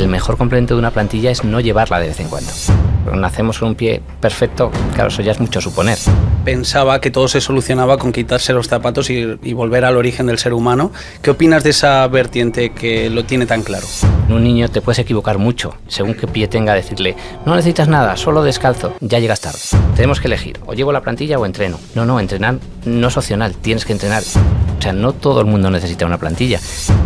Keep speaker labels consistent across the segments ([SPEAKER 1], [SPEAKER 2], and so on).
[SPEAKER 1] el mejor complemento de una plantilla es no llevarla de vez en cuando. Nacemos con un pie perfecto, claro, eso ya es mucho suponer.
[SPEAKER 2] Pensaba que todo se solucionaba con quitarse los zapatos y, y volver al origen del ser humano. ¿Qué opinas de esa vertiente que lo tiene tan claro?
[SPEAKER 1] Un niño te puedes equivocar mucho, según qué pie tenga, decirle, no necesitas nada, solo descalzo, ya llegas tarde. Tenemos que elegir, o llevo la plantilla o entreno. No, no, entrenar no es opcional, tienes que entrenar. O sea, no todo el mundo necesita una plantilla.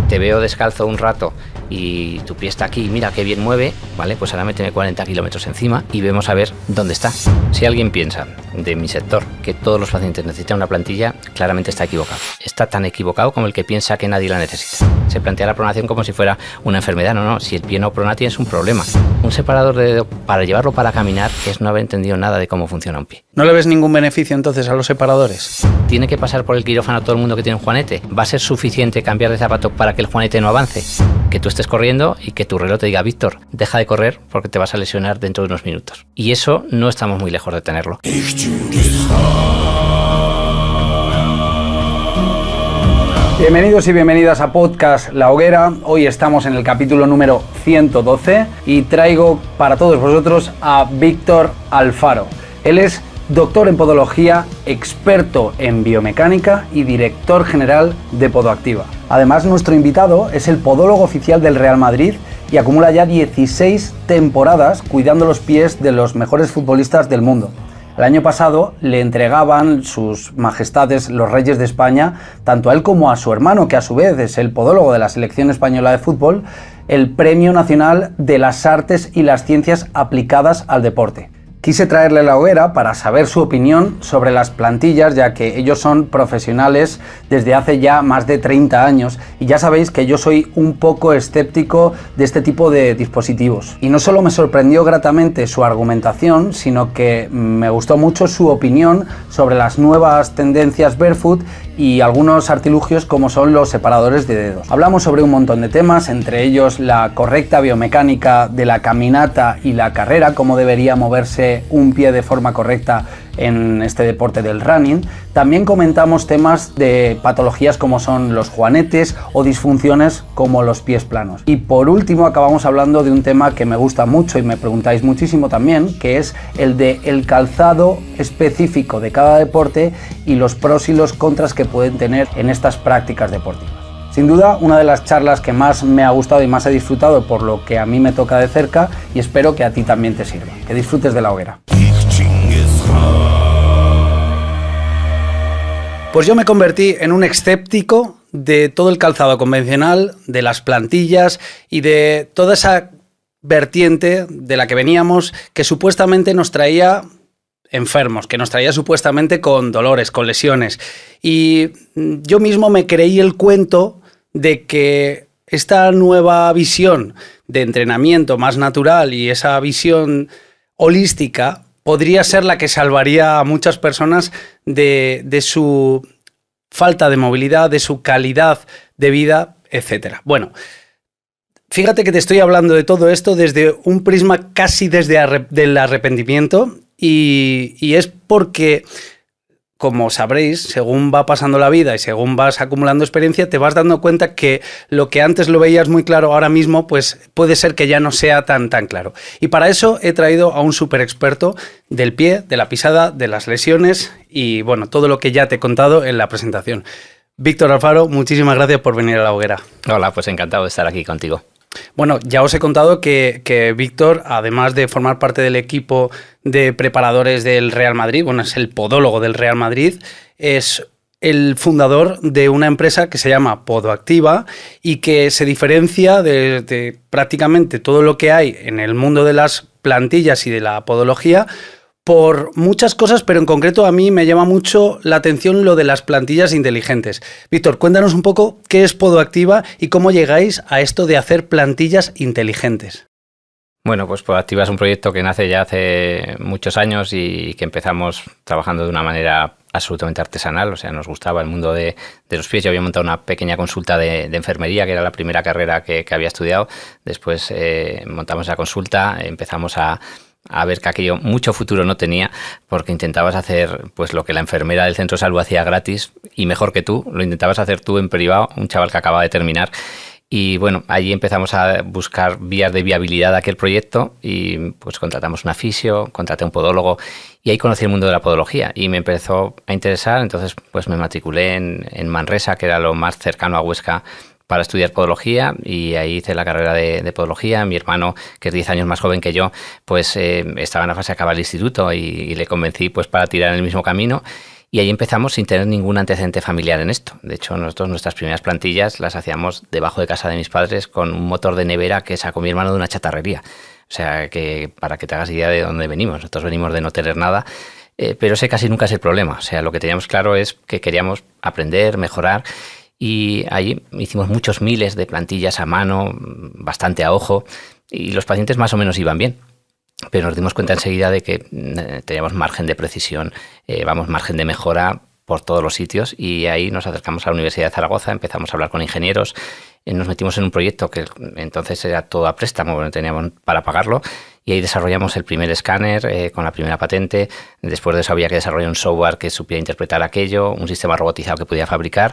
[SPEAKER 1] Te veo descalzo un rato y tu pie está aquí, mira qué bien mueve, ¿vale? Pues ahora me tiene 40 kilómetros encima y vemos a ver dónde está. Si alguien piensa de mi sector que todos los pacientes necesitan una plantilla, claramente está equivocado. Está tan equivocado como el que piensa que nadie la necesita. Se plantea la pronación como si fuera una enfermedad, no, no, si el pie no prona tienes un problema. Un separador de dedo para llevarlo para caminar es no haber entendido nada de cómo funciona un pie. ¿No le ves ningún beneficio entonces a los separadores? Tiene que pasar por el quirófano todo el mundo que tiene un juanete. ¿Va a ser suficiente cambiar de zapato para que el juanete no avance? Que tú estés corriendo y que tu reloj te diga, Víctor, deja de correr porque te vas a lesionar dentro de unos minutos. Y eso no estamos muy lejos de tenerlo.
[SPEAKER 2] Bienvenidos y bienvenidas a Podcast La Hoguera. Hoy estamos en el capítulo número 112 y traigo para todos vosotros a Víctor Alfaro. Él es doctor en podología, experto en biomecánica y director general de Podoactiva. Además, nuestro invitado es el podólogo oficial del Real Madrid y acumula ya 16 temporadas cuidando los pies de los mejores futbolistas del mundo. El año pasado le entregaban sus majestades los reyes de España, tanto a él como a su hermano, que a su vez es el podólogo de la selección española de fútbol, el Premio Nacional de las Artes y las Ciencias Aplicadas al Deporte. Quise traerle la hoguera para saber su opinión sobre las plantillas, ya que ellos son profesionales desde hace ya más de 30 años y ya sabéis que yo soy un poco escéptico de este tipo de dispositivos. Y no solo me sorprendió gratamente su argumentación, sino que me gustó mucho su opinión sobre las nuevas tendencias barefoot y algunos artilugios como son los separadores de dedos. Hablamos sobre un montón de temas, entre ellos la correcta biomecánica de la caminata y la carrera, cómo debería moverse un pie de forma correcta en este deporte del running. También comentamos temas de patologías como son los juanetes o disfunciones como los pies planos. Y por último acabamos hablando de un tema que me gusta mucho y me preguntáis muchísimo también, que es el de el calzado específico de cada deporte y los pros y los contras que pueden tener en estas prácticas deportivas. Sin duda, una de las charlas que más me ha gustado y más he disfrutado por lo que a mí me toca de cerca y espero que a ti también te sirva. Que disfrutes de la hoguera. Pues yo me convertí en un escéptico de todo el calzado convencional, de las plantillas y de toda esa vertiente de la que veníamos que supuestamente nos traía enfermos, que nos traía supuestamente con dolores, con lesiones. Y yo mismo me creí el cuento de que esta nueva visión de entrenamiento más natural y esa visión holística podría ser la que salvaría a muchas personas de, su falta de movilidad, de su calidad de vida, etc. Bueno, fíjate que te estoy hablando de todo esto desde un prisma casi desde el del arrepentimiento y, y es porque como sabréis, según va pasando la vida y según vas acumulando experiencia, te vas dando cuenta que lo que antes lo veías muy claro, ahora mismo, pues puede ser que ya no sea tan, tan claro. Y para eso he traído a un super experto del pie, de la pisada, de las lesiones y bueno, todo lo que ya te he contado en la presentación. Víctor Alfaro, muchísimas gracias por venir a la hoguera. Hola, pues encantado de estar aquí contigo. Bueno, ya os he contado que, Víctor, además de formar parte del equipo de preparadores del Real Madrid, bueno, es el podólogo del Real Madrid, es el fundador de una empresa que se llama Podoactiva y que se diferencia de prácticamente todo lo que hay en el mundo de las plantillas y de la podología por muchas cosas, pero en concreto a mí me llama mucho la atención lo de las plantillas inteligentes. Víctor, cuéntanos un poco qué es Podoactiva y cómo llegáis a esto de hacer plantillas inteligentes.
[SPEAKER 1] Bueno, pues Podoactiva es un proyecto que nace ya hace muchos años y que empezamos trabajando de una manera absolutamente artesanal, o sea, nos gustaba el mundo de, los pies. Yo había montado una pequeña consulta de, enfermería, que era la primera carrera que, había estudiado. Después eh, montamos la consulta, empezamos a, a ver que aquello mucho futuro no tenía porque intentabas hacer pues lo que la enfermera del centro de salud hacía gratis y mejor que tú, lo intentabas hacer tú en privado, un chaval que acababa de terminar y bueno, allí empezamos a buscar vías de viabilidad a aquel proyecto y pues contratamos una fisio, contraté un podólogo y ahí conocí el mundo de la podología y me empezó a interesar, entonces pues me matriculé en, en Manresa, que era lo más cercano a Huesca para estudiar podología y ahí hice la carrera de, de, podología. Mi hermano, que es 10 años más joven que yo, pues eh, estaba en la fase de acabar el instituto y, le convencí pues para tirar en el mismo camino. Y ahí empezamos sin tener ningún antecedente familiar en esto. De hecho, nosotros nuestras primeras plantillas las hacíamos debajo de casa de mis padres con un motor de nevera que sacó mi hermano de una chatarrería. O sea, que para que te hagas idea de dónde venimos. Nosotros venimos de no tener nada. Eh, pero ese casi nunca es el problema. O sea, lo que teníamos claro es que queríamos aprender, mejorar y allí hicimos muchos miles de plantillas a mano, bastante a ojo, y los pacientes más o menos iban bien. Pero nos dimos cuenta enseguida de que mm, eh, teníamos margen de precisión, eh, vamos, margen de mejora por todos los sitios y ahí nos acercamos a la Universidad de Zaragoza, empezamos a hablar con ingenieros, eh, nos metimos en un proyecto que entonces era todo a préstamo, no teníamos para pagarlo y ahí desarrollamos el primer escáner eh, con la primera patente. Después de eso había que desarrollar un software que supiera interpretar aquello, un sistema robotizado que pudiera fabricar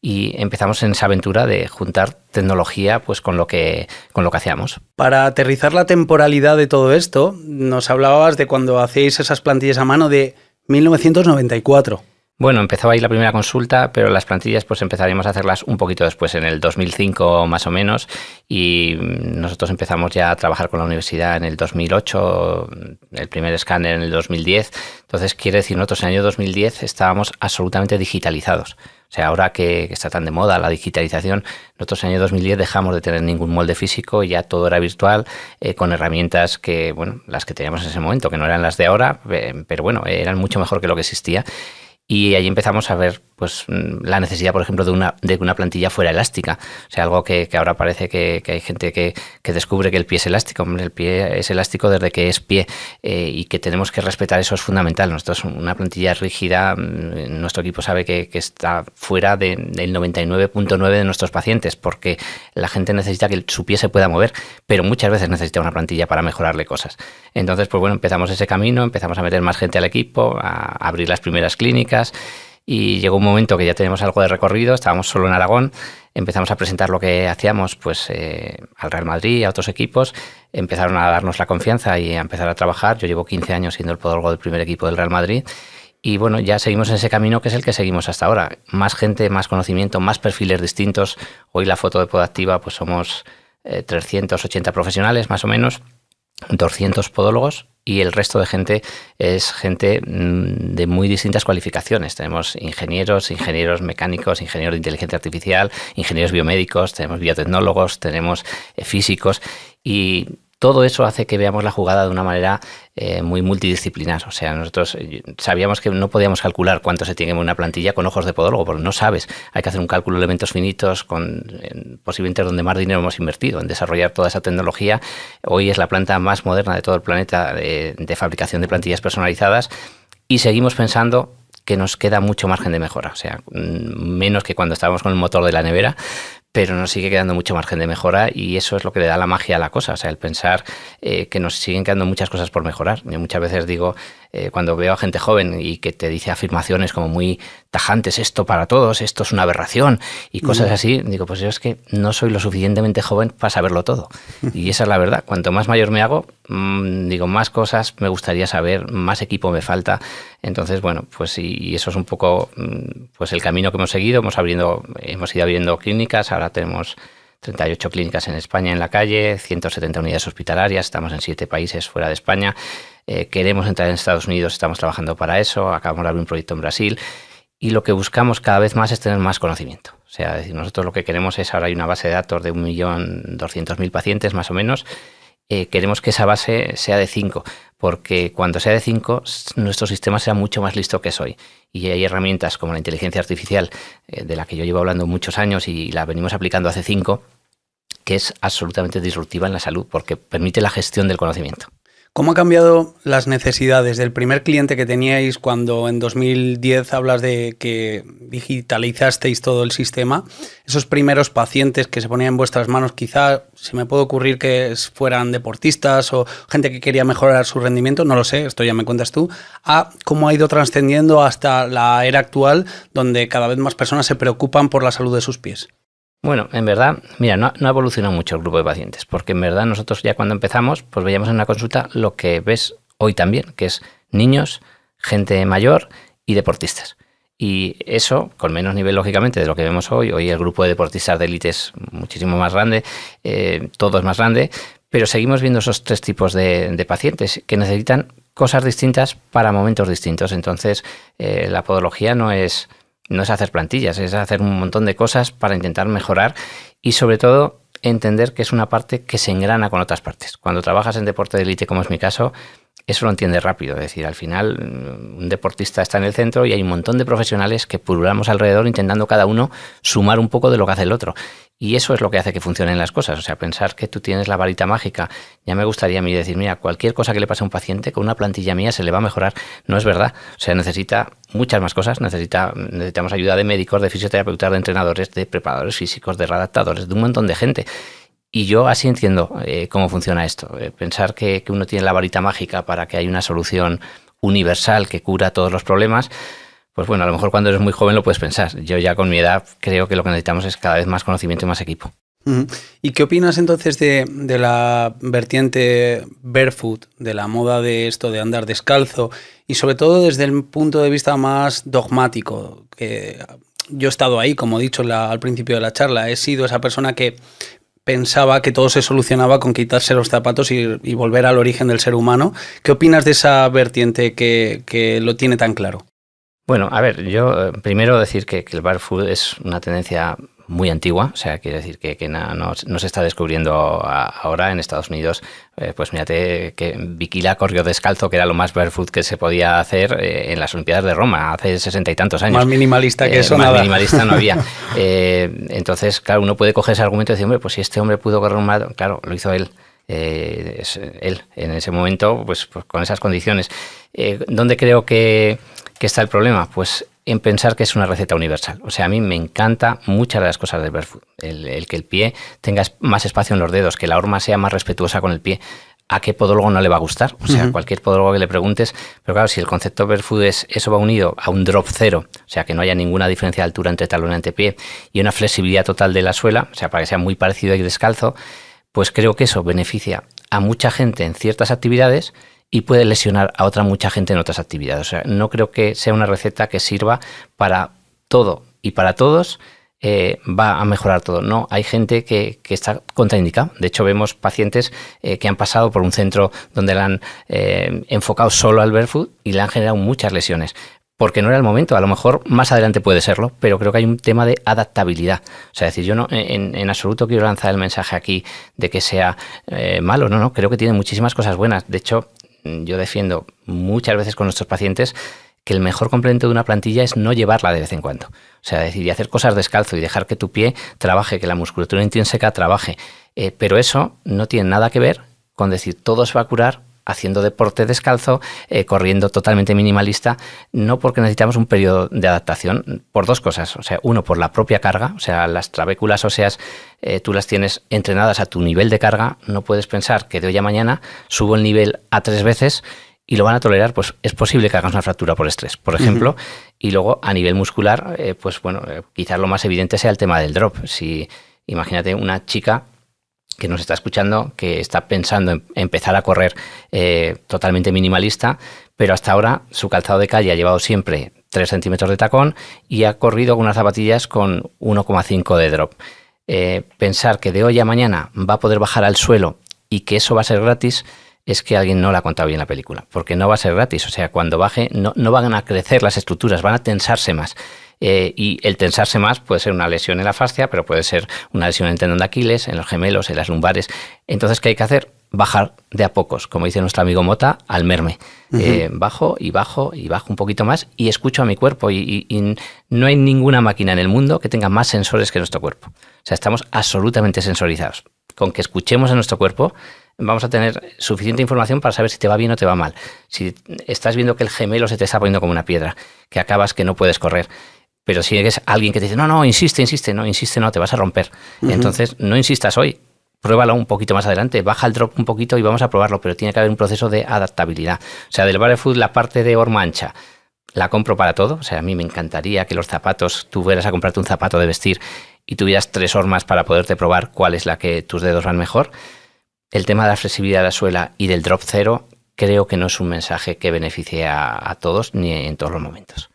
[SPEAKER 1] y empezamos en esa aventura de juntar tecnología pues con lo que con lo que hacíamos.
[SPEAKER 2] Para aterrizar la temporalidad de todo esto, nos hablabas de cuando hacéis esas plantillas a mano de 1994.
[SPEAKER 1] Bueno, empezaba ahí la primera consulta, pero las plantillas pues empezaremos a hacerlas un poquito después, en el 2005 más o menos, y nosotros empezamos ya a trabajar con la universidad en el 2008, el primer escáner en el 2010, entonces quiere decir nosotros en el año 2010 estábamos absolutamente digitalizados. O sea, ahora que está tan de moda la digitalización, nosotros en el año 2010 dejamos de tener ningún molde físico, ya todo era virtual, eh, con herramientas que, bueno, las que teníamos en ese momento, que no eran las de ahora, eh, pero bueno, eran mucho mejor que lo que existía. Y ahí empezamos a ver pues, mm, la necesidad, por ejemplo, de una, de que una plantilla fuera elástica. O sea, algo que, ahora parece que, hay gente que, descubre que el pie es elástico. Hombre, el pie es elástico desde que es pie eh, y que tenemos que respetar eso es fundamental. Nosotros, una plantilla rígida, mm, nuestro equipo sabe que, está fuera del 99.9 de nuestros pacientes porque la gente necesita que su pie se pueda mover, pero muchas veces necesita una plantilla para mejorarle cosas. Entonces, pues bueno, empezamos ese camino, empezamos a meter más gente al equipo, a abrir las primeras clínicas y llegó un momento que ya tenemos algo de recorrido, estábamos solo en Aragón, empezamos a presentar lo que hacíamos pues, eh, al Real Madrid, a otros equipos, empezaron a darnos la confianza y a empezar a trabajar. Yo llevo 15 años siendo el podólogo del primer equipo del Real Madrid y bueno, ya seguimos en ese camino que es el que seguimos hasta ahora. Más gente, más conocimiento, más perfiles distintos. Hoy la foto de Podactiva pues somos 380 eh, profesionales más o menos 200 podólogos y el resto de gente es gente mm, de muy distintas cualificaciones. Tenemos ingenieros, ingenieros mecánicos, ingenieros de inteligencia artificial, ingenieros biomédicos, tenemos biotecnólogos, tenemos eh, físicos y todo eso hace que veamos la jugada de una manera eh, muy multidisciplinar. O sea, nosotros eh, sabíamos que no podíamos calcular cuánto se tiene en una plantilla con ojos de podólogo, porque no sabes. Hay que hacer un cálculo de elementos finitos, con posiblemente donde más dinero hemos invertido en desarrollar toda esa tecnología. Hoy es la planta más moderna de todo el planeta de, eh, de fabricación de plantillas personalizadas y seguimos pensando que nos queda mucho margen de mejora, o sea, mm, menos que cuando estábamos con el motor de la nevera, pero nos sigue quedando mucho margen de mejora y eso es lo que le da la magia a la cosa, o sea, el pensar eh, que nos siguen quedando muchas cosas por mejorar. Yo muchas veces digo, eh, cuando veo a gente joven y que te dice afirmaciones como muy tajantes, esto para todos, esto es una aberración y cosas así, digo, pues yo es que no soy lo suficientemente joven para saberlo todo. Y esa es la verdad. Cuanto más mayor me hago, mm, digo, más cosas me gustaría saber, más equipo me falta. Entonces, bueno, pues y, eso es un poco mm, pues el camino que hemos seguido, hemos, abriendo, hemos ido abriendo clínicas, ahora tenemos 38 clínicas en España en la calle, 170 unidades hospitalarias, estamos en 7 países fuera de España. Eh, queremos entrar en Estados Unidos, estamos trabajando para eso, acabamos de abrir un proyecto en Brasil y lo que buscamos cada vez más es tener más conocimiento. O sea, nosotros lo que queremos es, ahora hay una base de datos de 1.200.000 pacientes más o menos, eh, queremos que esa base sea de 5, porque cuando sea de 5, nuestro sistema será mucho más listo que es hoy. Y hay herramientas como la inteligencia artificial, eh, de la que yo llevo hablando muchos años y la venimos aplicando hace 5, que es absolutamente disruptiva en la salud, porque permite la gestión del conocimiento.
[SPEAKER 2] ¿Cómo ha cambiado las necesidades del primer cliente que teníais cuando en 2010 hablas de que digitalizasteis todo el sistema? Esos primeros pacientes que se ponían en vuestras manos, quizá se me puede ocurrir que fueran deportistas o gente que quería mejorar su rendimiento, no lo sé, esto ya me cuentas tú, a cómo ha ido trascendiendo hasta la era actual donde cada vez más personas se preocupan por la salud de sus pies.
[SPEAKER 1] Bueno, en verdad, mira, no, ha evolucionado mucho el grupo de pacientes, porque en verdad nosotros ya cuando empezamos, pues veíamos en una consulta lo que ves hoy también, que es niños, gente mayor y deportistas. Y eso, con menos nivel, lógicamente, de lo que vemos hoy. Hoy el grupo de deportistas de élite es muchísimo más grande, eh, todo es más grande, pero seguimos viendo esos tres tipos de, pacientes que necesitan cosas distintas para momentos distintos. Entonces, eh, la podología no es no es hacer plantillas, es hacer un montón de cosas para intentar mejorar y sobre todo entender que es una parte que se engrana con otras partes. Cuando trabajas en deporte de élite, como es mi caso, eso lo entiende rápido. Es decir, al final mm, un deportista está en el centro y hay un montón de profesionales que pululamos alrededor intentando cada uno sumar un poco de lo que hace el otro. Y eso es lo que hace que funcionen las cosas. O sea, pensar que tú tienes la varita mágica. Ya me gustaría a mí decir, mira, cualquier cosa que le pase a un paciente con una plantilla mía se le va a mejorar. No es verdad. O sea, necesita muchas más cosas. Necesita, necesitamos ayuda de médicos, de fisioterapeutas, de entrenadores, de preparadores físicos, de redactadores, de un montón de gente. Y yo así entiendo eh, cómo funciona esto. Eh, pensar que, que uno tiene la varita mágica para que haya una solución universal que cura todos los problemas pues bueno, a lo mejor cuando eres muy joven lo puedes pensar. Yo ya con mi edad creo que lo que necesitamos es cada vez más conocimiento y más equipo.
[SPEAKER 2] ¿Y qué opinas entonces de, la vertiente barefoot, de la moda de esto de andar descalzo y sobre todo desde el punto de vista más dogmático? Que yo he estado ahí, como he dicho al principio de la charla, he sido esa persona que pensaba que todo se solucionaba con quitarse los zapatos y, volver al origen del ser humano. ¿Qué opinas de esa vertiente que lo tiene tan claro?
[SPEAKER 1] Bueno, a ver, yo eh, primero decir que, el barefoot es una tendencia muy antigua, o sea, quiere decir que, no, se está descubriendo ahora en Estados Unidos. Eh, pues mírate que Viquila corrió descalzo, que era lo más barefoot que se podía hacer eh, en las Olimpiadas de Roma hace sesenta y tantos años. Más minimalista que eso, eso, más minimalista no había. entonces, claro, uno puede coger ese argumento y decir, hombre, pues si este hombre pudo correr un claro, lo hizo él. él en ese momento, pues, pues con esas condiciones. ¿Dónde creo que, ¿Qué está el problema? Pues en pensar que es una receta universal. O sea, a mí me encanta muchas de las cosas del barefoot. El, que el pie tenga más espacio en los dedos, que la horma sea más respetuosa con el pie. ¿A qué podólogo no le va a gustar? O sea, cualquier podólogo que le preguntes. Pero claro, si el concepto barefoot es eso va unido a un drop cero, o sea, que no haya ninguna diferencia de altura entre talón y antepié, y una flexibilidad total de la suela, o sea, para que sea muy parecido y descalzo, pues creo que eso beneficia a mucha gente en ciertas actividades y puede lesionar a otra mucha gente en otras actividades. O sea, no creo que sea una receta que sirva para todo y para todos. Eh, va a mejorar todo. No, hay gente que, que está contraindicada. De hecho, vemos pacientes eh, que han pasado por un centro donde la han eh, enfocado solo al barefoot y le han generado muchas lesiones. Porque no era el momento, a lo mejor más adelante puede serlo, pero creo que hay un tema de adaptabilidad. O sea, decir, yo no en, absoluto quiero lanzar el mensaje aquí de que sea malo, no, no, creo que tiene muchísimas cosas buenas. De hecho, Mm, yo defiendo muchas veces con nuestros pacientes que el mejor complemento de una plantilla es no llevarla de vez en cuando. O sea, decir, hacer cosas descalzo y dejar que tu pie trabaje, que la musculatura intrínseca trabaje. Eh, pero eso no tiene nada que ver con decir todo se va a curar haciendo deporte descalzo, eh, corriendo totalmente minimalista, no porque necesitamos un periodo de adaptación, por dos cosas. O sea, uno, por la propia carga, o sea, las trabéculas óseas eh, tú las tienes entrenadas a tu nivel de carga, no puedes pensar que de hoy a mañana subo el nivel a tres veces y lo van a tolerar, pues es posible que hagas una fractura por estrés, por ejemplo. Y luego a nivel muscular, eh, pues bueno, quizás lo más evidente sea el tema del drop. Si imagínate una chica que nos está escuchando, que está pensando en empezar a correr eh, totalmente minimalista, pero hasta ahora su calzado de calle ha llevado siempre 3 centímetros de tacón y ha corrido con unas zapatillas con 1,5 de drop. Eh, pensar que de hoy a mañana va a poder bajar al suelo y que eso va a ser gratis es que alguien no la ha contado bien la película, porque no va a ser gratis, o sea, cuando baje no van a crecer las estructuras, van a tensarse más. Eh, y el tensarse más puede ser una lesión en la fascia, pero puede ser una lesión en el tendón de Aquiles, en los gemelos, en las lumbares. Entonces, ¿qué hay que hacer? Bajar de a pocos, como dice nuestro amigo Mota, al merme. Eh, bajo y bajo y bajo un poquito más y escucho a mi cuerpo. y no hay ninguna máquina en el mundo que tenga más sensores que nuestro cuerpo. O sea, estamos absolutamente sensorizados. Con que escuchemos a nuestro cuerpo, vamos a tener suficiente información para saber si te va bien o te va mal. Si estás viendo que el gemelo se te está poniendo como una piedra, que acabas que no puedes correr, pero si es alguien que te dice, no, no, insiste, insiste, no, insiste, no, te vas a romper. Entonces, no insistas hoy, pruébalo un poquito más adelante, baja el drop un poquito y vamos a probarlo, pero tiene que haber un proceso de adaptabilidad. O sea, del barefoot, la parte de ancha, la compro para todo. O sea, a mí me encantaría que los zapatos, tú fueras a comprarte un zapato de vestir y tuvieras tres hormas para poderte probar cuál es la que tus dedos van mejor. El tema de la flexibilidad de la suela y del drop cero creo que no es un mensaje que beneficie a todos ni en todos los momentos.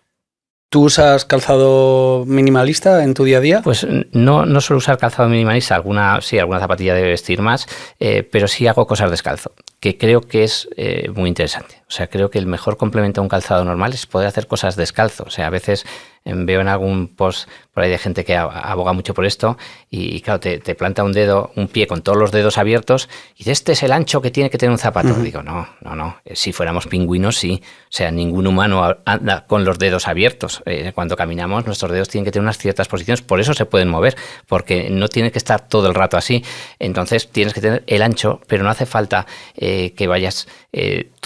[SPEAKER 2] ¿Tú usas calzado
[SPEAKER 1] minimalista en tu día a día? Pues no, no suelo usar calzado minimalista, alguna, sí, alguna zapatilla de vestir más, eh, pero sí hago cosas descalzo, que creo que es eh, muy interesante. O sea, creo que el mejor complemento a un calzado normal es poder hacer cosas descalzo. O sea, a veces eh, veo en algún post por ahí de gente que aboga mucho por esto y, claro, te, planta un dedo, un pie con todos los dedos abiertos y dices, este es el ancho que tiene que tener un zapato. Digo, no, no, no. Eh, si fuéramos pingüinos, sí. O sea, ningún humano anda con los dedos abiertos. Eh, cuando caminamos, nuestros dedos tienen que tener unas ciertas posiciones. Por eso se pueden mover, porque no tiene que estar todo el rato así. Entonces, tienes que tener el ancho, pero no hace falta que vayas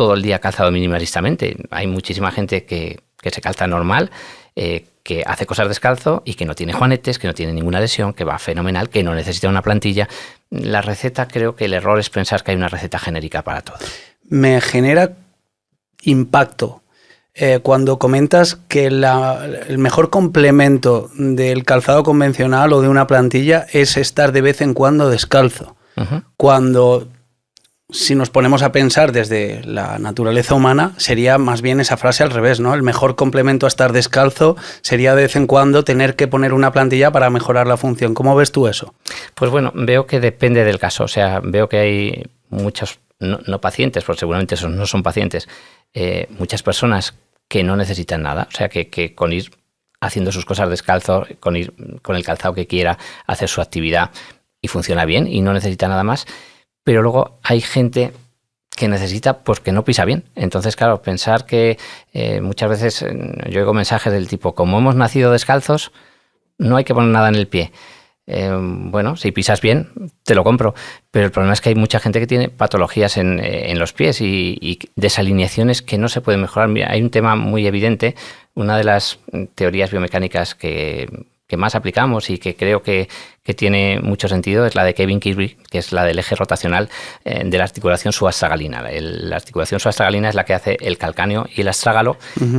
[SPEAKER 1] todo el día calzado minimalistamente. Hay muchísima gente que, se calza normal, eh, que hace cosas descalzo y que no tiene juanetes, que no tiene ninguna lesión, que va fenomenal, que no necesita una plantilla. La receta, creo que el error es pensar que hay una receta genérica para todo. Me genera impacto eh,
[SPEAKER 2] cuando comentas que el mejor complemento del calzado convencional o de una plantilla es estar de vez en cuando descalzo. Cuando si nos ponemos a pensar desde la naturaleza humana, sería más bien esa frase al revés, ¿no? El mejor complemento a estar descalzo sería de vez en cuando tener que poner una plantilla para mejorar
[SPEAKER 1] la función. ¿Cómo ves tú eso? Pues bueno, veo que depende del caso. O sea, veo que hay muchos, no, pacientes, porque seguramente esos no son pacientes, eh, muchas personas que no necesitan nada. O sea, que, que con ir haciendo sus cosas descalzo, con ir con el calzado que quiera, hacer su actividad y funciona bien y no necesita nada más pero luego hay gente que necesita, pues que no pisa bien. Entonces, claro, pensar que eh, muchas veces eh, yo oigo mensajes del tipo, como hemos nacido descalzos, no hay que poner nada en el pie. Eh, bueno, si pisas bien, te lo compro. Pero el problema es que hay mucha gente que tiene patologías en, los pies y, desalineaciones que no se pueden mejorar. hay un tema muy evidente. Una de las mm, teorías biomecánicas que, que más aplicamos y que creo que, tiene mucho sentido es la de Kevin Kirby, que es la del eje rotacional eh, de la articulación subastragalina. la articulación subastragalina es la que hace el calcáneo y el astrágalo,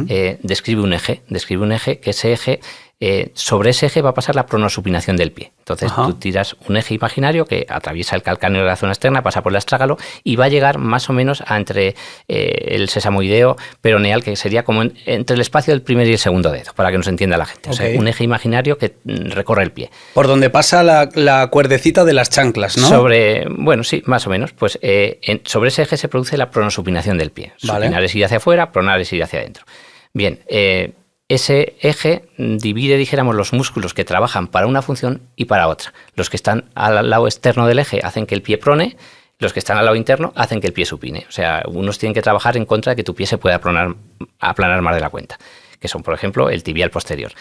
[SPEAKER 1] eh, describe un eje, describe un eje que ese eje eh, sobre ese eje va a pasar la pronosupinación del pie. Entonces tú tiras un eje imaginario que atraviesa el calcáneo de la zona externa, pasa por el astrágalo y va a llegar más o menos a entre eh, el sesamoideo peroneal, que sería como entre el espacio del primer y el segundo dedo, para que nos entienda la gente. O sea, un eje imaginario que mm, recorre el pie. Por donde pasa la, cuerdecita de las chanclas, ¿no? Sobre, bueno, sí, más o menos. Pues eh, sobre ese eje se produce la pronosupinación del pie. Vale. Supinar es ir hacia afuera, pronar es ir hacia adentro. Bien, ese eje divide, dijéramos, los músculos que trabajan para una función y para otra. Los que están al lado externo del eje hacen que el pie prone, los que están al lado interno hacen que el pie supine. O sea, unos tienen que trabajar en contra de que tu pie se pueda aplanar, aplanar más de la cuenta, que son, por ejemplo, el tibial posterior.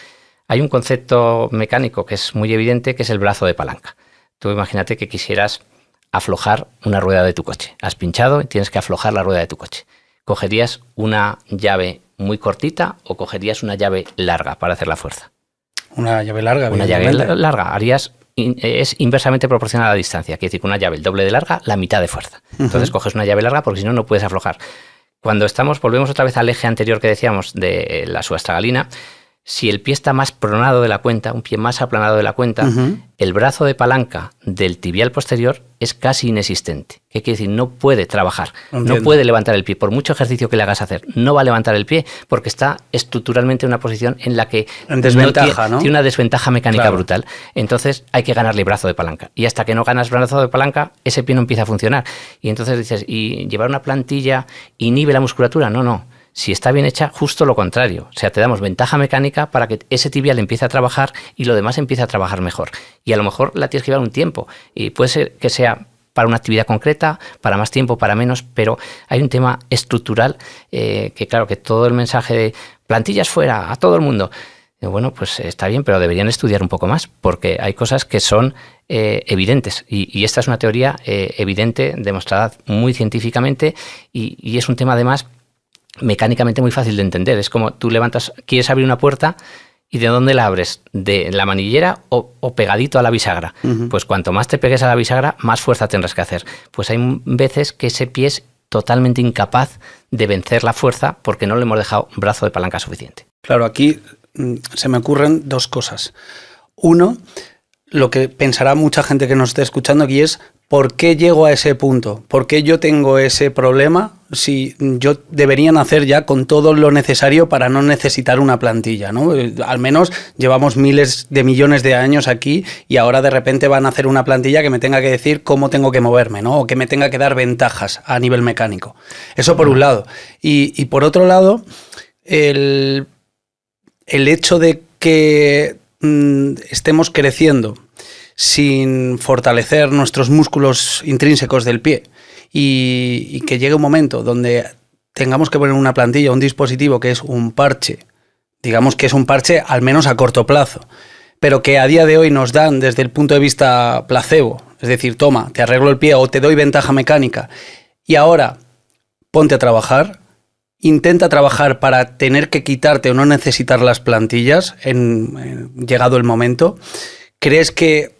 [SPEAKER 1] Hay un concepto mecánico que es muy evidente, que es el brazo de palanca. Tú imagínate que quisieras aflojar una rueda de tu coche. Has pinchado y tienes que aflojar la rueda de tu coche. Cogerías una llave muy cortita o cogerías una llave larga para hacer la fuerza? Una llave larga. Una llave larga. Harías es inversamente proporcional a la distancia. Quiere decir que una llave el doble de larga, la mitad de fuerza. Entonces coges una llave larga porque si no, no puedes aflojar. Cuando estamos, volvemos otra vez al eje anterior que decíamos de eh, la subastragalina, galina si el pie está más pronado de la cuenta, un pie más aplanado de la cuenta, el brazo de palanca del tibial posterior es casi inexistente. ¿Qué quiere decir? No puede trabajar, no puede levantar el pie. Por mucho ejercicio que le hagas hacer, no va a levantar el pie porque está estructuralmente en una posición en la que tiene, una desventaja mecánica brutal. Entonces hay que ganarle brazo de palanca. Y hasta que no ganas brazo de palanca, ese pie no empieza a funcionar. Y entonces dices, ¿y llevar una plantilla inhibe la musculatura? No, no si está bien hecha, justo lo contrario. O sea, te damos ventaja mecánica para que ese tibial empiece a trabajar y lo demás empiece a trabajar mejor. Y a lo mejor la tienes que llevar un tiempo. Y puede ser que sea para una actividad concreta, para más tiempo, para menos, pero hay un tema estructural eh, que claro, que todo el mensaje de plantillas fuera a todo el mundo, bueno, pues está bien, pero deberían estudiar un poco más, porque hay cosas que son eh, evidentes. Y, esta es una teoría eh, evidente, demostrada muy científicamente, y es un tema además mecánicamente muy fácil de entender. Es como tú levantas, quieres abrir una puerta y ¿de dónde la abres? ¿De la manillera o, pegadito a la bisagra? Pues cuanto más te pegues a la bisagra, más fuerza tendrás que hacer. Pues hay veces que ese pie es totalmente incapaz de vencer la fuerza porque no le hemos dejado brazo de palanca suficiente.
[SPEAKER 2] Claro, aquí mm, se me ocurren dos cosas. Uno, lo que pensará mucha gente que nos esté escuchando aquí es ¿por qué llego a ese punto? ¿Por qué yo tengo ese problema? Si yo debería nacer ya con todo lo necesario para no necesitar una plantilla, ¿no? Eh, al menos llevamos miles de millones de años aquí y ahora de repente van a hacer una plantilla que me tenga que decir cómo tengo que moverme, ¿no? O que me tenga que dar ventajas a nivel mecánico. Eso por un lado. Y, por otro lado, el, el hecho de que mm, estemos creciendo sin fortalecer nuestros músculos intrínsecos del pie y, que llegue un momento donde tengamos que poner una plantilla, un dispositivo que es un parche, digamos que es un parche al menos a corto plazo, pero que a día de hoy nos dan desde el punto de vista placebo, es decir, toma, te arreglo el pie o te doy ventaja mecánica y ahora ponte a trabajar, intenta trabajar para tener que quitarte o no necesitar las plantillas en, en llegado el momento. ¿Crees que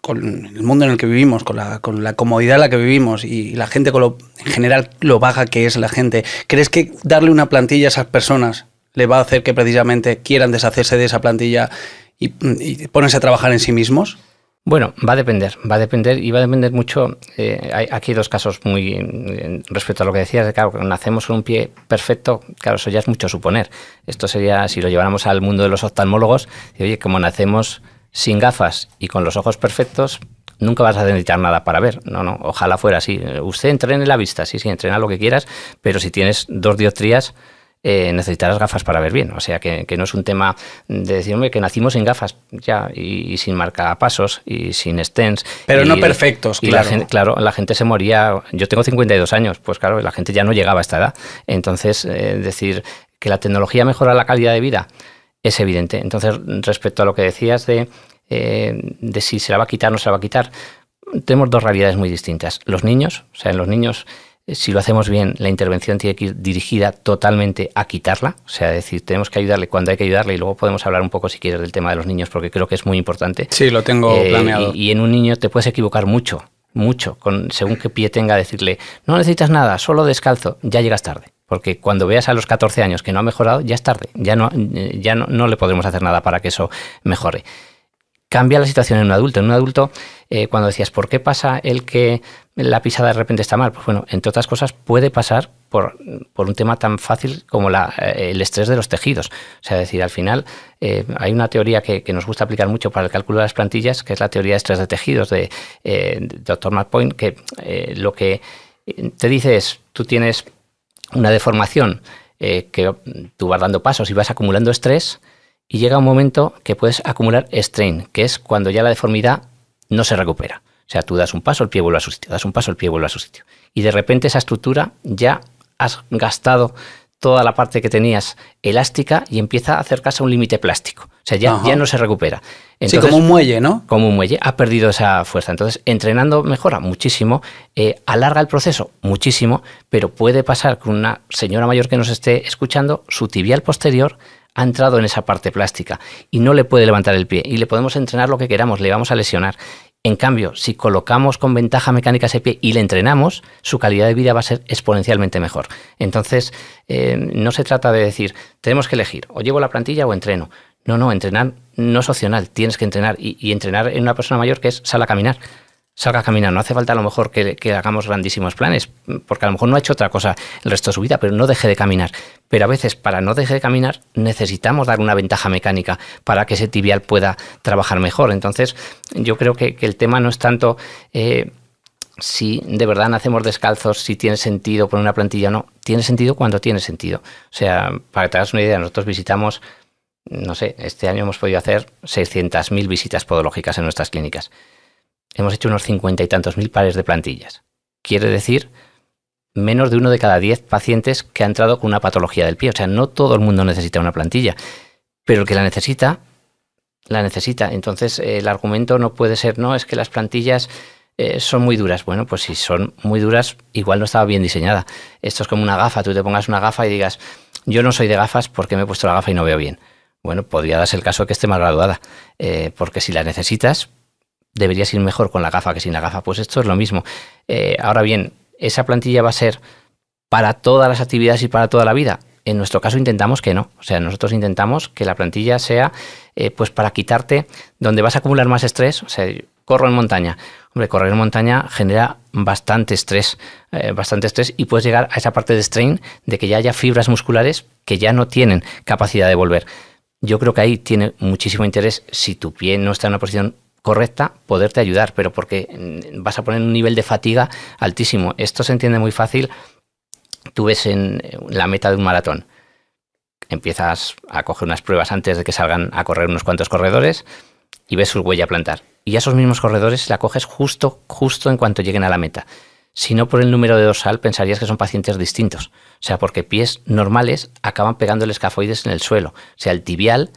[SPEAKER 2] con el mundo en el que vivimos, con la, con la comodidad en la que vivimos y, la gente con lo, en general lo baja que es la gente, ¿crees que darle una plantilla a esas personas le va a hacer que precisamente quieran deshacerse de esa plantilla y, y ponerse a trabajar en sí
[SPEAKER 1] mismos? Bueno, va a depender, va a depender y va a depender mucho. Eh, hay, aquí dos casos muy eh, respecto a lo que decías, de, claro, nacemos con un pie perfecto, claro, eso ya es mucho suponer. Esto sería, si lo lleváramos al mundo de los oftalmólogos, y, oye, como nacemos sin gafas y con los ojos perfectos, nunca vas a necesitar nada para ver. No, no, ojalá fuera así. Usted entrene la vista, sí, sí, entrena lo que quieras, pero si tienes dos dioptrías, eh, necesitarás gafas para ver bien. O sea, que, no es un tema de decirme que nacimos sin gafas ya y, sin sin marcapasos y sin stents. Pero no perfectos, claro. La gente, claro, la gente se moría. Yo tengo 52 años, pues claro, la gente ya no llegaba a esta edad. Entonces, eh, decir que la tecnología mejora la calidad de vida es evidente. Entonces, respecto a lo que decías de, eh, de si se la va a quitar o no se la va a quitar, tenemos dos realidades muy distintas. Los niños, o sea, en los niños, eh, si lo hacemos bien, la intervención tiene que ir dirigida totalmente a quitarla. O sea, decir, tenemos que ayudarle cuando hay que ayudarle y luego podemos hablar un poco, si quieres, del tema de los niños, porque creo que es muy importante. Sí, lo tengo eh, planeado. Y, en un niño te puedes equivocar mucho, mucho, con, según qué pie tenga, decirle, no necesitas nada, solo descalzo, ya llegas tarde. Porque cuando veas a los 14 años que no ha mejorado, ya es tarde, ya no, eh, ya no, le podremos hacer nada para que eso mejore. Cambia la situación en un adulto. En un adulto, eh, cuando decías, ¿por qué pasa el que la pisada de repente está mal? Pues bueno, entre otras cosas, puede pasar por, un tema tan fácil como eh, el estrés de los tejidos. O sea, decir, al final hay una teoría que, nos gusta aplicar mucho para el cálculo de las plantillas, que es la teoría de estrés de tejidos de, eh, de Dr. que lo que te dice es, tú tienes una deformación eh, que tú vas dando pasos y vas acumulando estrés y llega un momento que puedes acumular strain, que es cuando ya la deformidad no se recupera. O sea, tú das un paso, el pie a su sitio, das un paso, el pie vuelve a su sitio. Y de repente esa estructura ya has gastado toda la parte que tenías elástica y empieza a acercarse a un límite plástico. O sea, ya, no se recupera. sí, como un muelle, ¿no? Como un muelle. Ha perdido esa fuerza. Entonces, entrenando mejora muchísimo, eh, alarga el proceso muchísimo, pero puede pasar que una señora mayor que nos esté escuchando, su tibial posterior ha entrado en esa parte plástica y no le puede levantar el pie y le podemos entrenar lo que queramos, le vamos a lesionar. En cambio, si colocamos con ventaja mecánica ese pie y le entrenamos, su calidad de vida va a ser exponencialmente mejor. Entonces, eh, no se trata de decir, tenemos que elegir, o llevo la plantilla o entreno. No, no, entrenar no es opcional, tienes que entrenar y, y entrenar en una persona mayor que es sala a caminar salga a caminar. No hace falta a lo mejor que, hagamos grandísimos planes, porque a lo mejor no ha hecho otra cosa el resto de su vida, pero no deje de caminar. Pero a veces para no deje de caminar necesitamos dar una ventaja mecánica para que ese tibial pueda trabajar mejor. Entonces yo creo que, el tema no es tanto... Eh, si de verdad nacemos descalzos, si tiene sentido poner una plantilla o no, tiene sentido cuando tiene sentido. O sea, para que te hagas una idea, nosotros visitamos, no sé, este año hemos podido hacer 600.000 visitas podológicas en nuestras clínicas hemos hecho unos cincuenta y tantos mil pares de plantillas. Quiere decir menos de uno de cada diez pacientes que ha entrado con una patología del pie. O sea, no todo el mundo necesita una plantilla, pero el que la necesita, la necesita. Entonces, el argumento no puede ser, no, es que las plantillas eh, son muy duras. Bueno, pues si son muy duras, igual no estaba bien diseñada. Esto es como una gafa, tú te pongas una gafa y digas, yo no soy de gafas porque me he puesto la gafa y no veo bien. Bueno, podría darse el caso que esté mal graduada, eh, porque si la necesitas, deberías ir mejor con la gafa que sin la gafa. Pues esto es lo mismo. Eh, ahora bien, esa plantilla va a ser para todas las actividades y para toda la vida. En nuestro caso intentamos que no. O sea, nosotros intentamos que la plantilla sea eh, pues para quitarte donde vas a acumular más estrés. O sea, corro en montaña. Hombre, correr en montaña genera bastante estrés, eh, bastante estrés y puedes llegar a esa parte de strain de que ya haya fibras musculares que ya no tienen capacidad de volver. Yo creo que ahí tiene muchísimo interés si tu pie no está en una posición correcta poderte ayudar, pero porque mm, vas a poner un nivel de fatiga altísimo. Esto se entiende muy fácil. Tú ves en eh, la meta de un maratón. Empiezas a coger unas pruebas antes de que salgan a correr unos cuantos corredores y ves su huella plantar. Y a esos mismos corredores la coges justo, justo en cuanto lleguen a la meta. Si no por el número de dorsal, pensarías que son pacientes distintos. O sea, porque pies normales acaban pegando el escafoides en el suelo. O sea, el tibial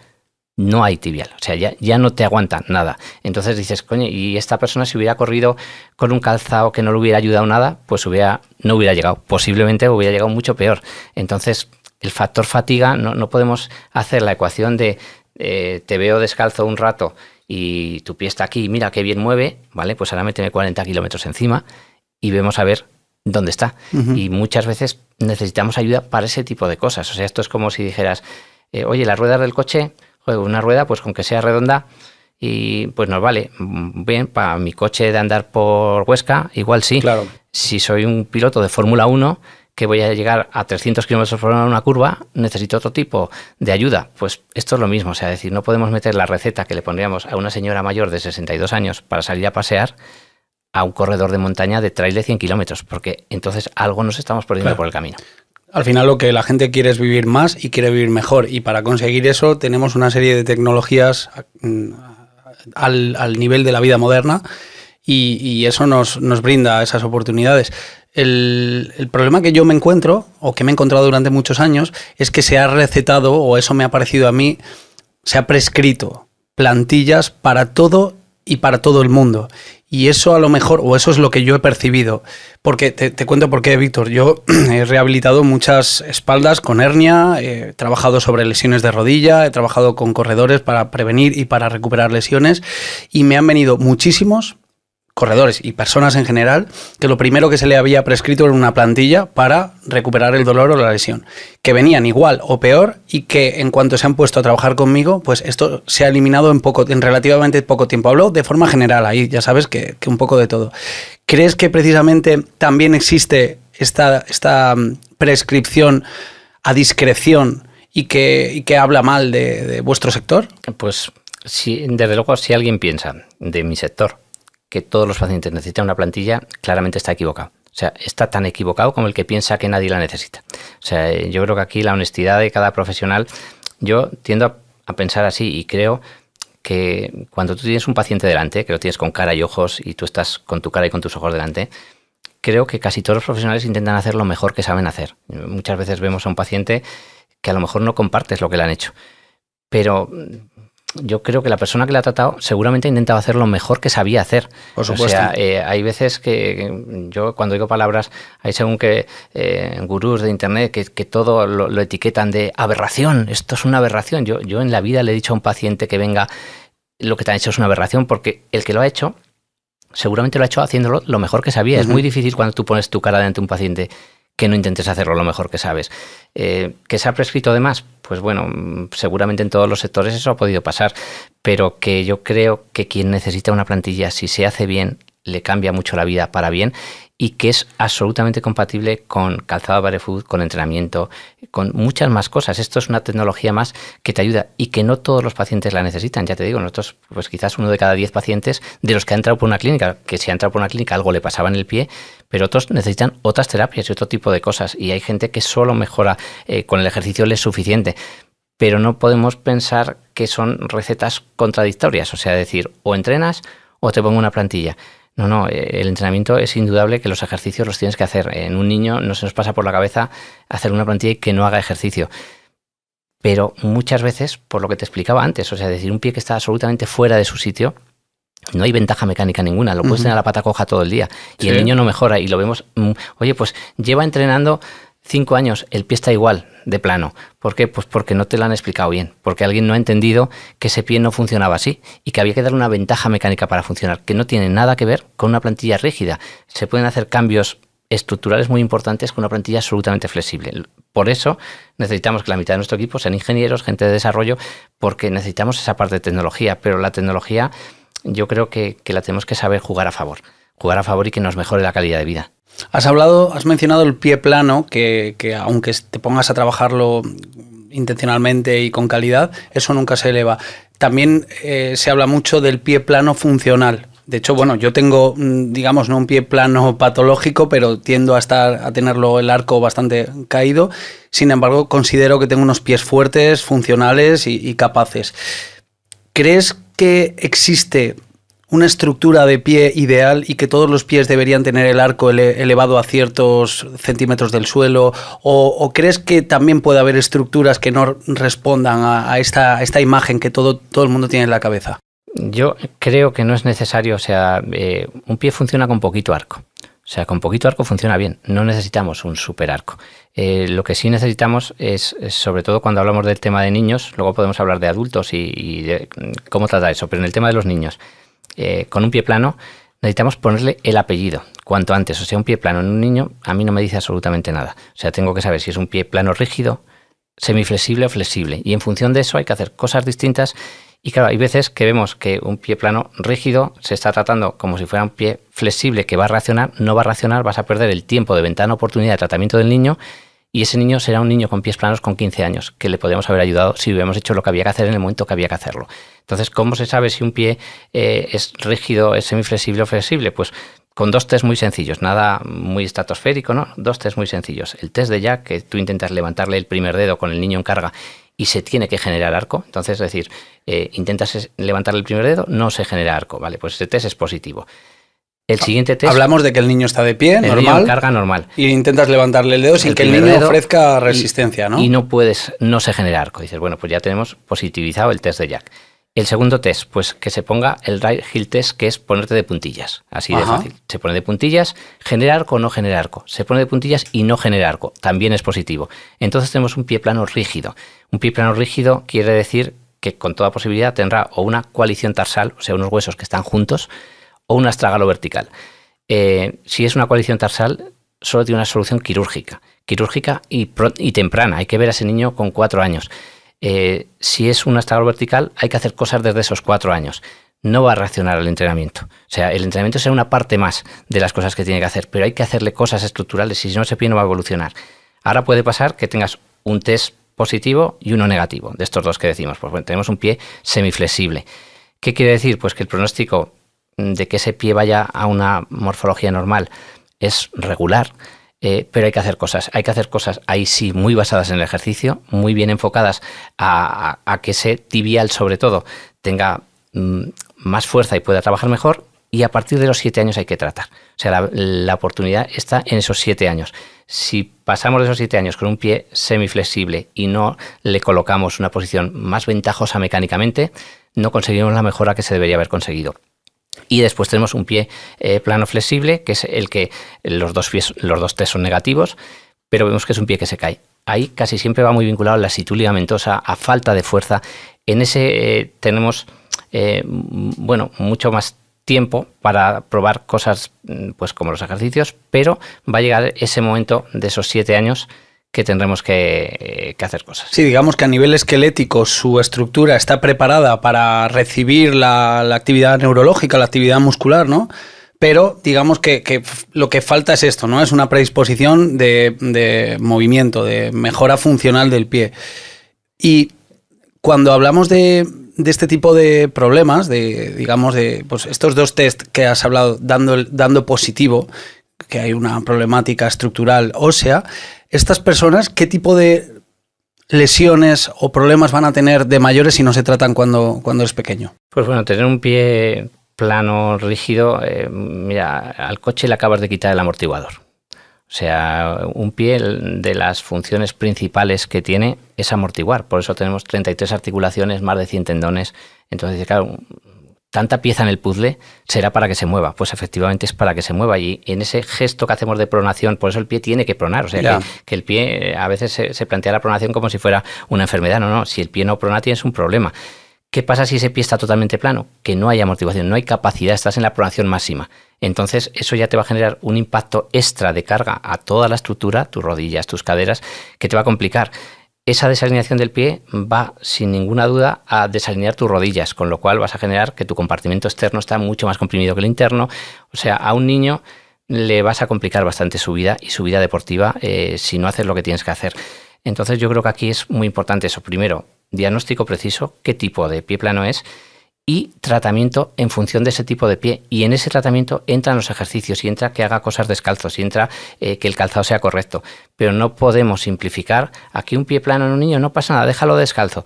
[SPEAKER 1] no hay tibial, o sea, ya, ya no te aguanta nada. Entonces dices, coño, y esta persona si hubiera corrido con un calzado que no le hubiera ayudado nada, pues hubiera, no hubiera llegado, posiblemente hubiera llegado mucho peor. Entonces, el factor fatiga, no, podemos hacer la ecuación de eh, te veo descalzo un rato y tu pie está aquí, mira qué bien mueve, ¿vale? Pues ahora tiene 40 kilómetros encima y vemos a ver dónde está. Y muchas veces necesitamos ayuda para ese tipo de cosas. O sea, esto es como si dijeras, eh, oye, las ruedas del coche una rueda, pues con que sea redonda, y pues nos vale. Bien, para mi coche de andar por Huesca, igual sí. Claro. Si soy un piloto de Fórmula 1, que voy a llegar a 300 kilómetros por una curva, necesito otro tipo de ayuda. Pues esto es lo mismo, o sea, decir, no podemos meter la receta que le pondríamos a una señora mayor de 62 años para salir a pasear a un corredor de montaña de trail de 100 kilómetros, porque entonces algo nos estamos perdiendo por el camino.
[SPEAKER 2] Al final lo que la gente quiere es vivir más y quiere vivir mejor. Y para conseguir eso tenemos una serie de tecnologías mm, al, nivel de la vida moderna y, eso nos, brinda esas oportunidades. El, el, problema que yo me encuentro o que me he encontrado durante muchos años es que se ha recetado, o eso me ha parecido a mí, se ha prescrito plantillas para todo y para todo el mundo. Y eso a lo mejor, o eso es lo que yo he percibido. Porque te, cuento por qué, Víctor. Yo he rehabilitado muchas espaldas con hernia, he trabajado sobre lesiones de rodilla, he trabajado con corredores para prevenir y para recuperar lesiones. Y me han venido muchísimos corredores y personas en general, que lo primero que se le había prescrito era una plantilla para recuperar el dolor o la lesión, que venían igual o peor y que en cuanto se han puesto a trabajar conmigo, pues esto se ha eliminado en, poco, en relativamente poco tiempo. Hablo de forma general, ahí ya sabes que, un poco de todo. ¿Crees que precisamente también existe esta, esta mm, prescripción a discreción y que,
[SPEAKER 1] y que habla mal de, vuestro sector? Pues si desde luego si alguien piensa de mi sector que todos los pacientes necesitan una plantilla, claramente está equivocado. O sea, está tan equivocado como el que piensa que nadie la necesita. O sea, yo creo que aquí la honestidad de cada profesional, yo tiendo a, pensar así y creo que cuando tú tienes un paciente delante, que lo tienes con cara y ojos y tú estás con tu cara y con tus ojos delante, creo que casi todos los profesionales intentan hacer lo mejor que saben hacer. Muchas veces vemos a un paciente que a lo mejor no compartes lo que le han hecho, pero yo creo que la persona que la ha tratado seguramente ha intentado hacer lo mejor que sabía hacer. Por supuesto. Eh, hay veces que yo cuando digo palabras, hay según que eh, gurús de internet que, todo lo, etiquetan de aberración, esto es una aberración. Yo, yo en la vida le he dicho a un paciente que venga, lo que te han hecho es una aberración, porque el que lo ha hecho, seguramente lo ha hecho haciéndolo lo mejor que sabía. Es muy difícil cuando tú pones tu cara delante de un paciente que no intentes hacerlo lo mejor que sabes. Eh, ¿Que se ha prescrito de más? Pues bueno, seguramente en todos los sectores eso ha podido pasar, pero que yo creo que quien necesita una plantilla, si se hace bien, le cambia mucho la vida para bien y que es absolutamente compatible con calzado barefoot, con entrenamiento, con muchas más cosas. Esto es una tecnología más que te ayuda y que no todos los pacientes la necesitan. Ya te digo, nosotros, pues quizás uno de cada diez pacientes de los que ha entrado por una clínica, que si ha entrado por una clínica algo le pasaba en el pie, pero otros necesitan otras terapias y otro tipo de cosas. Y hay gente que solo mejora eh, con el ejercicio, le es suficiente pero no podemos pensar que son recetas contradictorias, o sea, decir, o entrenas o te pongo una plantilla. No, no, eh, el entrenamiento es indudable que los ejercicios los tienes que hacer. En un niño no se nos pasa por la cabeza hacer una plantilla y que no haga ejercicio. Pero muchas veces, por lo que te explicaba antes, o sea, decir un pie que está absolutamente fuera de su sitio, no hay ventaja mecánica ninguna, lo puedes en tener a la pata coja todo el día y el niño no mejora y lo vemos, mm, oye, pues lleva entrenando cinco años, el pie está igual, de plano. ¿Por qué? Pues porque no te lo han explicado bien, porque alguien no ha entendido que ese pie no funcionaba así y que había que dar una ventaja mecánica para funcionar, que no tiene nada que ver con una plantilla rígida. Se pueden hacer cambios estructurales muy importantes con una plantilla absolutamente flexible. Por eso necesitamos que la mitad de nuestro equipo sean ingenieros, gente de desarrollo, porque necesitamos esa parte de tecnología, pero la tecnología yo creo que, que la tenemos que saber jugar a favor, jugar a favor y que nos mejore la calidad de vida. Has hablado,
[SPEAKER 2] has mencionado el pie plano, que, aunque te pongas a trabajarlo intencionalmente y con calidad, eso nunca se eleva. También eh, se habla mucho del pie plano funcional. De hecho, bueno, yo tengo, mm, digamos, no un pie plano patológico, pero tiendo a estar a tenerlo el arco bastante caído. Sin embargo, considero que tengo unos pies fuertes, funcionales y capaces. ¿Crees que existe una estructura de pie ideal y que todos los pies deberían tener el arco elevado a ciertos centímetros del suelo? ¿O, crees que también puede haber estructuras que no respondan a, esta, esta, imagen que todo, todo el mundo tiene en la cabeza?
[SPEAKER 1] Yo creo que no es necesario, o sea, eh, un pie funciona con poquito arco. O sea, con poquito arco funciona bien, no necesitamos un super arco. Eh, lo que sí necesitamos es, sobre todo cuando hablamos del tema de niños, luego podemos hablar de adultos y, y de mm, cómo tratar eso, pero en el tema de los niños, eh, con un pie plano, necesitamos ponerle el apellido cuanto antes. O sea, un pie plano en un niño a mí no me dice absolutamente nada. O sea, tengo que saber si es un pie plano rígido, semiflexible o flexible. Y en función de eso hay que hacer cosas distintas. Y claro, hay veces que vemos que un pie plano rígido se está tratando como si fuera un pie flexible que va a reaccionar, no va a racionar, vas a perder el tiempo de ventana oportunidad de tratamiento del niño y ese niño será un niño con pies planos con 15 años, que le podríamos haber ayudado si hubiéramos hecho lo que había que hacer en el momento que había que hacerlo. Entonces, ¿cómo se sabe si un pie eh, es rígido, es semiflexible o flexible? Pues con dos test muy sencillos, nada muy estratosférico, ¿no? Dos test muy sencillos. El test de Jack, que tú intentas levantarle el primer dedo con el niño en carga y se tiene que generar arco. Entonces, es decir, eh, intentas levantarle el primer dedo, no se genera arco, ¿vale? Pues ese test es positivo. El ah, siguiente test. Hablamos de
[SPEAKER 2] que el niño está de pie, normal. carga normal. Y intentas levantarle el dedo sin que el niño ofrezca resistencia, ¿no? Y
[SPEAKER 1] no puedes, no se arco. Dices, bueno, pues ya tenemos positivizado el test de Jack. El segundo test, pues que se ponga el right heel test, que es ponerte de puntillas. Así de fácil. Se pone de puntillas, genera arco, no genera arco. Se pone de puntillas y no genera arco. También es positivo. Entonces tenemos un pie plano rígido. Un pie plano rígido quiere decir que con toda posibilidad tendrá o una coalición tarsal, o sea, unos huesos que están juntos, o un astragalo vertical. Eh, si es una coalición tarsal, solo tiene una solución quirúrgica, quirúrgica y, temprana. Hay que ver a ese niño con cuatro años. Eh, si es un astragalo vertical, hay que hacer cosas desde esos cuatro años. No va a reaccionar al entrenamiento. O sea, el entrenamiento será una parte más de las cosas que tiene que hacer, pero hay que hacerle cosas estructurales y si no ese pie no va a evolucionar. Ahora puede pasar que tengas un test positivo y uno negativo, de estos dos que decimos. Pues bueno, tenemos un pie semiflexible. ¿Qué quiere decir? Pues que el pronóstico Mm, de que ese pie vaya a una morfología normal es regular, eh, pero hay que hacer cosas. Hay que hacer cosas ahí sí muy basadas en el ejercicio, muy bien enfocadas a, que ese tibial sobre todo tenga mm, más fuerza y pueda trabajar mejor. Y a partir de los siete años hay que tratar. O sea, la, oportunidad está en esos siete años. Si pasamos esos siete años con un pie semiflexible y no le colocamos una posición más ventajosa mecánicamente, no conseguimos la mejora que se debería haber conseguido. Y después tenemos un pie eh, plano flexible, que es el que los dos, pies, los dos test son negativos, pero vemos que es un pie que se cae. Ahí casi siempre va muy vinculado a la sitú ligamentosa, a falta de fuerza. En ese eh, tenemos, eh, bueno, mucho más tiempo para probar cosas mm, pues como los ejercicios, pero va a llegar ese momento de esos siete años que tendremos eh, que, hacer cosas.
[SPEAKER 2] Sí, digamos que a nivel esquelético su estructura está preparada para recibir la, actividad neurológica, la actividad muscular, ¿no? Pero digamos que, lo que falta es esto, ¿no? Es una predisposición de, movimiento, de mejora funcional del pie. Y cuando hablamos de, este tipo de problemas, de, digamos, de pues estos dos test que has hablado, dando, dando positivo, que hay una problemática estructural ósea, estas personas, ¿qué tipo de lesiones o problemas van a tener de mayores si no se tratan cuando, cuando es pequeño?
[SPEAKER 1] Pues bueno, tener un pie plano, rígido, eh, mira, al coche le acabas de quitar el amortiguador. O sea, un pie de las funciones principales que tiene es amortiguar. Por eso tenemos 33 articulaciones, más de 100 tendones. Entonces, claro, tanta pieza en el puzzle será para que se mueva. Pues efectivamente es para que se mueva. Y en ese gesto que hacemos de pronación, por eso el pie tiene que pronar. O sea, que, el pie eh, a veces se, se plantea la pronación como si fuera una enfermedad. No, no, si el pie no prona tienes un problema. ¿Qué pasa si ese pie está totalmente plano? Que no hay amortiguación, no hay capacidad, estás en la pronación máxima. Entonces, eso ya te va a generar un impacto extra de carga a toda la estructura, tus rodillas, tus caderas, que te va a complicar esa desalineación del pie va sin ninguna duda a desalinear tus rodillas, con lo cual vas a generar que tu compartimento externo está mucho más comprimido que el interno. O sea, a un niño le vas a complicar bastante su vida y su vida deportiva eh, si no haces lo que tienes que hacer. Entonces yo creo que aquí es muy importante eso. Primero, diagnóstico preciso, qué tipo de pie plano es y tratamiento en función de ese tipo de pie. Y en ese tratamiento entran los ejercicios y entra que haga cosas descalzos y entra eh, que el calzado sea correcto. Pero no podemos simplificar aquí un pie plano en un niño, no pasa nada, déjalo descalzo.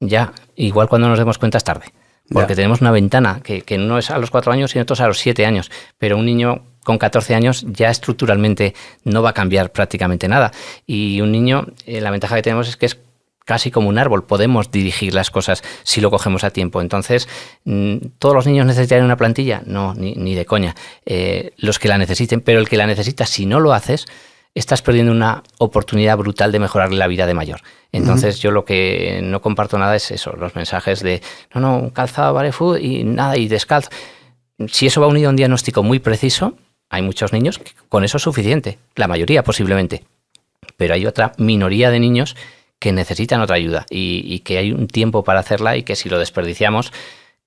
[SPEAKER 1] Ya, igual cuando nos demos cuenta es tarde. Porque tenemos una ventana que, que no es a los cuatro años sino otros a los siete años. Pero un niño con 14 años ya estructuralmente no va a cambiar prácticamente nada. Y un niño, eh, la ventaja que tenemos es que es casi como un árbol, podemos dirigir las cosas si lo cogemos a tiempo. Entonces, mm, ¿todos los niños necesitan una plantilla? No, ni, de coña. Eh, los que la necesiten, pero el que la necesita, si no lo haces, estás perdiendo una oportunidad brutal de mejorar la vida de mayor. Entonces, yo lo que no comparto nada es eso, los mensajes de, no, no, calzado, vale, y nada, y descalzo. Si eso va unido a un diagnóstico muy preciso, hay muchos niños con eso es suficiente, la mayoría posiblemente, pero hay otra minoría de niños que necesitan otra ayuda y, que hay un tiempo para hacerla y que si lo desperdiciamos,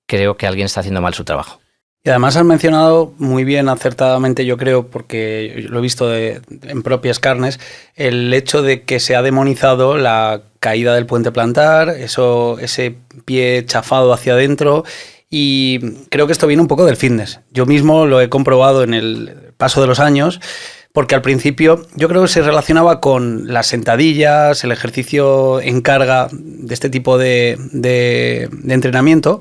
[SPEAKER 1] creo que alguien está haciendo mal su trabajo.
[SPEAKER 2] Y además has mencionado muy bien, acertadamente, yo creo, porque lo he visto en propias carnes, el hecho de que se ha demonizado la caída del puente plantar, eso, ese pie chafado hacia adentro. Y creo que esto viene un poco del fitness. Yo mismo lo he comprobado en el paso de los años porque al principio yo creo que se relacionaba con las sentadillas, el ejercicio en carga de este tipo de, entrenamiento.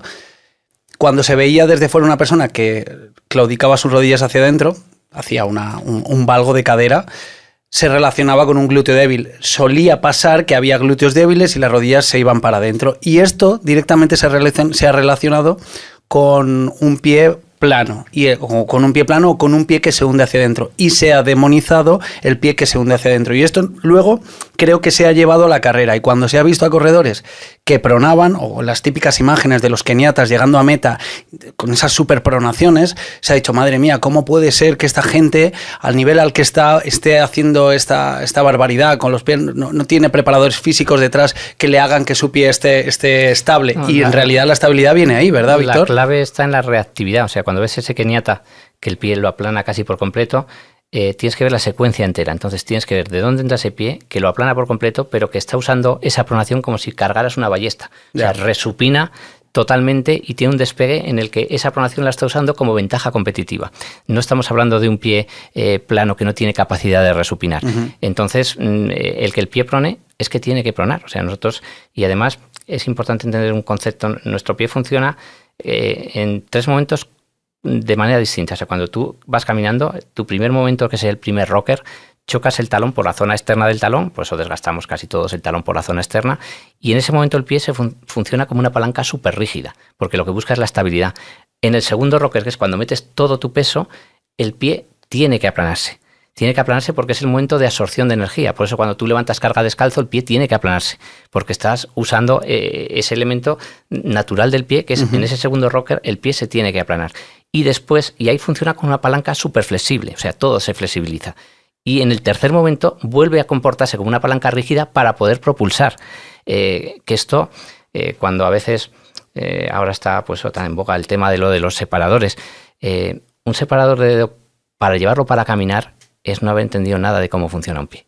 [SPEAKER 2] Cuando se veía desde fuera una persona que claudicaba sus rodillas hacia adentro, hacía un, valgo de cadera, se relacionaba con un glúteo débil. Solía pasar que había glúteos débiles y las rodillas se iban para adentro. Y esto directamente se ha relacionado con un pie plano, y, eh, o con un pie plano o con un pie que se hunde hacia adentro, y se ha demonizado el pie que se hunde hacia adentro. Y esto luego creo que se ha llevado la carrera. Y cuando se ha visto a corredores que pronaban, o las típicas imágenes de los keniatas llegando a meta con esas pronaciones se ha dicho, madre mía, ¿cómo puede ser que esta gente, al nivel al que está, esté haciendo esta, esta barbaridad con los pies, no, tiene preparadores físicos detrás que le hagan que su pie esté, estable? y en realidad la estabilidad viene ahí, ¿verdad, Víctor? La
[SPEAKER 1] clave está en la reactividad. O sea, cuando ves ese keniata que el pie lo aplana casi por completo, eh, tienes que ver la secuencia entera. Entonces tienes que ver de dónde entra ese pie, que lo aplana por completo, pero que está usando esa pronación como si cargaras una ballesta. O sea, resupina totalmente y tiene un despegue en el que esa pronación la está usando como ventaja competitiva. No estamos hablando de un pie eh, plano que no tiene capacidad de resupinar. Entonces, mm, eh, el que el pie prone es que tiene que pronar. O sea, nosotros, y además es importante entender un concepto, nuestro pie funciona en tres momentos de manera distinta. O sea, cuando tú vas caminando, tu primer momento, que es el primer rocker, chocas el talón por la zona externa del talón, por eso desgastamos casi todos el talón por la zona externa, y en ese momento el pie se funciona como una palanca súper rígida, porque lo que busca es la estabilidad. En el segundo rocker, que es cuando metes todo tu peso, el pie tiene que aplanarse tiene que aplanarse porque es el momento de absorción de energía. Por eso cuando tú levantas carga descalzo, el pie tiene que aplanarse, porque estás usando eh, ese elemento natural del pie, que es en ese segundo rocker el pie se tiene que aplanar. Y después, y ahí funciona con una palanca súper flexible, o sea, todo se flexibiliza. Y en el tercer momento vuelve a comportarse como una palanca rígida para poder propulsar. Eh, que esto, eh, cuando a veces, ahora está pues en boca el tema de lo de los separadores, un separador de dedo para llevarlo para caminar es no haber entendido nada de cómo funciona un pie.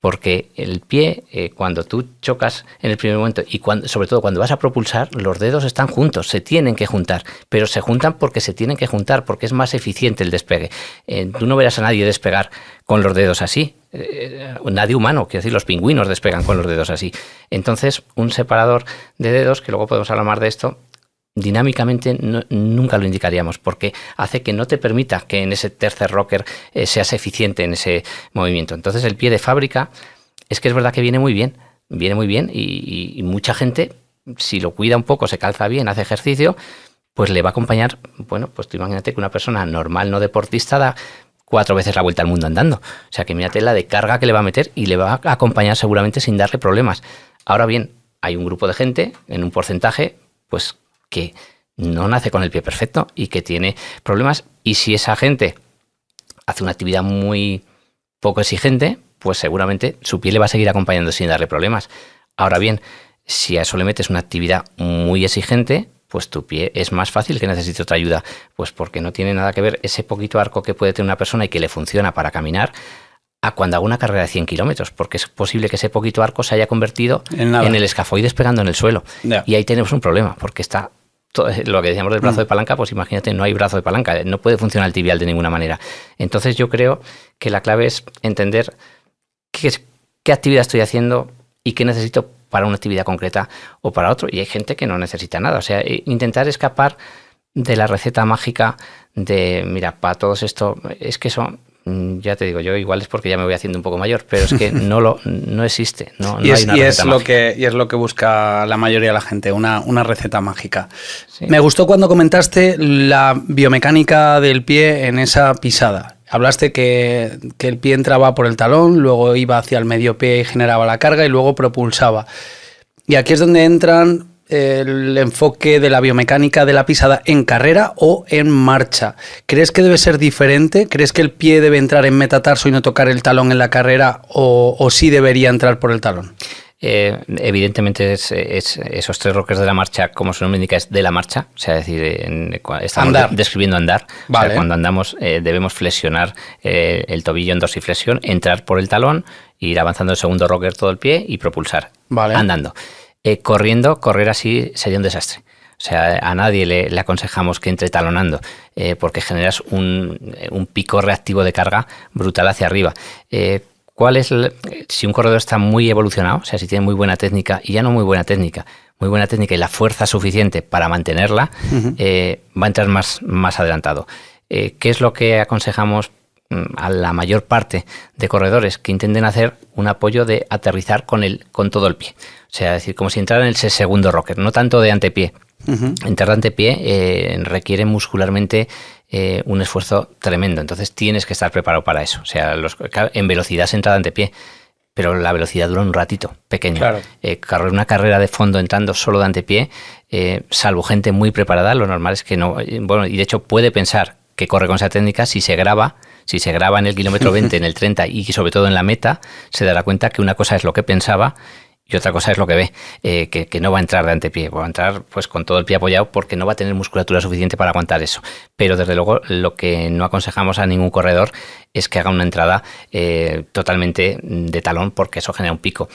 [SPEAKER 1] Porque el pie, eh, cuando tú chocas en el primer momento y cuando, sobre todo cuando vas a propulsar, los dedos están juntos, se tienen que juntar, pero se juntan porque se tienen que juntar, porque es más eficiente el despegue. Eh, tú no verás a nadie despegar con los dedos así, eh, nadie humano, quiero decir, los pingüinos despegan con los dedos así. Entonces, un separador de dedos, que luego podemos hablar más de esto, dinámicamente nunca lo indicaríamos porque hace que no te permita que en ese tercer rocker eh, seas eficiente en ese movimiento. Entonces el pie de fábrica es que es verdad que viene muy bien, viene muy bien y, mucha gente si lo cuida un poco, se calza bien, hace ejercicio, pues le va a acompañar, bueno, pues tú imagínate que una persona normal, no deportista, da cuatro veces la vuelta al mundo andando. O sea que mírate la de carga que le va a meter y le va a acompañar seguramente sin darle problemas. Ahora bien, hay un grupo de gente, en un porcentaje, pues que no nace con el pie perfecto y que tiene problemas. Y si esa gente hace una actividad muy poco exigente, pues seguramente su pie le va a seguir acompañando sin darle problemas. Ahora bien, si a eso le metes una actividad muy exigente, pues tu pie es más fácil que necesite otra ayuda, pues porque no tiene nada que ver ese poquito arco que puede tener una persona y que le funciona para caminar a cuando haga una carrera de 100 kilómetros, porque es posible que ese poquito arco se haya convertido en, el escafoide esperando en el suelo. Y ahí tenemos un problema, porque está eh, lo que decíamos del brazo mm. de palanca, pues imagínate, no hay brazo de palanca, eh, no puede funcionar el tibial de ninguna manera. Entonces yo creo que la clave es entender qué, qué actividad estoy haciendo y qué necesito para una actividad concreta o para otro. Y hay gente que no necesita nada. O sea, eh, intentar escapar de la receta mágica de, mira, para todos esto, es que son Mm, ya te digo yo, igual es porque ya me voy haciendo un poco mayor, pero es que no lo no existe. No, y, es, lo que, y es lo que busca la
[SPEAKER 2] mayoría de la gente, una, una receta mágica. Me gustó cuando comentaste la biomecánica del pie en esa pisada. Hablaste que, que el pie entraba por el talón, luego iba hacia el medio pie y generaba la carga y luego propulsaba. Y aquí es donde entran el enfoque de la biomecánica de la pisada en carrera o en marcha. ¿Crees que debe ser diferente? ¿Crees que el pie debe entrar en metatarso y no tocar el talón en la carrera o, sí debería entrar por el talón?
[SPEAKER 1] Eh, evidentemente, esos tres rockers de la marcha, como su nombre indica, es de la marcha. O sea, es decir, estamos describiendo andar. O sea, cuando andamos, eh, debemos flexionar eh, el tobillo en dos flexión, entrar por el talón, ir avanzando el segundo rocker todo el pie y propulsar. Andando. Eh, corriendo, correr así sería un desastre. O sea, a nadie le, aconsejamos que entre talonando, eh, porque generas eh, un, pico reactivo de carga brutal hacia arriba. ¿Cuál es, si un corredor está muy evolucionado, o sea, si tiene muy buena técnica, y ya no muy buena técnica, muy buena técnica y la fuerza suficiente para mantenerla, va a entrar más, más adelantado. ¿Qué es lo que aconsejamos a la mayor parte de corredores que intenten hacer un apoyo de aterrizar con, el, con todo el pie. O sea, decir, como si entraran en el segundo rocker, no tanto de antepié. Entrar de antepié eh, requiere muscularmente eh, un esfuerzo tremendo, entonces tienes que estar preparado para eso. O sea, los, en velocidad se entra de antepié, pero la velocidad dura un ratito, pequeño. Claro. Eh, una carrera de fondo entrando solo de antepié, salvo gente muy preparada, lo normal es que no. Bueno, y de hecho puede pensar que corre con esa técnica si se graba si se graba en el kilómetro 20, en el 30 y sobre todo en la meta, se dará cuenta que una cosa es lo que pensaba y otra cosa es lo que ve, eh, que, no va a entrar de antepié, va a entrar pues con todo el pie apoyado porque no va a tener musculatura suficiente para aguantar eso. Pero desde luego lo que no aconsejamos a ningún corredor es que haga una entrada eh, totalmente de talón porque eso genera un pico.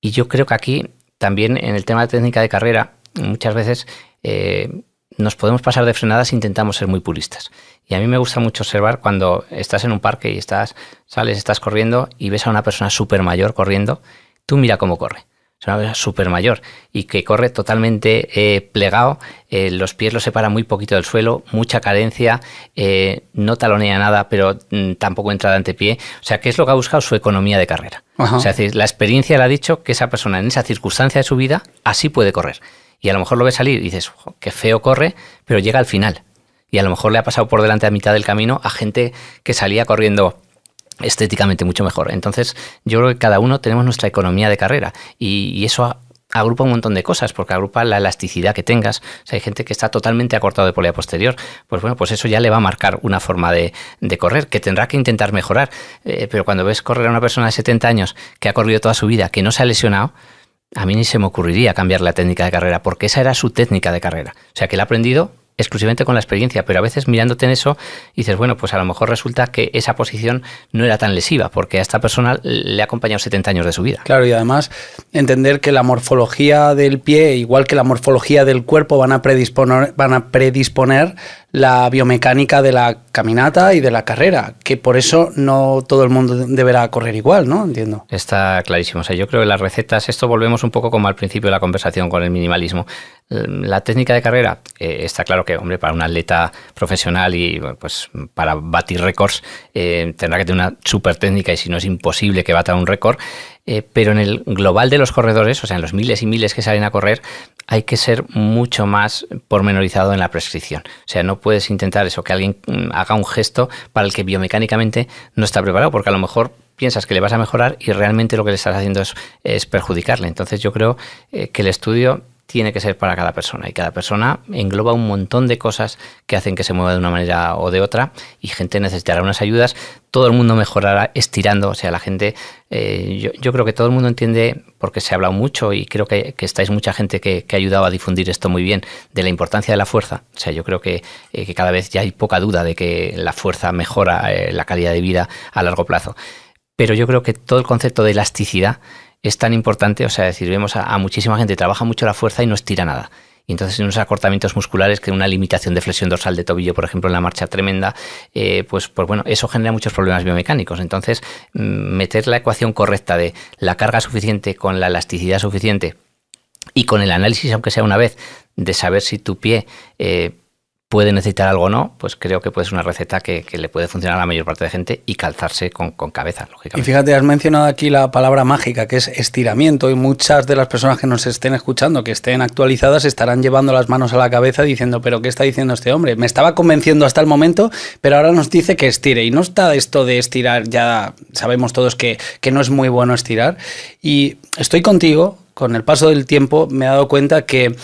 [SPEAKER 1] Y yo creo que aquí también en el tema de técnica de carrera muchas veces eh, nos podemos pasar de frenadas si intentamos ser muy puristas. Y a mí me gusta mucho observar cuando estás en un parque y estás, sales, estás corriendo y ves a una persona súper mayor corriendo, tú mira cómo corre. Es una persona súper mayor y que corre totalmente eh, plegado, eh, los pies los separan muy poquito del suelo, mucha carencia, eh, no talonea nada, pero mm, tampoco entra de antepié. O sea, ¿qué es lo que ha buscado? Su economía de carrera. O sea, la experiencia le ha dicho que esa persona en esa circunstancia de su vida así puede correr. Y a lo mejor lo ves salir y dices, qué feo corre, pero llega al final. Y a lo mejor le ha pasado por delante a mitad del camino a gente que salía corriendo estéticamente mucho mejor. Entonces, yo creo que cada uno tenemos nuestra economía de carrera y, eso agrupa un montón de cosas, porque agrupa la elasticidad que tengas. si hay gente que está totalmente acortado de polea posterior. Pues bueno, pues eso ya le va a marcar una forma de, correr, que tendrá que intentar mejorar. Eh, pero cuando ves correr a una persona de 70 años que ha corrido toda su vida, que no se ha lesionado, a mí ni se me ocurriría cambiar la técnica de carrera, porque esa era su técnica de carrera. O sea, que él ha aprendido exclusivamente con la experiencia, pero a veces mirándote en eso dices, bueno, pues a lo mejor resulta que esa posición no era tan lesiva, porque a esta persona le ha acompañado 70 años de su vida. Claro, y además entender que la morfología del pie,
[SPEAKER 2] igual que la morfología del cuerpo, van a predisponer, van a predisponer la biomecánica de la caminata y de la carrera, que por eso no todo el mundo deberá correr igual,
[SPEAKER 1] ¿no? Entiendo. Está clarísimo. O sea, yo creo que las recetas, esto volvemos un poco como al principio de la conversación con el minimalismo. Mm, la técnica de carrera, eh, está claro que, hombre, para un atleta profesional y pues para batir récords, eh, tendrá que tener una súper técnica y si no es imposible que bata un récord. Eh, pero en el global de los corredores, o sea, en los miles y miles que salen a correr, hay que ser mucho más pormenorizado en la prescripción. O sea, no puedes intentar eso, que alguien mm, haga un gesto para el que biomecánicamente no está preparado, porque a lo mejor piensas que le vas a mejorar y realmente lo que le estás haciendo es, perjudicarle. Entonces yo creo eh, que el estudio tiene que ser para cada persona y cada persona engloba un montón de cosas que hacen que se mueva de una manera o de otra y gente necesitará unas ayudas, todo el mundo mejorará estirando, o sea, la gente, eh, yo, creo que todo el mundo entiende, porque se ha hablado mucho y creo que, estáis mucha gente que, ha ayudado a difundir esto muy bien, de la importancia de la fuerza, o sea, yo creo que, eh, cada vez ya hay poca duda de que la fuerza mejora eh, la calidad de vida a largo plazo, pero yo creo que todo el concepto de elasticidad, es tan importante, o sea, decir, vemos a, muchísima gente, trabaja mucho la fuerza y no estira nada. Y entonces en unos acortamientos musculares que una limitación de flexión dorsal de tobillo, por ejemplo, en la marcha tremenda, eh, pues, pues bueno, eso genera muchos problemas biomecánicos. Entonces, mm, meter la ecuación correcta de la carga suficiente con la elasticidad suficiente y con el análisis, aunque sea una vez, de saber si tu pie... Eh, puede necesitar algo o no, pues creo que puede ser una receta que, le puede funcionar a la mayor parte de gente y calzarse con, cabeza,
[SPEAKER 2] lógicamente. Y fíjate, has mencionado aquí la palabra mágica, que es estiramiento, y muchas de las personas que nos estén escuchando, que estén actualizadas, estarán llevando las manos a la cabeza diciendo, pero ¿qué está diciendo este hombre? Me estaba convenciendo hasta el momento, pero ahora nos dice que estire, y no está esto de estirar, ya sabemos todos que, que no es muy bueno estirar, y estoy contigo, con el paso del tiempo me he dado cuenta que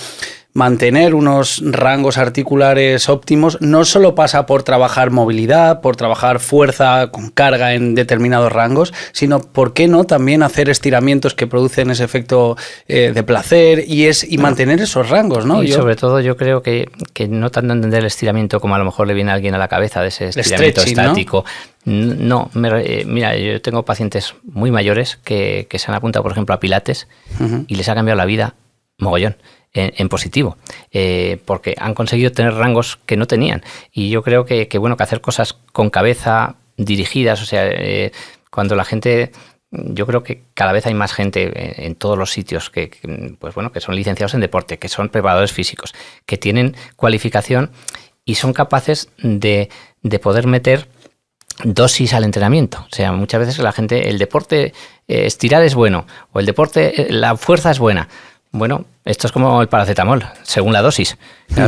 [SPEAKER 2] mantener unos rangos articulares óptimos no solo pasa por trabajar movilidad, por trabajar fuerza con carga en determinados rangos, sino, ¿por qué no también hacer estiramientos que producen ese efecto eh, de placer y, es, y mantener esos rangos? ¿no? Y sobre
[SPEAKER 1] todo yo creo que, no tanto entender el estiramiento como a lo mejor le viene a alguien a la cabeza de ese estiramiento estático. ¿no? Eh, mira, yo tengo pacientes muy mayores que, se han apuntado, por ejemplo, a pilates y les ha cambiado la vida mogollón en, positivo, eh, porque han conseguido tener rangos que no tenían. Y yo creo que, bueno, que hacer cosas con cabeza, dirigidas, o sea, eh, cuando la gente yo creo que cada vez hay más gente en todos los sitios que, pues bueno, que son licenciados en deporte, que son preparadores físicos, que tienen cualificación y son capaces de, de poder meter dosis al entrenamiento. O sea, muchas veces la gente, el deporte, eh, estirar es bueno, o el deporte, la fuerza es buena. Bueno, esto es como el paracetamol, según la dosis.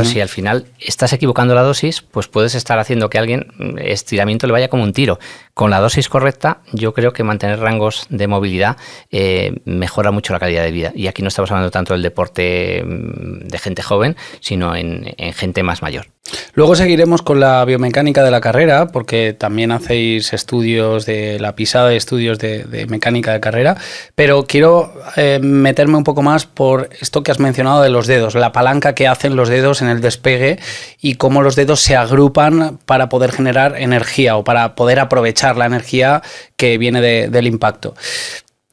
[SPEAKER 1] si al final estás equivocando la dosis, pues puedes estar haciendo que a alguien mm, estiramiento le vaya como un tiro. Con la dosis correcta, yo creo que mantener rangos de movilidad eh, mejora mucho la calidad de vida. Y aquí no estamos hablando tanto del deporte mm, de gente joven, sino en, gente más mayor.
[SPEAKER 2] Luego seguiremos con la biomecánica de la carrera, porque también hacéis estudios de la pisada estudios de, mecánica de carrera, pero quiero eh, meterme un poco más por esto que que has mencionado de los dedos, la palanca que hacen los dedos en el despegue y cómo los dedos se agrupan para poder generar energía o para poder aprovechar la energía que viene del impacto.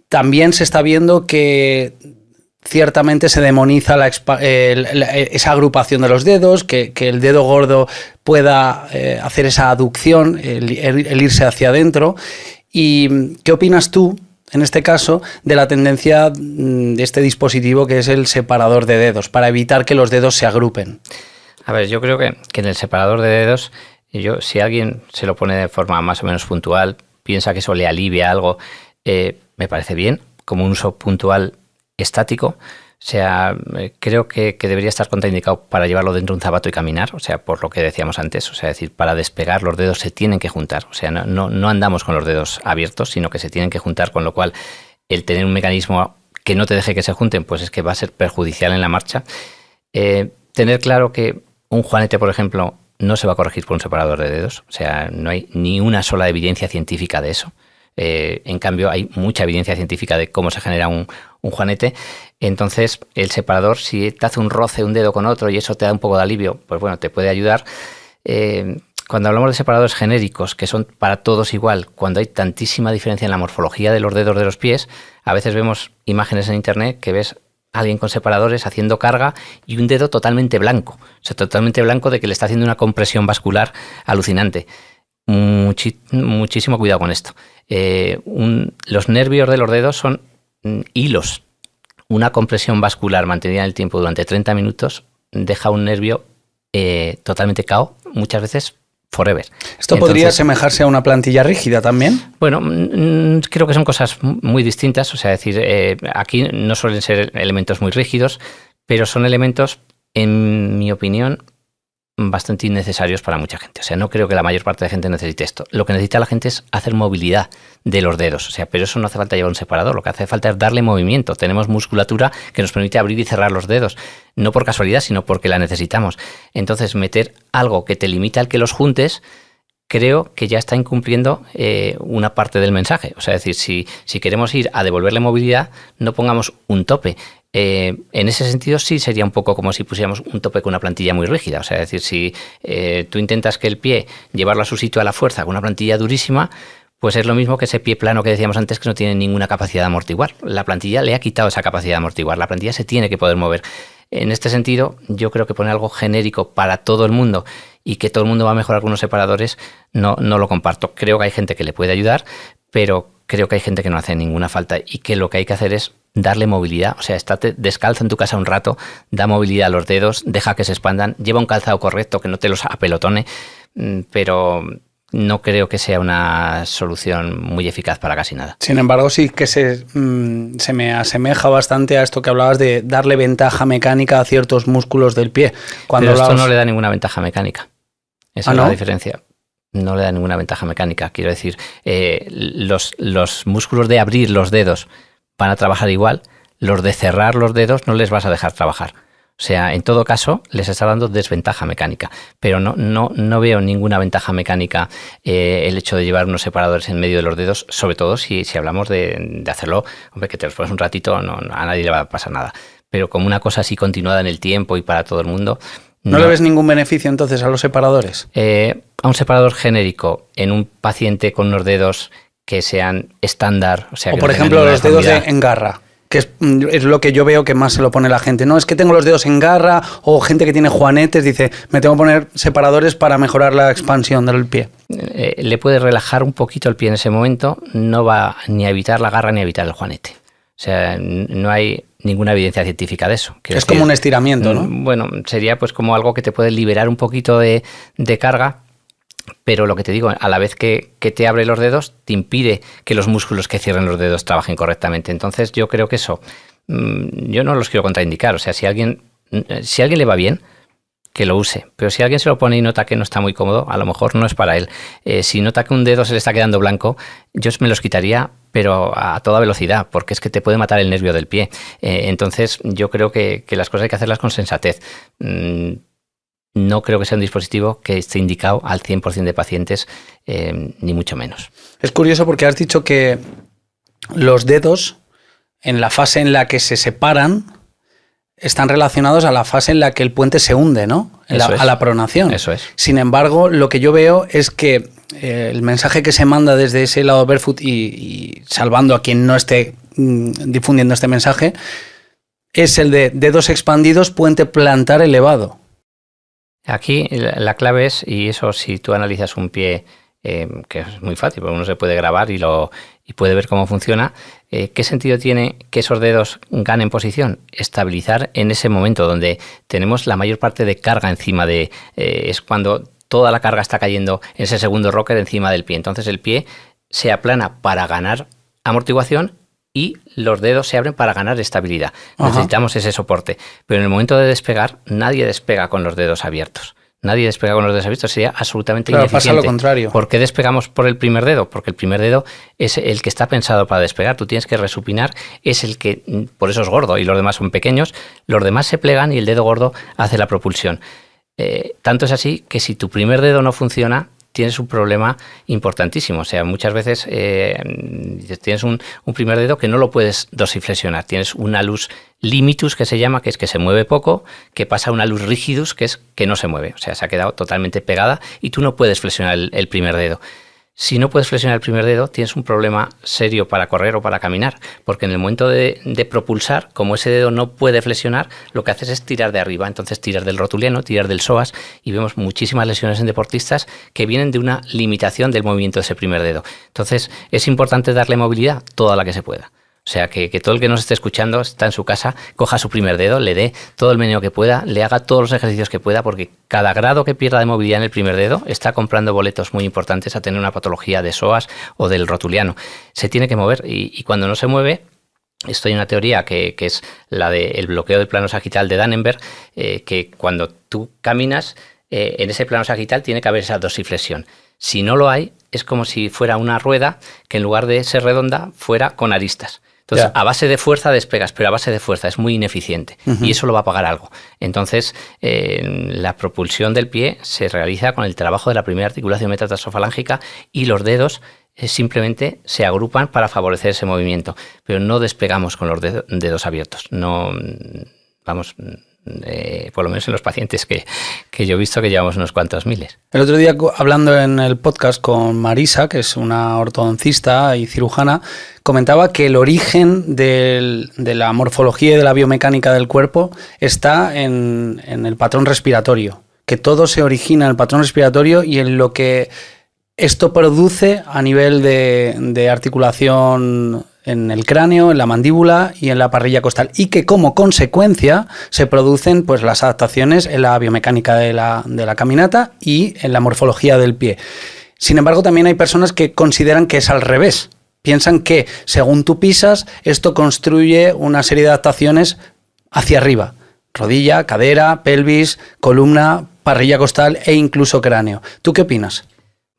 [SPEAKER 2] También se está viendo que ciertamente se demoniza esa agrupación de los dedos, que, el dedo gordo pueda eh, hacer esa aducción, el, el irse hacia adentro. ¿Y qué opinas tú en este caso, de la tendencia mm, de este dispositivo que es el separador de dedos, para evitar que los dedos se agrupen.
[SPEAKER 1] A ver, yo creo que, en el separador de dedos, yo, si alguien se lo pone de forma más o menos puntual, piensa que eso le alivia algo, eh, me parece bien, como un uso puntual estático, o sea, eh, creo que, debería estar contraindicado para llevarlo dentro de un zapato y caminar, o sea, por lo que decíamos antes, o sea, decir, para despegar los dedos se tienen que juntar, o sea, no, andamos con los dedos abiertos, sino que se tienen que juntar, con lo cual el tener un mecanismo que no te deje que se junten, pues es que va a ser perjudicial en la marcha. Eh, tener claro que un juanete, por ejemplo, no se va a corregir por un separador de dedos, o sea, no hay ni una sola evidencia científica de eso. Eh, en cambio, hay mucha evidencia científica de cómo se genera un, juanete. Entonces, el separador, si te hace un roce un dedo con otro y eso te da un poco de alivio, pues bueno, te puede ayudar. Eh, cuando hablamos de separadores genéricos, que son para todos igual, cuando hay tantísima diferencia en la morfología de los dedos de los pies, a veces vemos imágenes en internet que ves a alguien con separadores haciendo carga y un dedo totalmente blanco, o sea, totalmente blanco de que le está haciendo una compresión vascular alucinante muchísimo cuidado con esto. Eh, los nervios de los dedos son mm, hilos. Una compresión vascular mantenida en el tiempo durante 30 minutos deja un nervio eh, totalmente cao, muchas veces forever. ¿Esto podría asemejarse a una plantilla rígida también? Bueno, mm, mm, creo que son cosas muy distintas. O sea, decir, eh, aquí no suelen ser elementos muy rígidos, pero son elementos, en mi opinión, bastante innecesarios para mucha gente. O sea, no creo que la mayor parte de gente necesite esto. Lo que necesita la gente es hacer movilidad de los dedos. O sea, pero eso no hace falta llevar un separador. Lo que hace falta es darle movimiento. Tenemos musculatura que nos permite abrir y cerrar los dedos. No por casualidad, sino porque la necesitamos. Entonces, meter algo que te limita al que los juntes, creo que ya está incumpliendo eh, una parte del mensaje. O sea, decir, si, si queremos ir a devolverle movilidad, no pongamos un tope. Eh, en ese sentido sí sería un poco como si pusiéramos un tope con una plantilla muy rígida. O sea, decir, si eh, tú intentas que el pie llevarlo a su sitio a la fuerza con una plantilla durísima, pues es lo mismo que ese pie plano que decíamos antes que no tiene ninguna capacidad de amortiguar. La plantilla le ha quitado esa capacidad de amortiguar. La plantilla se tiene que poder mover. En este sentido, yo creo que poner algo genérico para todo el mundo y que todo el mundo va a mejorar con unos separadores, no, no lo comparto. Creo que hay gente que le puede ayudar, pero creo que hay gente que no hace ninguna falta y que lo que hay que hacer es darle movilidad, o sea, estate descalzo en tu casa un rato, da movilidad a los dedos, deja que se expandan, lleva un calzado correcto que no te los apelotone, mm, pero no creo que sea una solución muy eficaz para casi nada.
[SPEAKER 2] Sin embargo, sí que se, mm, se, me asemeja bastante a esto que hablabas de darle ventaja mecánica a ciertos músculos del pie. Cuando esto no le
[SPEAKER 1] da ninguna ventaja mecánica. Esa ¿Ah, es la diferencia. No le da ninguna ventaja mecánica. Quiero decir, eh, los, los músculos de abrir los dedos van a trabajar igual. Los de cerrar los dedos no les vas a dejar trabajar. O sea, en todo caso, les está dando desventaja mecánica. Pero no, no, no veo ninguna ventaja mecánica eh, el hecho de llevar unos separadores en medio de los dedos, sobre todo si, si hablamos de, hacerlo, hombre, que te los pones un ratito, a nadie le va a pasar nada. Pero como una cosa así continuada en el tiempo y para todo el mundo. ¿No, le ves ningún beneficio entonces a los separadores? Eh, a un separador genérico en un paciente con unos dedos que sean estándar. O, sea, por ejemplo, los dedos en
[SPEAKER 2] garra que mm, es, lo que yo veo que más se lo pone la gente. No, es que tengo los dedos en garra o gente que tiene juanetes dice, me tengo que poner separadores para mejorar la expansión
[SPEAKER 1] del pie. Eh, eh, le puede relajar un poquito el pie en ese momento, no va ni a evitar la garra ni a evitar el juanete. O sea, no hay ninguna evidencia científica de eso. es como un estiramiento, ¿no? Mm, bueno, sería pues como algo que te puede liberar un poquito de carga, pero lo que te digo, a la vez que, te abre los dedos, te impide que los músculos que cierren los dedos trabajen correctamente. Entonces yo creo que eso, mm, yo no los quiero contraindicar. O sea, si alguien, mm, si a alguien le va bien, que lo use. Pero si alguien se lo pone y nota que no está muy cómodo, a lo mejor no es para él. Eh, si nota que un dedo se le está quedando blanco, yo me los quitaría, pero a toda velocidad, porque es que te puede matar el nervio del pie. Eh, entonces yo creo que, las cosas hay que hacerlas con sensatez. Mm, no creo que sea un dispositivo que esté indicado al 100% de pacientes, eh, ni mucho menos. Es curioso porque has dicho que
[SPEAKER 2] los dedos, en la fase en la que se separan, están relacionados a la fase en la que el puente se hunde, ¿no? a la pronación. Eso es. Sin embargo, lo que yo veo es que eh, el mensaje que se manda desde ese lado barefoot y, salvando a quien no esté mm, difundiendo este mensaje es el de dedos expandidos, puente plantar elevado.
[SPEAKER 1] Aquí la clave es, y eso si tú analizas un pie, eh, que es muy fácil, porque uno se puede grabar y, lo, y puede ver cómo funciona, eh, ¿qué sentido tiene que esos dedos ganen posición? Estabilizar en ese momento donde tenemos la mayor parte de carga encima de... Eh, es cuando toda la carga está cayendo en ese segundo rocker encima del pie. Entonces el pie se aplana para ganar amortiguación y los dedos se abren para ganar estabilidad. Necesitamos ese soporte. Pero en el momento de despegar, nadie despega con los dedos abiertos. Nadie despega con los dedos abiertos, sería absolutamente ineficiente. Pasa lo contrario. ¿Por qué despegamos por el primer dedo? Porque el primer dedo es el que está pensado para despegar. Tú tienes que resupinar, es el que, mm, por eso es gordo y los demás son pequeños. Los demás se plegan y el dedo gordo hace la propulsión. Eh, tanto es así que si tu primer dedo no funciona, tienes un problema importantísimo. O sea, muchas veces eh, tienes un, primer dedo que no lo puedes dosiflexionar. Tienes una luz limitus que se llama, que es que se mueve poco, que pasa a una luz rigidus, que es que no se mueve. O sea, se ha quedado totalmente pegada y tú no puedes flexionar el primer dedo. Si no puedes flexionar el primer dedo, tienes un problema serio para correr o para caminar, porque en el momento de, propulsar, como ese dedo no puede flexionar, lo que haces es tirar de arriba, entonces tirar del rotuliano, tirar del psoas, y vemos muchísimas lesiones en deportistas que vienen de una limitación del movimiento de ese primer dedo. Entonces, es importante darle movilidad toda la que se pueda. O sea, que, todo el que nos esté escuchando está en su casa, coja su primer dedo, le dé todo el meneo que pueda, le haga todos los ejercicios que pueda, porque cada grado que pierda de movilidad en el primer dedo está comprando boletos muy importantes a tener una patología de psoas o del rotuliano. Se tiene que mover y, cuando no se mueve, estoy en una teoría que, es la del bloqueo del plano sagital de Dannenberg, eh, que cuando tú caminas, eh, en ese plano sagital tiene que haber esa dosiflexión. Si no lo hay, es como si fuera una rueda que en lugar de ser redonda fuera con aristas. Entonces, a base de fuerza despegas, pero a base de fuerza es muy ineficiente y eso lo va a pagar algo. Entonces, la propulsión del pie se realiza con el trabajo de la primera articulación metatarsofalángica y los dedos eh, simplemente se agrupan para favorecer ese movimiento, pero no despegamos con los dedos abiertos. No, mm, vamos, por lo menos en los pacientes que, que, yo he visto que llevamos unos cuantos miles.
[SPEAKER 2] El otro día hablando en el podcast con Marisa, que es una ortodoncista y cirujana, comentaba que el origen de la morfología y de la biomecánica del cuerpo está en, el patrón respiratorio, que todo se origina en el patrón respiratorio y en lo que esto produce a nivel de, de articulación en el cráneo, en la mandíbula y en la parrilla costal y que como consecuencia se producen pues las adaptaciones en la biomecánica de la, de la caminata y en la morfología del pie. Sin embargo, también hay personas que consideran que es al revés. Piensan que según tú pisas, esto construye una serie de adaptaciones hacia arriba. Rodilla, cadera, pelvis, columna, parrilla costal e incluso cráneo. ¿Tú qué opinas?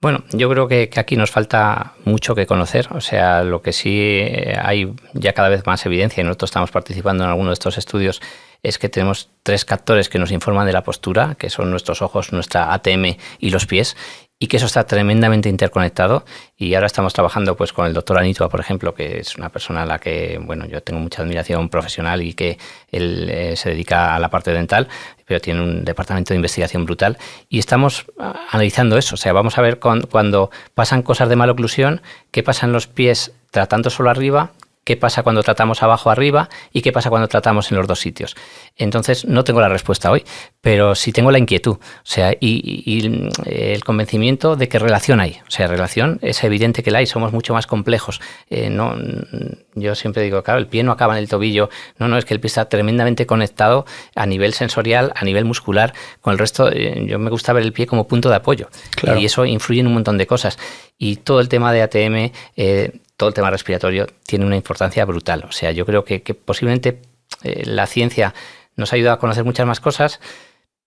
[SPEAKER 1] Bueno, yo creo que, aquí nos falta mucho que conocer. O sea, lo que sí eh, hay ya cada vez más evidencia, y nosotros estamos participando en alguno de estos estudios, es que tenemos tres captores que nos informan de la postura, que son nuestros ojos, nuestra ATM y los pies, y que eso está tremendamente interconectado. Y ahora estamos trabajando pues, con el doctor Anitua, por ejemplo, que es una persona a la que bueno, yo tengo mucha admiración profesional y que él eh, se dedica a la parte dental, pero tiene un departamento de investigación brutal y estamos ah, analizando eso. O sea, vamos a ver cuando, pasan cosas de mala oclusión, qué pasan los pies tratando solo arriba, qué pasa cuando tratamos abajo arriba y qué pasa cuando tratamos en los dos sitios. Entonces, no tengo la respuesta hoy, pero sí tengo la inquietud, o sea, y, mm, el convencimiento de que relación hay. O sea, relación es evidente que la hay, somos mucho más complejos. Eh, no, mm, yo siempre digo, claro, el pie no acaba en el tobillo. No, no, es que el pie está tremendamente conectado a nivel sensorial, a nivel muscular, con el resto. Eh, yo me gusta ver el pie como punto de apoyo. Claro. Y eso influye en un montón de cosas. Y todo el tema de ATM, eh, todo el tema respiratorio tiene una importancia brutal. O sea, yo creo que, posiblemente eh, la ciencia nos ha ayudado a conocer muchas más cosas,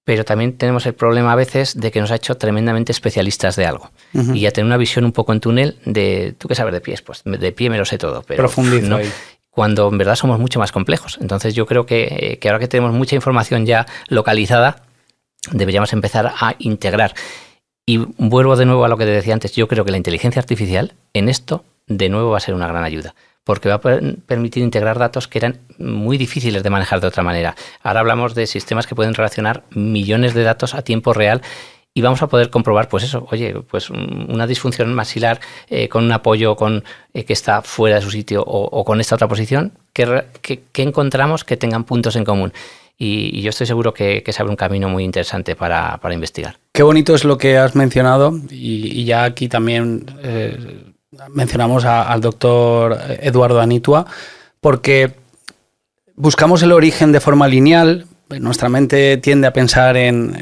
[SPEAKER 1] pero también tenemos el problema a veces de que nos ha hecho tremendamente especialistas de algo. Y ya tener una visión un poco en túnel de, ¿tú qué sabes de pies? Pues de pie me lo sé todo, pero... Cuando en verdad somos mucho más complejos. Entonces yo creo que, que ahora que tenemos mucha información ya localizada, deberíamos empezar a integrar. Y vuelvo de nuevo a lo que te decía antes, yo creo que la inteligencia artificial en esto de nuevo va a ser una gran ayuda porque va a permitir integrar datos que eran muy difíciles de manejar de otra manera. Ahora hablamos de sistemas que pueden relacionar millones de datos a tiempo real y vamos a poder comprobar, pues eso, oye, pues una disfunción maxilar eh, con un apoyo con, eh, que está fuera de su sitio o, con esta otra posición, ¿qué encontramos que tengan puntos en común. Y, yo estoy seguro que, se abre un camino muy interesante para, investigar.
[SPEAKER 2] Qué bonito es lo que has mencionado y, ya aquí también... Eh, mencionamos al doctor Eduardo Anitua, porque buscamos el origen de forma lineal, nuestra mente tiende a pensar en,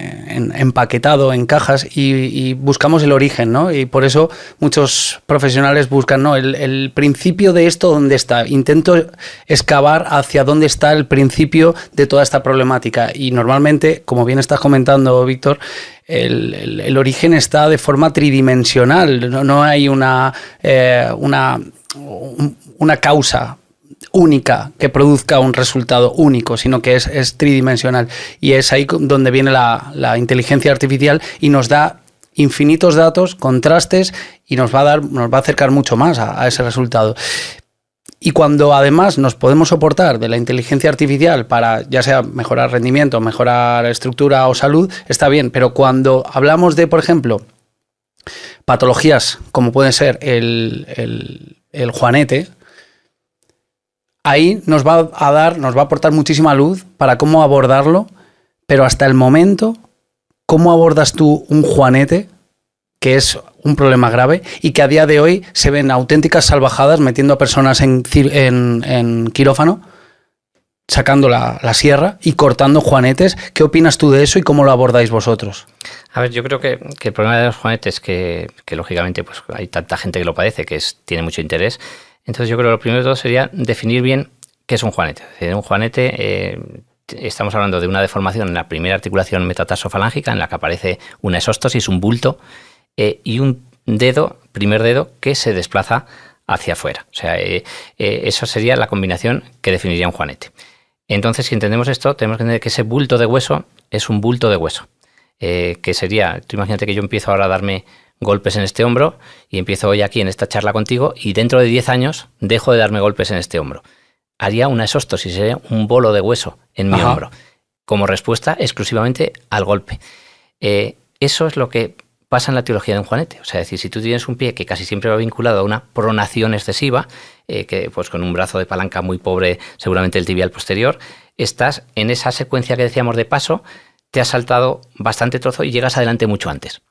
[SPEAKER 2] empaquetado, en cajas, y, buscamos el origen, ¿no? Y por eso muchos profesionales buscan, ¿no? El, el, principio de esto, ¿dónde está? Intento excavar hacia dónde está el principio de toda esta problemática. Y normalmente, como bien estás comentando, Víctor, el, origen está de forma tridimensional, no, hay una, eh, una, una causa única que produzca un resultado único, sino que es, tridimensional. Y es ahí donde viene la, inteligencia artificial y nos da infinitos datos, contrastes y nos va a dar, nos va a acercar mucho más a ese resultado. Y cuando además nos podemos soportar de la inteligencia artificial para ya sea mejorar rendimiento, mejorar estructura o salud, está bien. Pero cuando hablamos de, por ejemplo, patologías como pueden ser el, el, el juanete, ahí nos va a dar, nos va a aportar muchísima luz para cómo abordarlo, pero hasta el momento, ¿cómo abordas tú un juanete que es un problema grave y que a día de hoy se ven auténticas salvajadas metiendo a personas en, quirófano, sacando la, sierra y cortando juanetes. ¿Qué opinas tú de eso y cómo lo abordáis vosotros?
[SPEAKER 1] A ver, yo creo que, el problema de los juanetes, que, que lógicamente pues, hay tanta gente que lo padece, que tiene mucho interés. Entonces yo creo que lo primero sería definir bien qué es un juanete. un juanete... Eh, estamos hablando de una deformación en la primera articulación metatarsofalángica en la que aparece una esóstosis, un bulto eh, y un dedo, primer dedo, que se desplaza hacia afuera. O sea, eh, eh, eso sería la combinación que definiría un juanete. Entonces, si entendemos esto, tenemos que entender que ese bulto de hueso es un bulto de hueso. que sería, tú imagínate que yo empiezo ahora a darme golpes en este hombro y empiezo hoy aquí en esta charla contigo y dentro de 10 años dejo de darme golpes en este hombro. Haría una exóstosis, sería un bolo de hueso en mi hombro, como respuesta exclusivamente al golpe. eso es lo que pasa en la teología de un Juanete. O sea, decir, si tú tienes un pie que casi siempre va vinculado a una pronación excesiva, eh, que pues con un brazo de palanca muy pobre, seguramente el tibial posterior, estás en esa secuencia que decíamos de paso, te has saltado bastante trozo y llegas adelante mucho antes.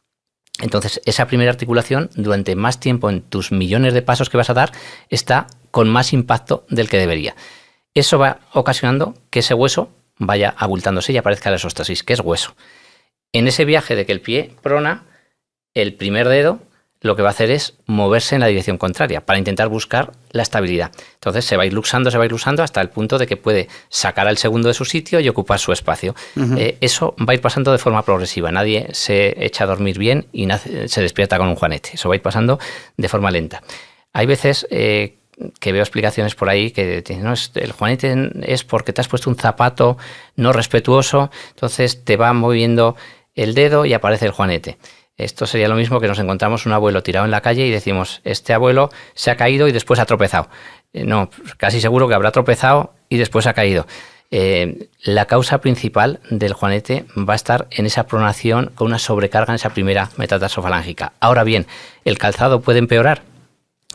[SPEAKER 1] Entonces, esa primera articulación, durante más tiempo en tus millones de pasos que vas a dar, está con más impacto del que debería. Eso va ocasionando que ese hueso vaya abultándose y aparezca la esóstasis, que es hueso. En ese viaje de que el pie prona, el primer dedo lo que va a hacer es moverse en la dirección contraria para intentar buscar la estabilidad. Entonces se va a ir luxando, se va a ir luxando hasta el punto de que puede sacar al segundo de su sitio y ocupar su espacio. Eh, eso va a ir pasando de forma progresiva. Nadie se echa a dormir bien y se despierta con un juanete. Eso va a ir pasando de forma lenta. Hay veces eh, que veo explicaciones por ahí que no, el juanete es porque te has puesto un zapato no respetuoso, entonces te va moviendo el dedo y aparece el juanete. Esto sería lo mismo que nos encontramos un abuelo tirado en la calle y decimos, este abuelo se ha caído y después ha tropezado. Eh, no, casi seguro que habrá tropezado y después ha caído. Eh, la causa principal del juanete va a estar en esa pronación con una sobrecarga en esa primera metatarsofalángica. Ahora bien, ¿el calzado puede empeorar?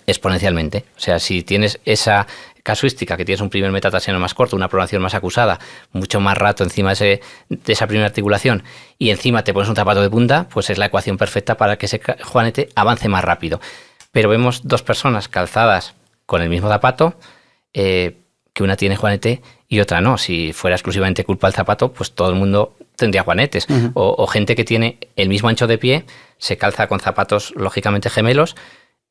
[SPEAKER 1] exponencialmente. O sea, si tienes esa casuística, que tienes un primer metatarsiano más corto, una pronación más acusada, mucho más rato encima de, esa primera articulación y encima te pones un zapato de punta, pues es la ecuación perfecta para que ese juanete avance más rápido. Pero vemos dos personas calzadas con el mismo zapato, eh, que una tiene juanete y otra no. Si fuera exclusivamente culpa del zapato, pues todo el mundo tendría juanetes. o gente que tiene el mismo ancho de pie, se calza con zapatos lógicamente gemelos,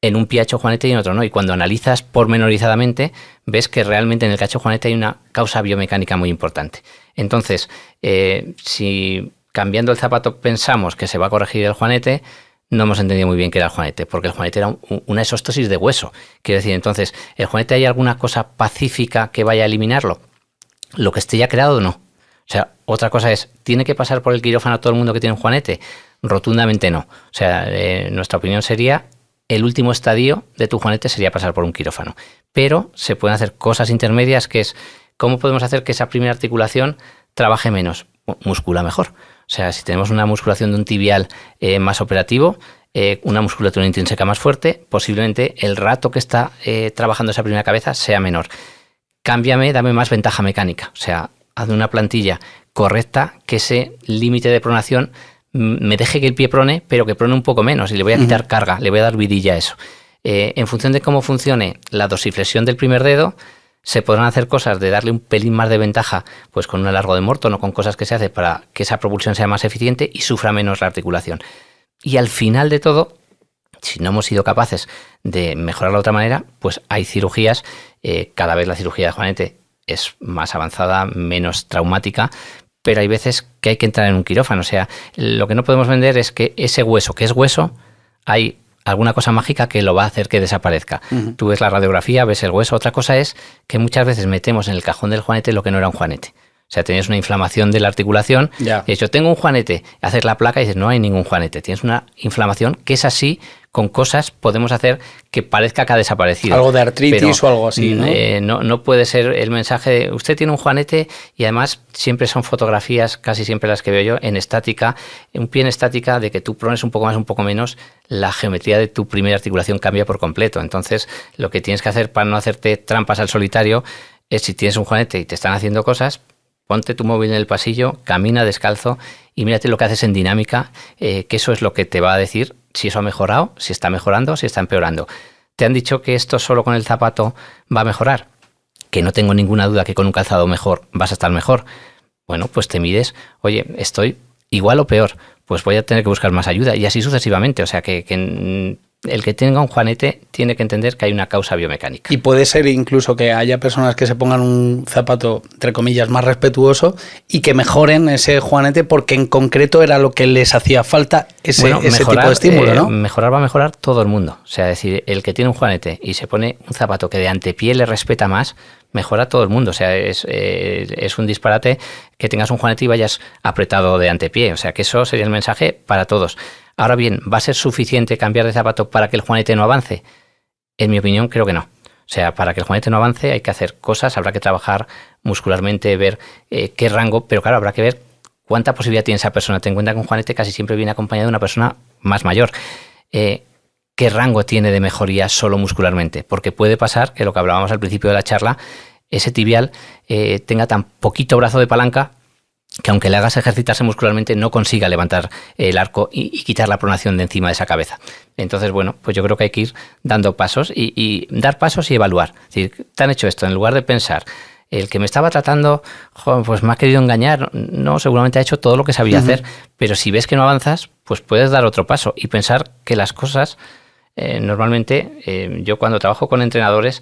[SPEAKER 1] en un piacho Juanete y en otro no. Y cuando analizas pormenorizadamente, ves que realmente en el cacho Juanete hay una causa biomecánica muy importante. Entonces, eh, si cambiando el zapato pensamos que se va a corregir el Juanete, no hemos entendido muy bien qué era el Juanete, porque el Juanete era una exóstosis de hueso. Quiero decir, entonces, ¿el Juanete hay alguna cosa pacífica que vaya a eliminarlo? Lo que esté ya creado no. O sea, otra cosa es, ¿tiene que pasar por el quirófano todo el mundo que tiene un Juanete? Rotundamente no. O sea, eh, nuestra opinión sería el último estadio de tu juanete sería pasar por un quirófano. Pero se pueden hacer cosas intermedias que es cómo podemos hacer que esa primera articulación trabaje menos, muscula mejor. O sea, si tenemos una musculación de un tibial eh, más operativo, eh, una musculatura intrínseca más fuerte, posiblemente el rato que está eh, trabajando esa primera cabeza sea menor. Cámbiame, dame más ventaja mecánica. O sea, haz una plantilla correcta que ese límite de pronación me deje que el pie prone, pero que prone un poco menos y le voy a quitar carga, le voy a dar vidilla a eso. Eh, en función de cómo funcione la dosiflexión del primer dedo, se podrán hacer cosas de darle un pelín más de ventaja, pues con un alargo de muerto, no con cosas que se hace para que esa propulsión sea más eficiente y sufra menos la articulación. Y al final de todo, si no hemos sido capaces de mejorar de otra manera, pues hay cirugías, eh, cada vez la cirugía de Juanete es más avanzada, menos traumática, pero hay veces que hay que entrar en un quirófano. O sea, lo que no podemos vender es que ese hueso, que es hueso, hay alguna cosa mágica que lo va a hacer que desaparezca. Tú ves la radiografía, ves el hueso. Otra cosa es que muchas veces metemos en el cajón del juanete lo que no era un juanete. O sea, tenías una inflamación de la articulación. Y dices, yo tengo un juanete. Haces la placa y dices, no hay ningún juanete. Tienes una inflamación que es así, con cosas podemos hacer que parezca que ha desaparecido. Algo de artritis o algo así. Mm, eh, ¿no? puede ser el mensaje de usted tiene un juanete y además siempre son fotografías, casi siempre las que veo yo, en estática, un pie en estática de que tú prones un poco más, un poco menos, la geometría de tu primera articulación cambia por completo. Entonces, lo que tienes que hacer para no hacerte trampas al solitario es si tienes un juanete y te están haciendo cosas, ponte tu móvil en el pasillo, camina descalzo y mírate lo que haces en dinámica, eh, que eso es lo que te va a decir si eso ha mejorado, si está mejorando, si está empeorando. Te han dicho que esto solo con el zapato va a mejorar, que no tengo ninguna duda que con un calzado mejor vas a estar mejor. Bueno, pues te mides, oye, estoy igual o peor, pues voy a tener que buscar más ayuda y así sucesivamente. O sea que el que tenga un juanete tiene que entender que hay una causa biomecánica.
[SPEAKER 2] Y puede ser incluso que haya personas que se pongan un zapato, entre comillas, más respetuoso y que mejoren ese juanete porque en concreto era lo que les hacía falta ese, tipo de estímulo, ¿no? Eh,
[SPEAKER 1] mejorar va a mejorar todo el mundo. O sea, decir, el que tiene un juanete y se pone un zapato que de antepié le respeta más, mejora todo el mundo. O sea, es, eh, es, un disparate que tengas un juanete y vayas apretado de antepié. O sea, que eso sería el mensaje para todos. Ahora bien, ¿va a ser suficiente cambiar de zapato para que el juanete no avance? En mi opinión, creo que no. O sea, para que el juanete no avance hay que hacer cosas, habrá que trabajar muscularmente, ver eh, qué rango, pero claro, habrá que ver cuánta posibilidad tiene esa persona. Ten en cuenta que un juanete casi siempre viene acompañado de una persona más mayor. Eh, ¿Qué rango tiene de mejoría solo muscularmente? Porque puede pasar que lo que hablábamos al principio de la charla, ese tibial eh, tenga tan poquito brazo de palanca que aunque le hagas ejercitarse muscularmente no consiga levantar el arco y, quitar la pronación de encima de esa cabeza. Entonces, bueno, pues yo creo que hay que ir dando pasos y, dar pasos y evaluar. Es decir, te han hecho esto, en lugar de pensar, el que me estaba tratando, pues me ha querido engañar, no, seguramente ha hecho todo lo que sabía hacer, pero si ves que no avanzas, pues puedes dar otro paso y pensar que las cosas, eh, normalmente, eh, yo cuando trabajo con entrenadores,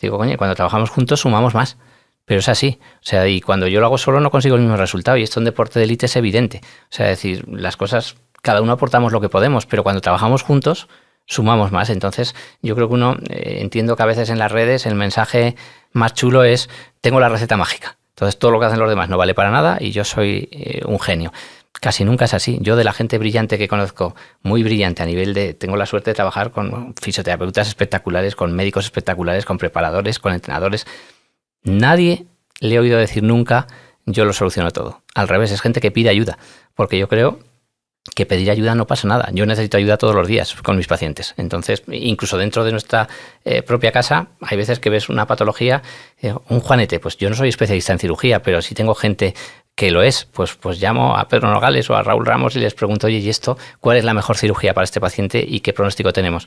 [SPEAKER 1] digo, coño, cuando trabajamos juntos sumamos más. Pero es así. O sea, y cuando yo lo hago solo no consigo el mismo resultado. Y esto en deporte de élite es evidente. O sea, es decir, las cosas, cada uno aportamos lo que podemos, pero cuando trabajamos juntos, sumamos más. Entonces, yo creo que uno, eh, entiendo que a veces en las redes el mensaje más chulo es, tengo la receta mágica. Entonces, todo lo que hacen los demás no vale para nada y yo soy eh, un genio. Casi nunca es así. Yo de la gente brillante que conozco, muy brillante a nivel de, tengo la suerte de trabajar con fisioterapeutas espectaculares, con médicos espectaculares, con preparadores, con entrenadores. Nadie le he oído decir nunca, yo lo soluciono todo. Al revés, es gente que pide ayuda, porque yo creo que pedir ayuda no pasa nada. Yo necesito ayuda todos los días con mis pacientes. Entonces, incluso dentro de nuestra eh, propia casa, hay veces que ves una patología, eh, un juanete, pues yo no soy especialista en cirugía, pero si tengo gente que lo es, pues, pues llamo a Pedro Nogales o a Raúl Ramos y les pregunto, oye, ¿y esto cuál es la mejor cirugía para este paciente y qué pronóstico tenemos?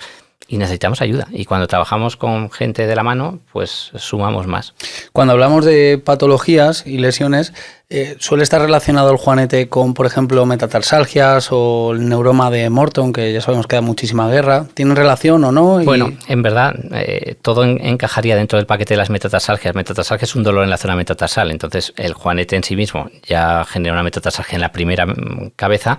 [SPEAKER 1] y necesitamos ayuda. Y cuando trabajamos con gente de la mano, pues sumamos más. Cuando hablamos de patologías y lesiones, eh, suele estar relacionado
[SPEAKER 2] el juanete con, por ejemplo, metatarsalgias o el neuroma de Morton, que ya sabemos que da muchísima
[SPEAKER 1] guerra. ¿Tiene relación o no? Bueno, en verdad, eh, todo encajaría dentro del paquete de las metatarsalgias. Metatarsalgia es un dolor en la zona metatarsal, entonces el juanete en sí mismo ya genera una metatarsalgia en la primera mm, cabeza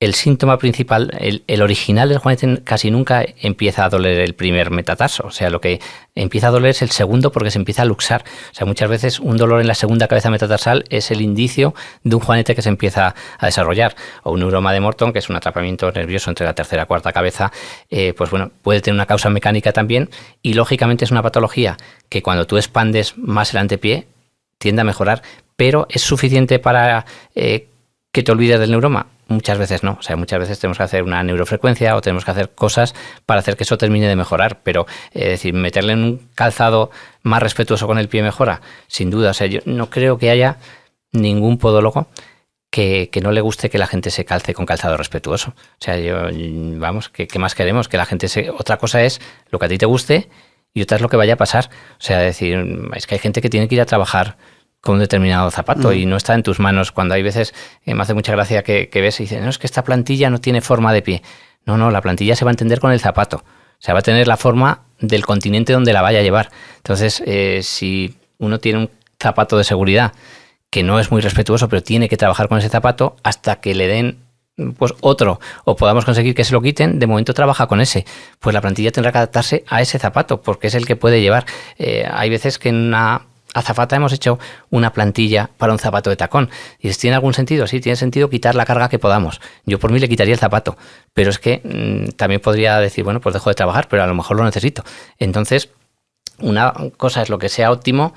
[SPEAKER 1] el síntoma principal, el, original del juanete casi nunca empieza a doler el primer metatarso. O sea, lo que empieza a doler es el segundo porque se empieza a luxar. O sea, muchas veces un dolor en la segunda cabeza metatarsal es el indicio de un juanete que se empieza a desarrollar. O un neuroma de Morton, que es un atrapamiento nervioso entre la tercera y cuarta cabeza, eh, pues bueno, puede tener una causa mecánica también. Y lógicamente es una patología que cuando tú expandes más el antepié tiende a mejorar, pero es suficiente para eh, que te olvides del neuroma muchas veces no. O sea, muchas veces tenemos que hacer una neurofrecuencia o tenemos que hacer cosas para hacer que eso termine de mejorar. Pero, eh, es decir, meterle en un calzado más respetuoso con el pie mejora, sin duda. O sea, yo no creo que haya ningún podólogo que, que, no le guste que la gente se calce con calzado respetuoso. O sea, yo, vamos, ¿qué, qué más queremos? Que la gente se... Otra cosa es lo que a ti te guste y otra es lo que vaya a pasar. O sea, decir, es que hay gente que tiene que ir a trabajar con un determinado zapato y mm. no está en tus manos. Cuando hay veces, eh, me hace mucha gracia que, ves y dices, no, es que esta plantilla no tiene forma de pie. No, no, la plantilla se va a entender con el zapato. O sea, va a tener la forma del continente donde la vaya a llevar. Entonces, eh, si uno tiene un zapato de seguridad que no es muy respetuoso, pero tiene que trabajar con ese zapato hasta que le den pues otro o podamos conseguir que se lo quiten, de momento trabaja con ese. Pues la plantilla tendrá que adaptarse a ese zapato porque es el que puede llevar. Eh, hay veces que en una azafata hemos hecho una plantilla para un zapato de tacón. Y si tiene algún sentido, sí, tiene sentido quitar la carga que podamos. Yo por mí le quitaría el zapato, pero es que mm, también podría decir, bueno, pues dejo de trabajar, pero a lo mejor lo necesito. Entonces, una cosa es lo que sea óptimo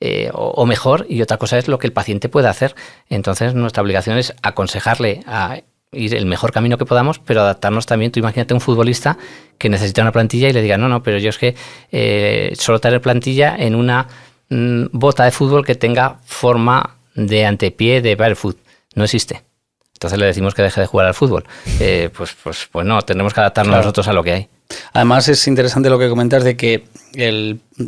[SPEAKER 1] eh, o, mejor y otra cosa es lo que el paciente pueda hacer. Entonces, nuestra obligación es aconsejarle a ir el mejor camino que podamos, pero adaptarnos también. Tú imagínate un futbolista que necesita una plantilla y le diga, no, no, pero yo es que eh, solo tener plantilla en una Mm, bota de fútbol que tenga forma de antepié de barefoot. No existe. Entonces le decimos que deje de jugar al fútbol. Eh, pues, pues, pues no, tenemos que adaptarnos nosotros a lo que hay.
[SPEAKER 2] Además es interesante lo que comentas de que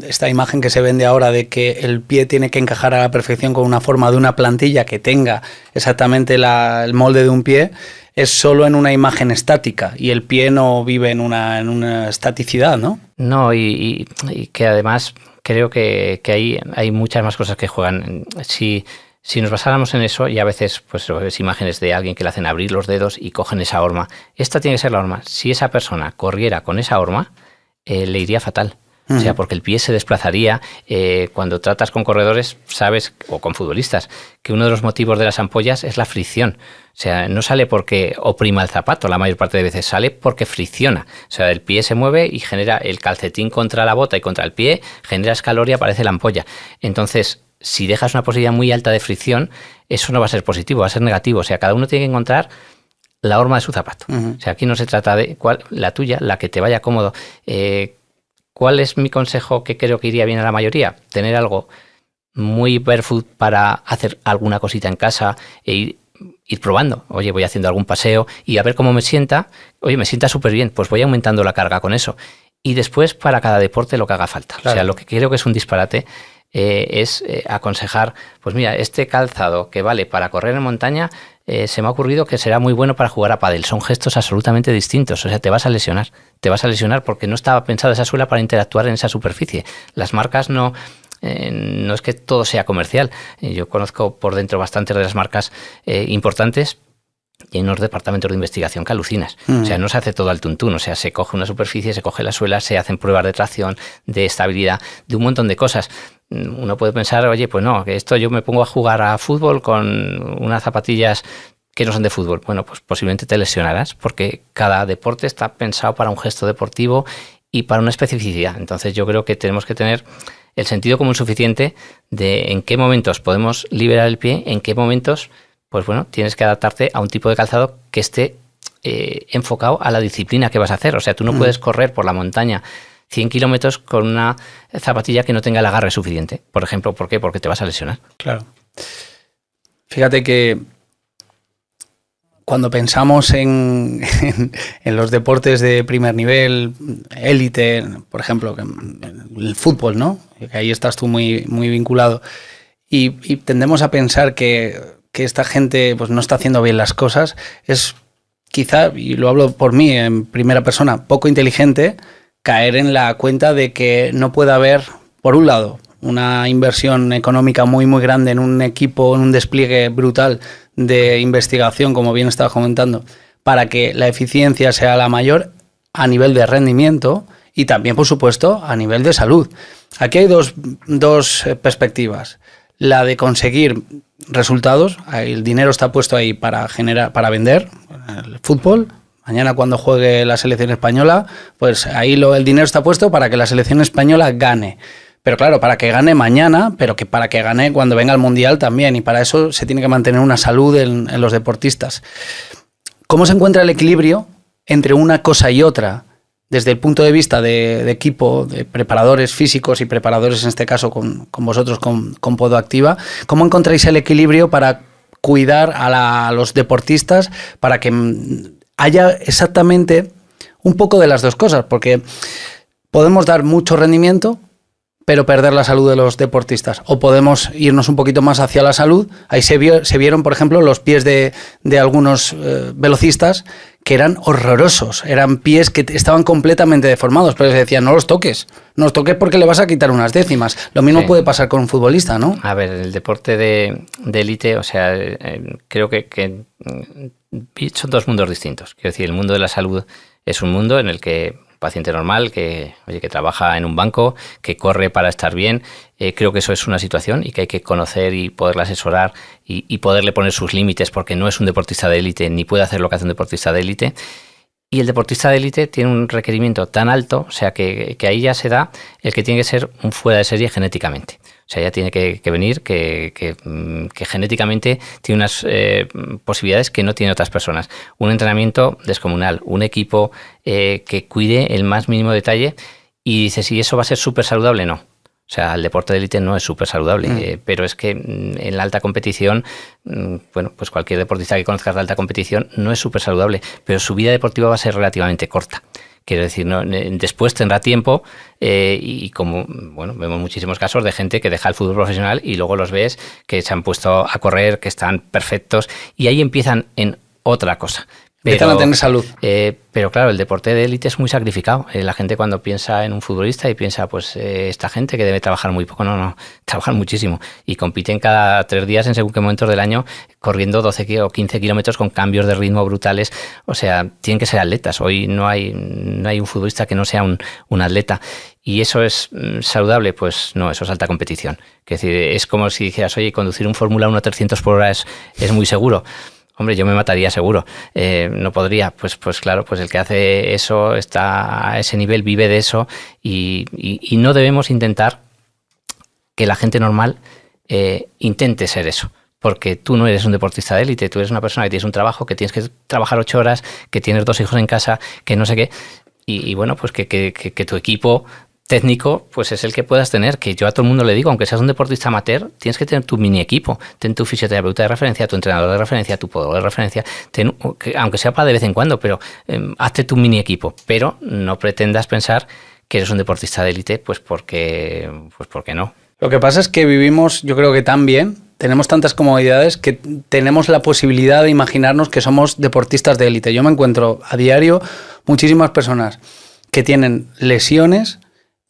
[SPEAKER 2] esta imagen que se vende ahora de que el pie tiene que encajar a la perfección con una forma de una plantilla que tenga exactamente el molde de un pie es solo en una imagen estática y el pie no
[SPEAKER 1] vive en una, en una estaticidad, ¿no? No, y que además creo que, hay, hay muchas más cosas que juegan. Si, si nos basáramos en eso, y a veces pues ves imágenes de alguien que le hacen abrir los dedos y cogen esa horma. Esta tiene que ser la horma. Si esa persona corriera con esa horma, eh, le iría fatal. O sea, porque el pie se desplazaría. Eh, cuando tratas con corredores, sabes, o con futbolistas, que uno de los motivos de las ampollas es la fricción. O sea, no sale porque oprima el zapato, la mayor parte de veces sale porque fricciona. O sea, el pie se mueve y genera el calcetín contra la bota y contra el pie, generas calor y aparece la ampolla. Entonces, si dejas una posibilidad muy alta de fricción, eso no va a ser positivo, va a ser negativo. O sea, cada uno tiene que encontrar la horma de su zapato. O sea, aquí no se trata de cuál, la tuya, la que te vaya cómodo. Eh, ¿Cuál es mi consejo que creo que iría bien a la mayoría? Tener algo muy barefoot para hacer alguna cosita en casa e ir, probando. Oye, voy haciendo algún paseo y a ver cómo me sienta. Oye, me sienta súper bien, pues voy aumentando la carga con eso. Y después para cada deporte lo que haga falta. O sea, lo que creo que es un disparate eh, es eh, aconsejar, pues mira, este calzado que vale para correr en montaña eh, se me ha ocurrido que será muy bueno para jugar a pádel. Son gestos absolutamente distintos, o sea, te vas a lesionar, te vas a lesionar porque no estaba pensada esa suela para interactuar en esa superficie. Las marcas no, eh, no es que todo sea comercial. Eh, yo conozco por dentro bastantes de las marcas importantes, y en los departamentos de investigación que alucinas. O sea, mm. no se hace todo al tuntún, o sea, se coge una superficie, se coge la suela, se hacen pruebas de tracción, de estabilidad, de un montón de cosas uno puede pensar, oye, pues no, que esto yo me pongo a jugar a fútbol con unas zapatillas que no son de fútbol. Bueno, pues posiblemente te lesionarás porque cada deporte está pensado para un gesto deportivo y para una especificidad. Entonces yo creo que tenemos que tener el sentido común suficiente de en qué momentos podemos liberar el pie, en qué momentos, pues bueno, tienes que adaptarte a un tipo de calzado que esté eh, enfocado a la disciplina que vas a hacer. O sea, tú no mm. puedes correr por la montaña 100 kilómetros con una zapatilla que no tenga el agarre suficiente. Por ejemplo, ¿por qué? Porque te vas a lesionar.
[SPEAKER 2] Claro. Fíjate que cuando pensamos en, los deportes de primer nivel, élite, por ejemplo, el fútbol, ¿no? Que ahí estás tú muy, muy vinculado. Y, tendemos a pensar que, que, esta gente pues, no está haciendo bien las cosas. Es quizá, y lo hablo por mí en primera persona, poco inteligente caer en la cuenta de que no puede haber, por un lado, una inversión económica muy muy grande en un equipo, en un despliegue brutal de investigación, como bien estaba comentando, para que la eficiencia sea la mayor a nivel de rendimiento y también, por supuesto, a nivel de salud. Aquí hay dos, eh, perspectivas. La de conseguir resultados, el dinero está puesto ahí para generar, para vender, el fútbol, Mañana cuando juegue la selección española, pues ahí lo, el dinero está puesto para que la selección española gane. Pero claro, para que gane mañana, pero que para que gane cuando venga el Mundial también. Y para eso se tiene que mantener una salud en, los deportistas. ¿Cómo se encuentra el equilibrio entre una cosa y otra? Desde el punto de vista de, equipo, de preparadores físicos y preparadores, en este caso con, vosotros, con, con Activa, ¿cómo encontráis el equilibrio para cuidar a los deportistas para que mm, haya exactamente un poco de las dos cosas, porque podemos dar mucho rendimiento, pero perder la salud de los deportistas. O podemos irnos un poquito más hacia la salud. Ahí se, vieron, por ejemplo, los pies de, algunos eh, velocistas que eran horrorosos. Eran pies que estaban completamente deformados, pero les decían, no los toques. No los toques porque le vas a quitar unas décimas. Lo mismo puede
[SPEAKER 1] pasar con un futbolista, ¿no? A ver, el deporte de élite, o sea, eh, creo que son dos mundos distintos. Quiero decir, el mundo de la salud es un mundo en el que un paciente normal que, oye, que trabaja en un banco, que corre para estar bien, eh, creo que eso es una situación y que hay que conocer y poderla asesorar y, poderle poner sus límites porque no es un deportista de élite ni puede hacer lo que hace un deportista de élite. Y el deportista de élite tiene un requerimiento tan alto, o sea, que, que, ahí ya se da el que tiene que ser un fuera de serie genéticamente. O sea, ella tiene que, venir, mm, que, genéticamente tiene unas eh, posibilidades que no tiene otras personas. Un entrenamiento descomunal, un equipo eh, que cuide el más mínimo detalle y dice si eso va a ser súper saludable, no. O sea, el deporte de élite no es súper saludable, mm. eh, pero es que mm, en la alta competición, bueno, pues cualquier deportista que conozcas de alta competición no es súper saludable, pero su vida deportiva va a ser relativamente corta. Quiero decir, después tendrá tiempo eh, y como bueno, vemos muchísimos casos de gente que deja el fútbol profesional y luego los ves que se han puesto a correr, que están perfectos y ahí empiezan en otra cosa. Pero, salud. Eh, pero claro, el deporte de élite es muy sacrificado. Eh, la gente cuando piensa en un futbolista y piensa, pues eh, esta gente que debe trabajar muy poco, no, no, trabajan muchísimo. Y compiten cada tres días en según qué momentos del año, corriendo 12 o 15 kilómetros con cambios de ritmo brutales. O sea, tienen que ser atletas. Hoy no hay, no hay un futbolista que no sea un, atleta. ¿Y eso es mm, saludable? Pues no, eso es alta competición. Es como si dijeras, oye, conducir un Fórmula 1 a 300 por hora es, es muy seguro hombre, yo me mataría seguro, eh, no podría. Pues, pues claro, pues el que hace eso está a ese nivel, vive de eso y, no debemos intentar que la gente normal eh, intente ser eso. Porque tú no eres un deportista de élite, tú eres una persona que tienes un trabajo, que tienes que trabajar ocho horas, que tienes dos hijos en casa, que no sé qué. Y, bueno, pues que, que, tu equipo técnico, pues es el que puedas tener, que yo a todo el mundo le digo, aunque seas un deportista amateur, tienes que tener tu mini equipo, ten tu fisioterapeuta de referencia, tu entrenador de referencia, tu podólogo de referencia, ten, aunque sea para de vez en cuando, pero em, hazte tu mini equipo, pero no pretendas pensar que eres un deportista de élite, pues porque, pues porque no.
[SPEAKER 2] Lo que pasa es que vivimos, yo creo que tan bien, tenemos tantas comodidades que tenemos la posibilidad de imaginarnos que somos deportistas de élite. Yo me encuentro a diario muchísimas personas que tienen lesiones,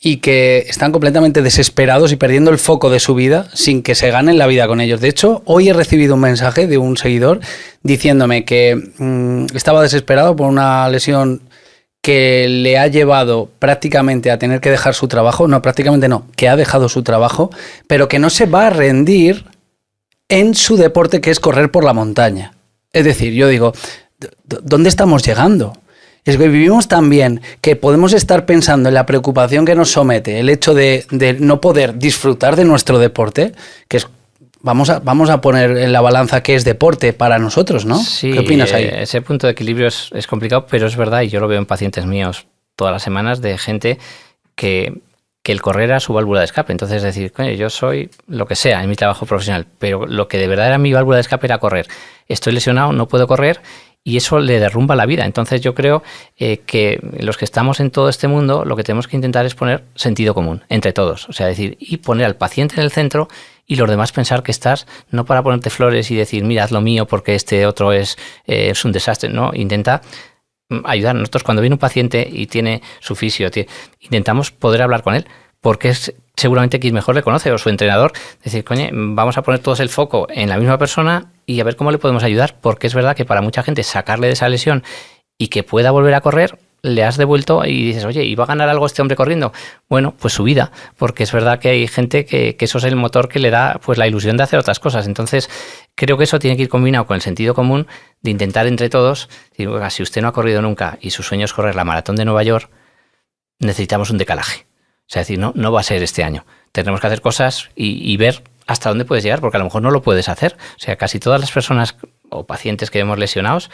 [SPEAKER 2] y que están completamente desesperados y perdiendo el foco de su vida sin que se ganen la vida con ellos. De hecho, hoy he recibido un mensaje de un seguidor diciéndome que mm, estaba desesperado por una lesión que le ha llevado prácticamente a tener que dejar su trabajo, no, prácticamente no, que ha dejado su trabajo, pero que no se va a rendir en su deporte que es correr por la montaña. Es decir, yo digo, ¿dónde estamos llegando? es que vivimos tan bien que podemos estar pensando en la preocupación que nos somete el hecho de, no poder disfrutar de nuestro deporte, que es Vamos a, vamos a poner en la balanza que es deporte para nosotros, ¿no? Sí, ¿Qué opinas ahí? Eh,
[SPEAKER 1] ese punto de equilibrio es, complicado, pero es verdad, y yo lo veo en pacientes míos todas las semanas, de gente que que el correr era su válvula de escape. Entonces, decir, coño, yo soy lo que sea en mi trabajo profesional, pero lo que de verdad era mi válvula de escape era correr. Estoy lesionado, no puedo correr y eso le derrumba la vida. Entonces yo creo eh, que los que estamos en todo este mundo lo que tenemos que intentar es poner sentido común entre todos, o sea, decir, y poner al paciente en el centro y los demás pensar que estás no para ponerte flores y decir, mira, haz lo mío porque este otro es, eh, es un desastre, ¿no? Intenta mm, ayudar. Nosotros cuando viene un paciente y tiene su fisio, intentamos poder hablar con él porque es seguramente quien mejor le conoce o su entrenador, decir, coño, vamos a poner todos el foco en la misma persona y a ver cómo le podemos ayudar, porque es verdad que para mucha gente sacarle de esa lesión y que pueda volver a correr, le has devuelto y dices, oye, ¿y va a ganar algo este hombre corriendo? Bueno, pues su vida, porque es verdad que hay gente que, eso es el motor que le da pues la ilusión de hacer otras cosas. Entonces, creo que eso tiene que ir combinado con el sentido común de intentar entre todos, si usted no ha corrido nunca y su sueño es correr la maratón de Nueva York, necesitamos un decalaje. O sea, decir, no, no va a ser este año. Tendremos que hacer cosas y ver hasta dónde puedes llegar, porque a lo mejor no lo puedes hacer. O sea, casi todas las personas o pacientes que hemos lesionados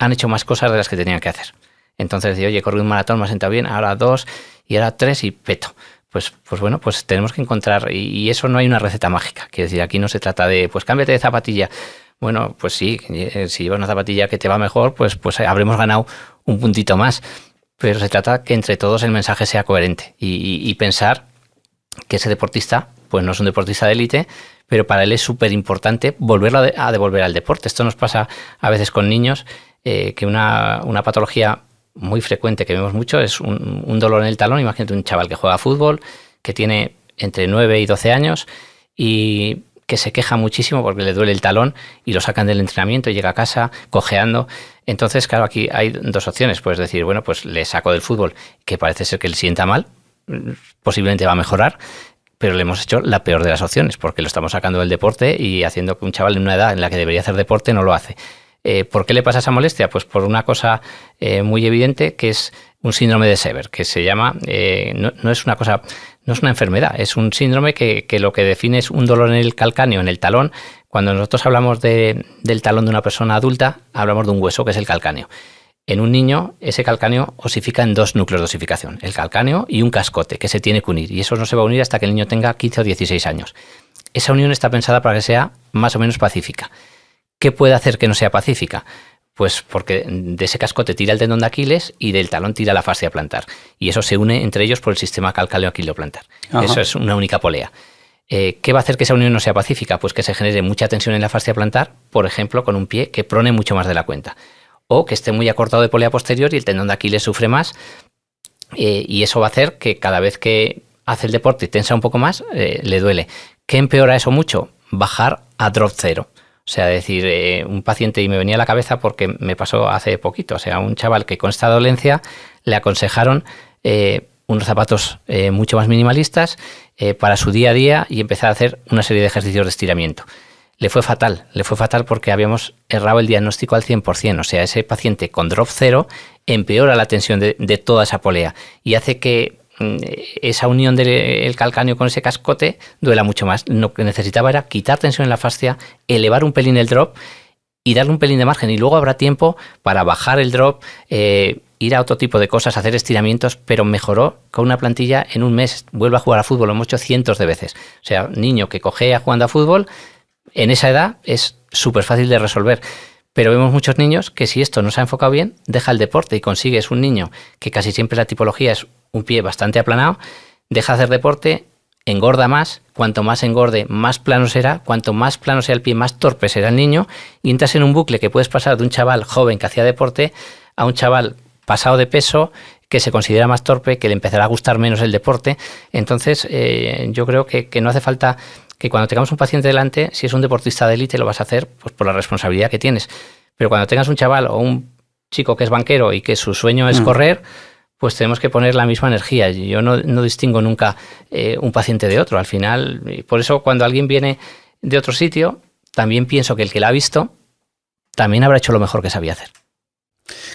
[SPEAKER 1] han hecho más cosas de las que tenían que hacer. Entonces, oye, corrí un maratón, me ha sentado bien, ahora dos y ahora tres y peto. Pues, pues, bueno, pues tenemos que encontrar, y, eso no hay una receta mágica. Quiero decir, aquí no se trata de, pues cámbiate de zapatilla. Bueno, pues sí, eh, si llevas una zapatilla que te va mejor, pues, pues habremos ganado un puntito más. Pero se trata que entre todos el mensaje sea coherente y pensar que ese deportista pues no es un deportista de élite, pero para él es súper importante volverlo a devolver al deporte. Esto nos pasa a veces con niños, eh, que una, patología muy frecuente que vemos mucho es un, dolor en el talón. Imagínate un chaval que juega fútbol, que tiene entre 9 y 12 años y que se queja muchísimo porque le duele el talón y lo sacan del entrenamiento y llega a casa cojeando. Entonces, claro, aquí hay dos opciones. Puedes decir, bueno, pues le saco del fútbol, que parece ser que le sienta mal, posiblemente va a mejorar, pero le hemos hecho la peor de las opciones, porque lo estamos sacando del deporte y haciendo que un chaval en una edad en la que debería hacer deporte no lo hace. Eh, ¿Por qué le pasa esa molestia? Pues por una cosa eh, muy evidente que es un síndrome de Sever, que se llama, eh, no, es una cosa, no es una enfermedad, es un síndrome que, lo que define es un dolor en el calcáneo, en el talón. Cuando nosotros hablamos del talón de una persona adulta, hablamos de un hueso que es el calcáneo. En un niño, ese calcáneo osifica en dos núcleos de osificación, el calcáneo y un cascote, que se tiene que unir, y eso no se va a unir hasta que el niño tenga 15 o 16 años. Esa unión está pensada para que sea más o menos pacífica. ¿Qué puede hacer que no sea pacífica? Pues porque de ese cascote tira el tendón de Aquiles y del talón tira la fascia plantar. Y eso se une entre ellos por el sistema calcáneo plantar Eso es una única polea. Eh, ¿Qué va a hacer que esa unión no sea pacífica? Pues que se genere mucha tensión en la fascia plantar, por ejemplo, con un pie que prone mucho más de la cuenta o que esté muy acortado de polea posterior y el tendón de Aquiles sufre más. Eh, y eso va a hacer que cada vez que hace el deporte y tensa un poco más, eh, le duele. ¿Qué empeora eso mucho? Bajar a drop cero. O sea, decir, eh, un paciente, y me venía a la cabeza porque me pasó hace poquito, o sea, un chaval que con esta dolencia le aconsejaron unos zapatos mucho más minimalistas para su día a día y empezar a hacer una serie de ejercicios de estiramiento le fue fatal, le fue fatal porque habíamos errado el diagnóstico al 100%, o sea, ese paciente con drop cero empeora la tensión de, toda esa polea y hace que mm, esa unión del calcáneo con ese cascote duela mucho más. Lo que necesitaba era quitar tensión en la fascia, elevar un pelín el drop y darle un pelín de margen y luego habrá tiempo para bajar el drop, eh, ir a otro tipo de cosas, hacer estiramientos, pero mejoró con una plantilla en un mes. Vuelve a jugar a fútbol, lo hemos hecho cientos de veces. O sea, niño que cogea jugando a fútbol en esa edad es súper fácil de resolver. Pero vemos muchos niños que si esto no se ha enfocado bien, deja el deporte y consigues un niño que casi siempre la tipología es un pie bastante aplanado, deja de hacer deporte, engorda más, cuanto más engorde, más plano será, cuanto más plano sea el pie, más torpe será el niño, y entras en un bucle que puedes pasar de un chaval joven que hacía deporte a un chaval pasado de peso que se considera más torpe, que le empezará a gustar menos el deporte. Entonces, eh, yo creo que, no hace falta y cuando tengamos un paciente delante, si es un deportista de élite, lo vas a hacer pues, por la responsabilidad que tienes. Pero cuando tengas un chaval o un chico que es banquero y que su sueño es mm. correr, pues tenemos que poner la misma energía. Yo no, distingo nunca eh, un paciente de otro. Al final, por eso cuando alguien viene de otro sitio, también pienso que el que la ha visto también habrá hecho lo mejor que sabía hacer.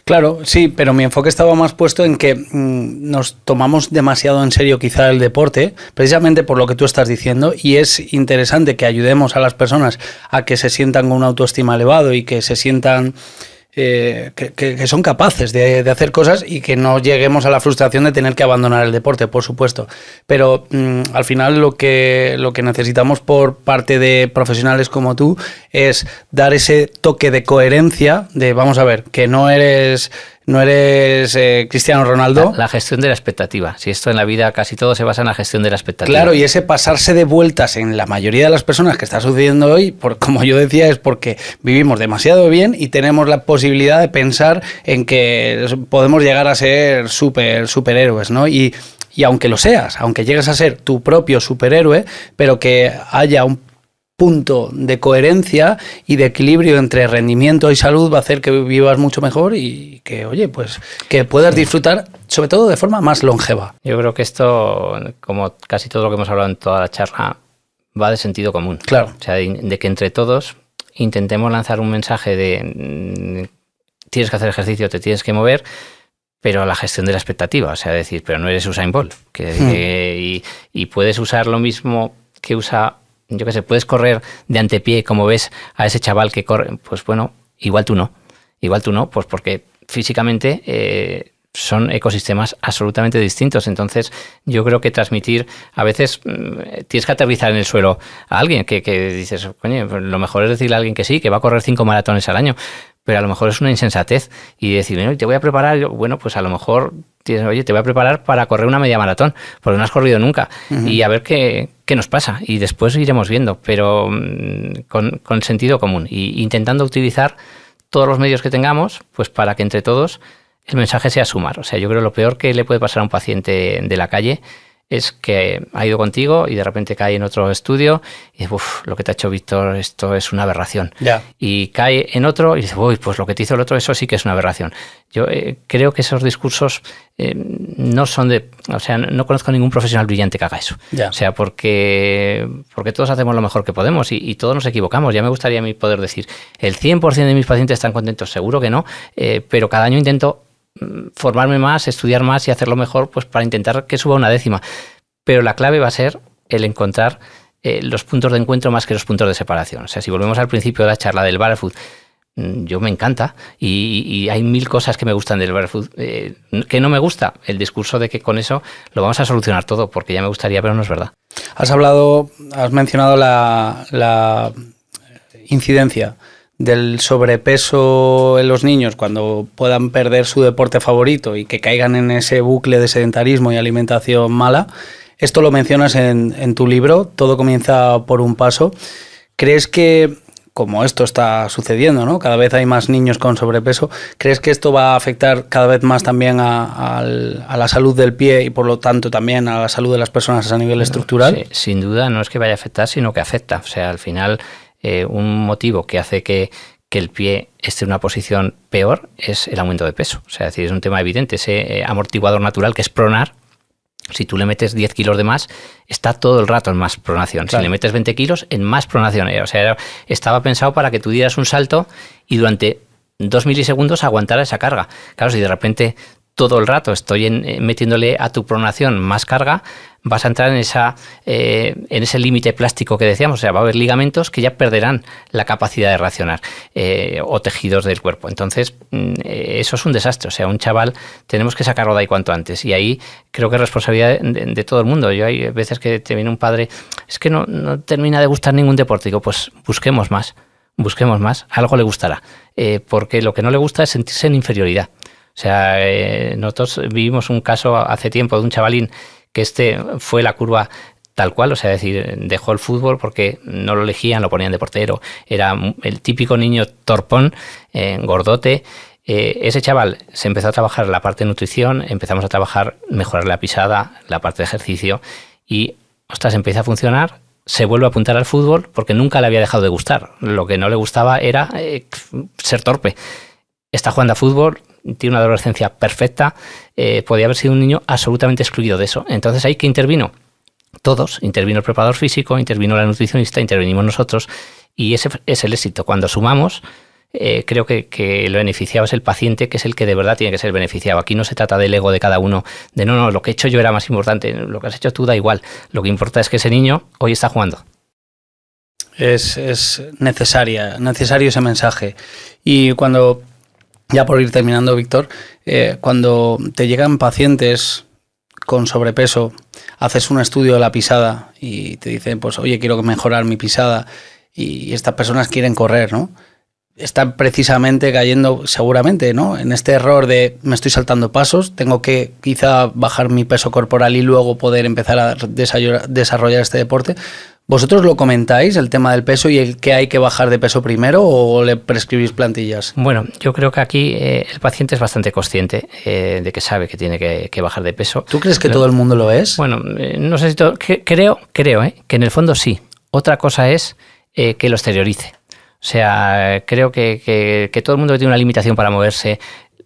[SPEAKER 1] Claro, sí, pero mi enfoque estaba más puesto en que
[SPEAKER 2] mm, nos tomamos demasiado en serio quizá el deporte, precisamente por lo que tú estás diciendo, y es interesante que ayudemos a las personas a que se sientan con una autoestima elevado y que se sientan eh, que, son capaces de, hacer cosas y que no lleguemos a la frustración de tener que abandonar el deporte, por supuesto. Pero mm, al final lo que, lo que necesitamos por parte de profesionales como tú es dar ese toque de coherencia de, vamos a ver, que no eres no eres eh, Cristiano Ronaldo. La,
[SPEAKER 1] gestión de la expectativa. Si esto en la vida casi todo se basa en la gestión de la expectativa. Claro, y
[SPEAKER 2] ese pasarse de vueltas en la mayoría de las personas que está sucediendo hoy, por, como yo decía, es porque vivimos demasiado bien y tenemos la posibilidad de pensar en que podemos llegar a ser super, superhéroes, ¿no? Y, y aunque lo seas, aunque llegues a ser tu propio superhéroe, pero que haya un punto de coherencia y de equilibrio entre rendimiento y salud va a hacer que vivas mucho mejor y que, oye, pues que puedas disfrutar sobre todo de forma más longeva.
[SPEAKER 1] Yo creo que esto, como casi todo lo que hemos hablado en toda la charla, va de sentido común. Claro. O sea, de, que entre todos intentemos lanzar un mensaje de mm, tienes que hacer ejercicio, te tienes que mover, pero a la gestión de la expectativa, o sea, decir, pero no eres Usain Bolt, hmm. y, y puedes usar lo mismo que usa yo qué sé, puedes correr de antepié como ves a ese chaval que corre, pues bueno, igual tú no. Igual tú no, pues porque físicamente eh, son ecosistemas absolutamente distintos. Entonces, yo creo que transmitir, a veces mm, tienes que aterrizar en el suelo a alguien que, que dices, coño, pues lo mejor es decirle a alguien que sí, que va a correr cinco maratones al año pero a lo mejor es una insensatez y decir, bueno, te voy a preparar, bueno, pues a lo mejor, oye, te voy a preparar para correr una media maratón, porque no has corrido nunca, y a ver qué, qué nos pasa y después iremos viendo, pero mm, con, sentido común e intentando utilizar todos los medios que tengamos, pues para que entre todos el mensaje sea sumar. O sea, yo creo lo peor que le puede pasar a un paciente de la calle es que ha ido contigo y de repente cae en otro estudio y dice, uff, lo que te ha hecho Víctor, esto es una aberración. Y cae en otro y dice, uy, pues lo que te hizo el otro, eso sí que es una aberración. Yo eh, creo que esos discursos eh, no son de, o sea, no, conozco ningún profesional brillante que haga eso. O sea, porque, porque todos hacemos lo mejor que podemos y, todos nos equivocamos. Ya me gustaría a poder decir, el 100% de mis pacientes están contentos, seguro que no, eh, pero cada año intento formarme más, estudiar más y hacerlo mejor, pues para intentar que suba una décima. Pero la clave va a ser el encontrar eh, los puntos de encuentro más que los puntos de separación. O sea, si volvemos al principio de la charla del barefoot, mm, yo me encanta y, hay mil cosas que me gustan del barefoot. Eh, que no me gusta? El discurso de que con eso lo vamos a solucionar todo, porque ya me gustaría, pero no es verdad.
[SPEAKER 2] Has hablado, has mencionado la incidencia del sobrepeso en los niños cuando puedan perder su deporte favorito y que caigan en ese bucle de sedentarismo y alimentación mala. Esto lo mencionas en, tu libro, todo comienza por un paso. ¿Crees que, como esto está sucediendo, ¿no? cada vez hay más niños con sobrepeso, ¿crees que esto va a afectar cada vez más también a, la salud del pie y por lo tanto también a la salud de las personas
[SPEAKER 1] a nivel estructural? sin duda, no es que vaya a afectar, sino que afecta. O sea, al final eh, un motivo que hace que, el pie esté en una posición peor es el aumento de peso. O sea, es, es un tema evidente. Ese eh, amortiguador natural que es pronar, si tú le metes 10 kilos de más, está todo el rato en más pronación. Si le metes 20 kilos, en más pronación. Eh, o sea, estaba pensado para que tú dieras un salto y durante dos milisegundos aguantara esa carga. Claro, si de repente todo el rato estoy eh, metiéndole a tu pronación más carga, vas a entrar eh, en, ese límite plástico que decíamos, o sea, va a haber ligamentos que ya perderán la capacidad de racionar eh, o tejidos del cuerpo. Entonces, mm, eso es un desastre, o sea, un chaval tenemos que sacarlo de ahí cuanto antes y ahí creo que es responsabilidad de, todo el mundo. Yo hay veces que te viene un padre, es que no, termina de gustar ningún deporte, digo, pues busquemos más, busquemos más, algo le gustará, porque lo que no le gusta es sentirse en inferioridad. O sea, eh, nosotros vivimos un caso hace tiempo de un chavalín que este fue la curva tal cual, o sea, decir, dejó el fútbol porque no lo elegían, lo ponían de portero. Era el típico niño torpón, eh, gordote. Eh, ese chaval se empezó a trabajar la parte de nutrición, empezamos a trabajar mejorar la pisada, la parte de ejercicio y, se empieza a funcionar, se vuelve a apuntar al fútbol porque nunca le había dejado de gustar. Lo que no le gustaba era ser torpe. Está jugando a fútbol, tiene una adolescencia perfecta, eh, podía haber sido un niño absolutamente excluido de eso. Entonces ahí que intervino todos, intervino el preparador físico, intervino la nutricionista, intervenimos nosotros y ese es el éxito. Cuando sumamos, eh, creo que, que el beneficiado es el paciente, que es el que de verdad tiene que ser beneficiado. Aquí no se trata del ego de cada uno, de no, no, lo que he hecho yo era más importante, lo que has hecho tú da igual. Lo que importa es que ese niño hoy está jugando.
[SPEAKER 2] Es, es necesario ese mensaje. Y cuando ya por ir terminando, Víctor, eh, cuando te llegan pacientes con sobrepeso, haces un estudio de la pisada y te dicen, pues, oye, quiero mejorar mi pisada y estas personas quieren correr, ¿no? Está precisamente cayendo seguramente, ¿no? En este error de me estoy saltando pasos, tengo que quizá bajar mi peso corporal y luego poder empezar a desarrollar este deporte. ¿Vosotros lo comentáis, el tema del peso y el que hay que bajar de peso primero o le prescribís
[SPEAKER 1] plantillas? Bueno, yo creo que aquí eh, el paciente es bastante consciente eh, de que sabe que tiene que, bajar de peso. ¿Tú crees que todo el mundo lo es? Bueno, eh, no sé si todo, creo, creo que en el fondo sí. Otra cosa es que lo exteriorice. O sea, creo que, todo el mundo que tiene una limitación para moverse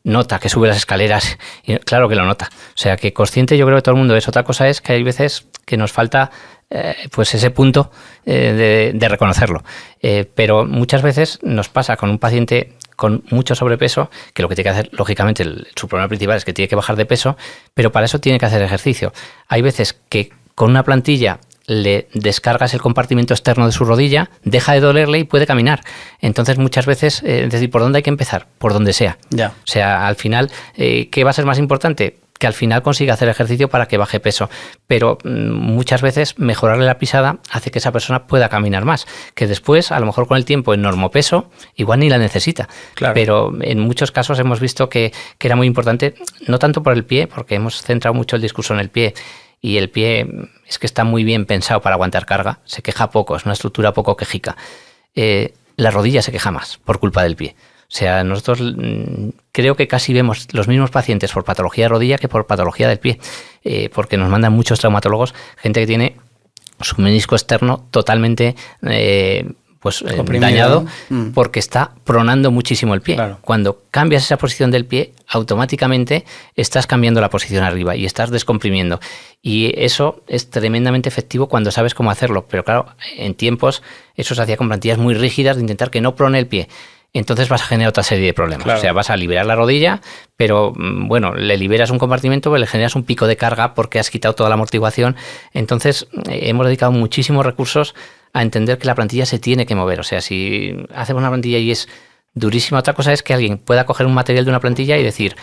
[SPEAKER 1] nota que sube las escaleras, y claro que lo nota. O sea, que consciente yo creo que todo el mundo es. Otra cosa es que hay veces que nos falta eh, pues ese punto eh, de, reconocerlo. Eh, pero muchas veces nos pasa con un paciente con mucho sobrepeso, que lo que tiene que hacer, lógicamente, su problema principal es que tiene que bajar de peso, pero para eso tiene que hacer ejercicio. Hay veces que con una plantilla le descargas el compartimento externo de su rodilla, deja de dolerle y puede caminar. Entonces muchas veces, eh, ¿por dónde hay que empezar? Por donde sea. O sea, al final, eh, ¿qué va a ser más importante? que al final consiga hacer ejercicio para que baje peso. Pero mm, muchas veces mejorarle la pisada hace que esa persona pueda caminar más, que después, a lo mejor con el tiempo, en peso, igual ni la necesita. Pero en muchos casos hemos visto que, que, era muy importante, no tanto por el pie, porque hemos centrado mucho el discurso en el pie, y el pie es que está muy bien pensado para aguantar carga, se queja poco, es una estructura poco quejica. Eh, la rodilla se queja más por culpa del pie. O sea, nosotros mm, creo que casi vemos los mismos pacientes por patología de rodilla que por patología del pie, eh, porque nos mandan muchos traumatólogos gente que tiene su menisco externo totalmente eh, pues eh, dañado mm. porque está pronando muchísimo el pie. Cuando cambias esa posición del pie, automáticamente estás cambiando la posición arriba y estás descomprimiendo. Y eso es tremendamente efectivo cuando sabes cómo hacerlo. Pero claro, en tiempos eso se hacía con plantillas muy rígidas de intentar que no prone el pie entonces vas a generar otra serie de problemas. O sea, vas a liberar la rodilla, pero mm, bueno, le liberas un compartimento, pero le generas un pico de carga porque has quitado toda la amortiguación. Entonces, eh, hemos dedicado muchísimos recursos a entender que la plantilla se tiene que mover. O sea, si hacemos una plantilla y es durísima, otra cosa es que alguien pueda coger un material de una plantilla y decir,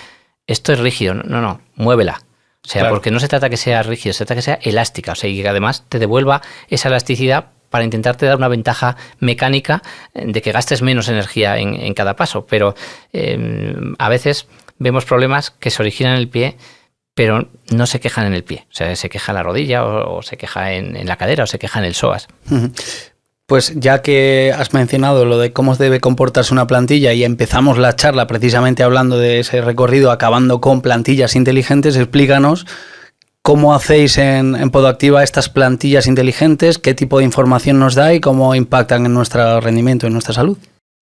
[SPEAKER 1] esto es rígido, no, no, muévela. O sea, porque no se trata que sea rígido, se trata que sea elástica, o sea, y que además te devuelva esa elasticidad para intentarte dar una ventaja mecánica eh, de que gastes menos energía en, cada paso. Pero eh, a veces vemos problemas que se originan en el pie pero no se quejan en el pie. O sea, se queja en la rodilla o, se queja en, la cadera o se queja en el psoas.
[SPEAKER 2] Pues ya que has mencionado lo de cómo debe comportarse una plantilla y empezamos la charla precisamente hablando de ese recorrido acabando con plantillas inteligentes, explícanos cómo hacéis en, Podoactiva estas plantillas inteligentes, qué tipo de información nos da y cómo impactan en nuestro rendimiento, en nuestra salud.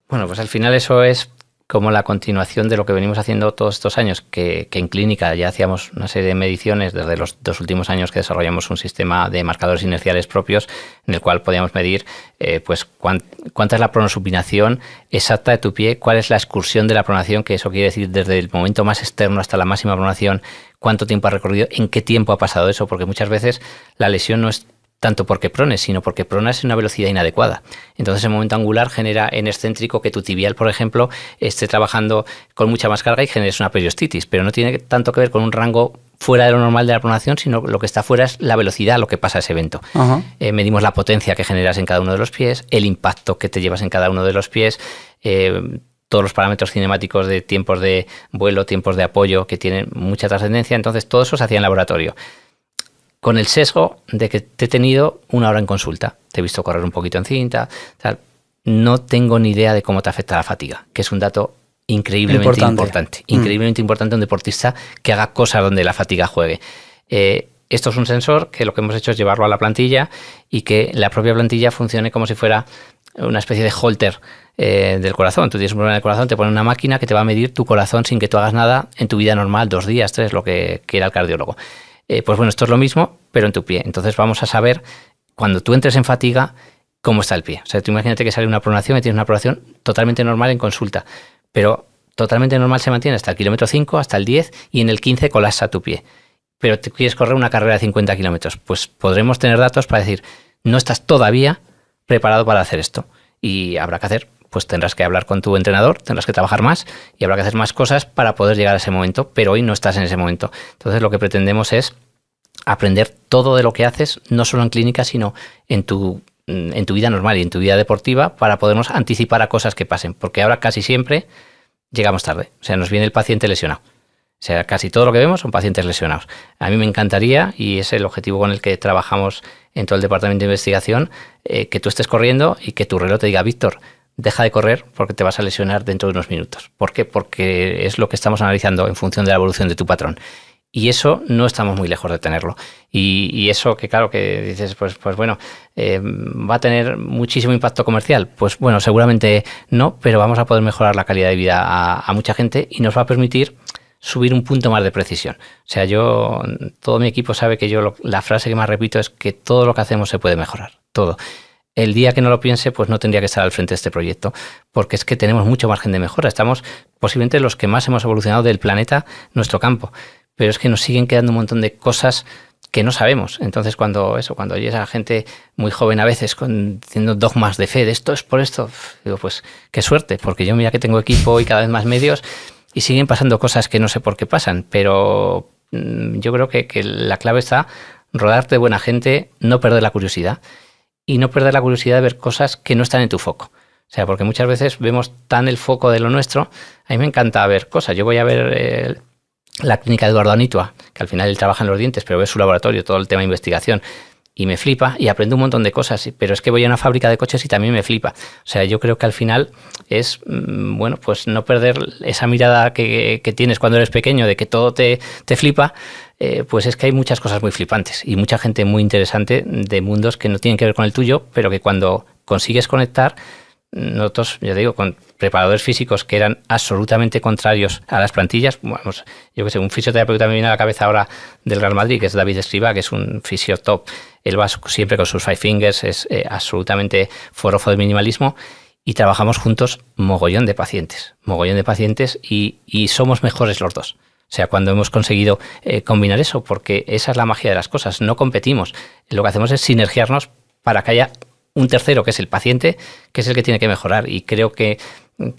[SPEAKER 1] Bueno, pues al final eso es como la continuación de lo que venimos haciendo todos estos años, que, en clínica ya hacíamos una serie de mediciones desde los dos últimos años que desarrollamos un sistema de marcadores inerciales propios en el cual podíamos medir eh, pues cuánta es la pronosupinación exacta de tu pie, cuál es la excursión de la pronación, que eso quiere decir desde el momento más externo hasta la máxima pronación, cuánto tiempo ha recorrido, en qué tiempo ha pasado eso, porque muchas veces la lesión no es tanto porque prones, sino porque pronas en una velocidad inadecuada. Entonces el momento angular genera en excéntrico que tu tibial, por ejemplo, esté trabajando con mucha más carga y generes una periostitis, pero no tiene tanto que ver con un rango fuera de lo normal de la pronación, sino lo que está fuera es la velocidad lo que pasa ese evento. Eh, medimos la potencia que generas en cada uno de los pies, el impacto que te llevas en cada uno de los pies, eh, todos los parámetros cinemáticos de tiempos de vuelo, tiempos de apoyo, que tienen mucha trascendencia. Entonces, todo eso se hacía en laboratorio con el sesgo de que te he tenido una hora en consulta, te he visto correr un poquito en cinta, tal. No tengo ni idea de cómo te afecta la fatiga, que es un dato increíblemente importante, mm. increíblemente importante un deportista que haga cosas donde la fatiga juegue. Eh, esto es un sensor que lo que hemos hecho es llevarlo a la plantilla y que la propia plantilla funcione como si fuera una especie de holter eh, del corazón. Tú tienes un problema del corazón, te pone una máquina que te va a medir tu corazón sin que tú hagas nada en tu vida normal, dos días, tres, lo que quiera el cardiólogo. Eh, pues bueno, esto es lo mismo, pero en tu pie. Entonces vamos a saber cuando tú entres en fatiga cómo está el pie. O sea, tú imagínate que sale una pronación y tienes una pronación totalmente normal en consulta, pero totalmente normal se mantiene hasta el kilómetro 5, hasta el 10 y en el 15 colapsa tu pie. Pero te quieres correr una carrera de 50 kilómetros, pues podremos tener datos para decir, no estás todavía preparado para hacer esto y habrá que hacer pues tendrás que hablar con tu entrenador, tendrás que trabajar más y habrá que hacer más cosas para poder llegar a ese momento, pero hoy no estás en ese momento. Entonces lo que pretendemos es aprender todo de lo que haces, no solo en clínica, sino en tu, mm, en tu vida normal y en tu vida deportiva, para podernos anticipar a cosas que pasen, porque ahora casi siempre llegamos tarde, o sea, nos viene el paciente lesionado. O sea, casi todo lo que vemos son pacientes lesionados. A mí me encantaría, y es el objetivo con el que trabajamos en todo el departamento de investigación, eh, que tú estés corriendo y que tu reloj te diga, Víctor, deja de correr porque te vas a lesionar dentro de unos minutos. ¿Por qué? Porque es lo que estamos analizando en función de la evolución de tu patrón. Y eso no estamos muy lejos de tenerlo. Y, eso que claro que dices, pues, pues bueno, eh, ¿va a tener muchísimo impacto comercial? Pues bueno, seguramente no, pero vamos a poder mejorar la calidad de vida a, mucha gente y nos va a permitir subir un punto más de precisión. O sea, yo, todo mi equipo sabe que yo la frase que más repito es que todo lo que hacemos se puede mejorar, todo el día que no lo piense, pues no tendría que estar al frente de este proyecto, porque es que tenemos mucho margen de mejora. Estamos posiblemente los que más hemos evolucionado del planeta, nuestro campo, pero es que nos siguen quedando un montón de cosas que no sabemos. Entonces, cuando eso, cuando oyes a gente muy joven a veces con, diciendo dogmas de fe, de esto es por esto, digo, pues qué suerte, porque yo mira que tengo equipo y cada vez más medios y siguen pasando cosas que no sé por qué pasan, pero mm, yo creo que, la clave está rodarte de buena gente, no perder la curiosidad y no perder la curiosidad de ver cosas que no están en tu foco. O sea, porque muchas veces vemos tan el foco de lo nuestro. A mí me encanta ver cosas. Yo voy a ver eh, la clínica de Eduardo Anitua, que al final él trabaja en los dientes, pero ve su laboratorio, todo el tema de investigación y me flipa y aprendo un montón de cosas, pero es que voy a una fábrica de coches y también me flipa. O sea, yo creo que al final es, mm, bueno, pues no perder esa mirada que, tienes cuando eres pequeño de que todo te, flipa, eh, pues es que hay muchas cosas muy flipantes y mucha gente muy interesante de mundos que no tienen que ver con el tuyo, pero que cuando consigues conectar, nosotros, ya digo, con preparadores físicos que eran absolutamente contrarios a las plantillas. Pues, yo que sé, un fisioterapeuta me viene a la cabeza ahora del Real Madrid, que es David Escriba, que es un fisiotop. Él va siempre con sus five fingers, es eh, absolutamente forofo de minimalismo. Y trabajamos juntos mogollón de pacientes, mogollón de pacientes y, somos mejores los dos. O sea, cuando hemos conseguido eh, combinar eso, porque esa es la magia de las cosas, no competimos. Lo que hacemos es sinergiarnos para que haya un tercero, que es el paciente, que es el que tiene que mejorar. Y creo que,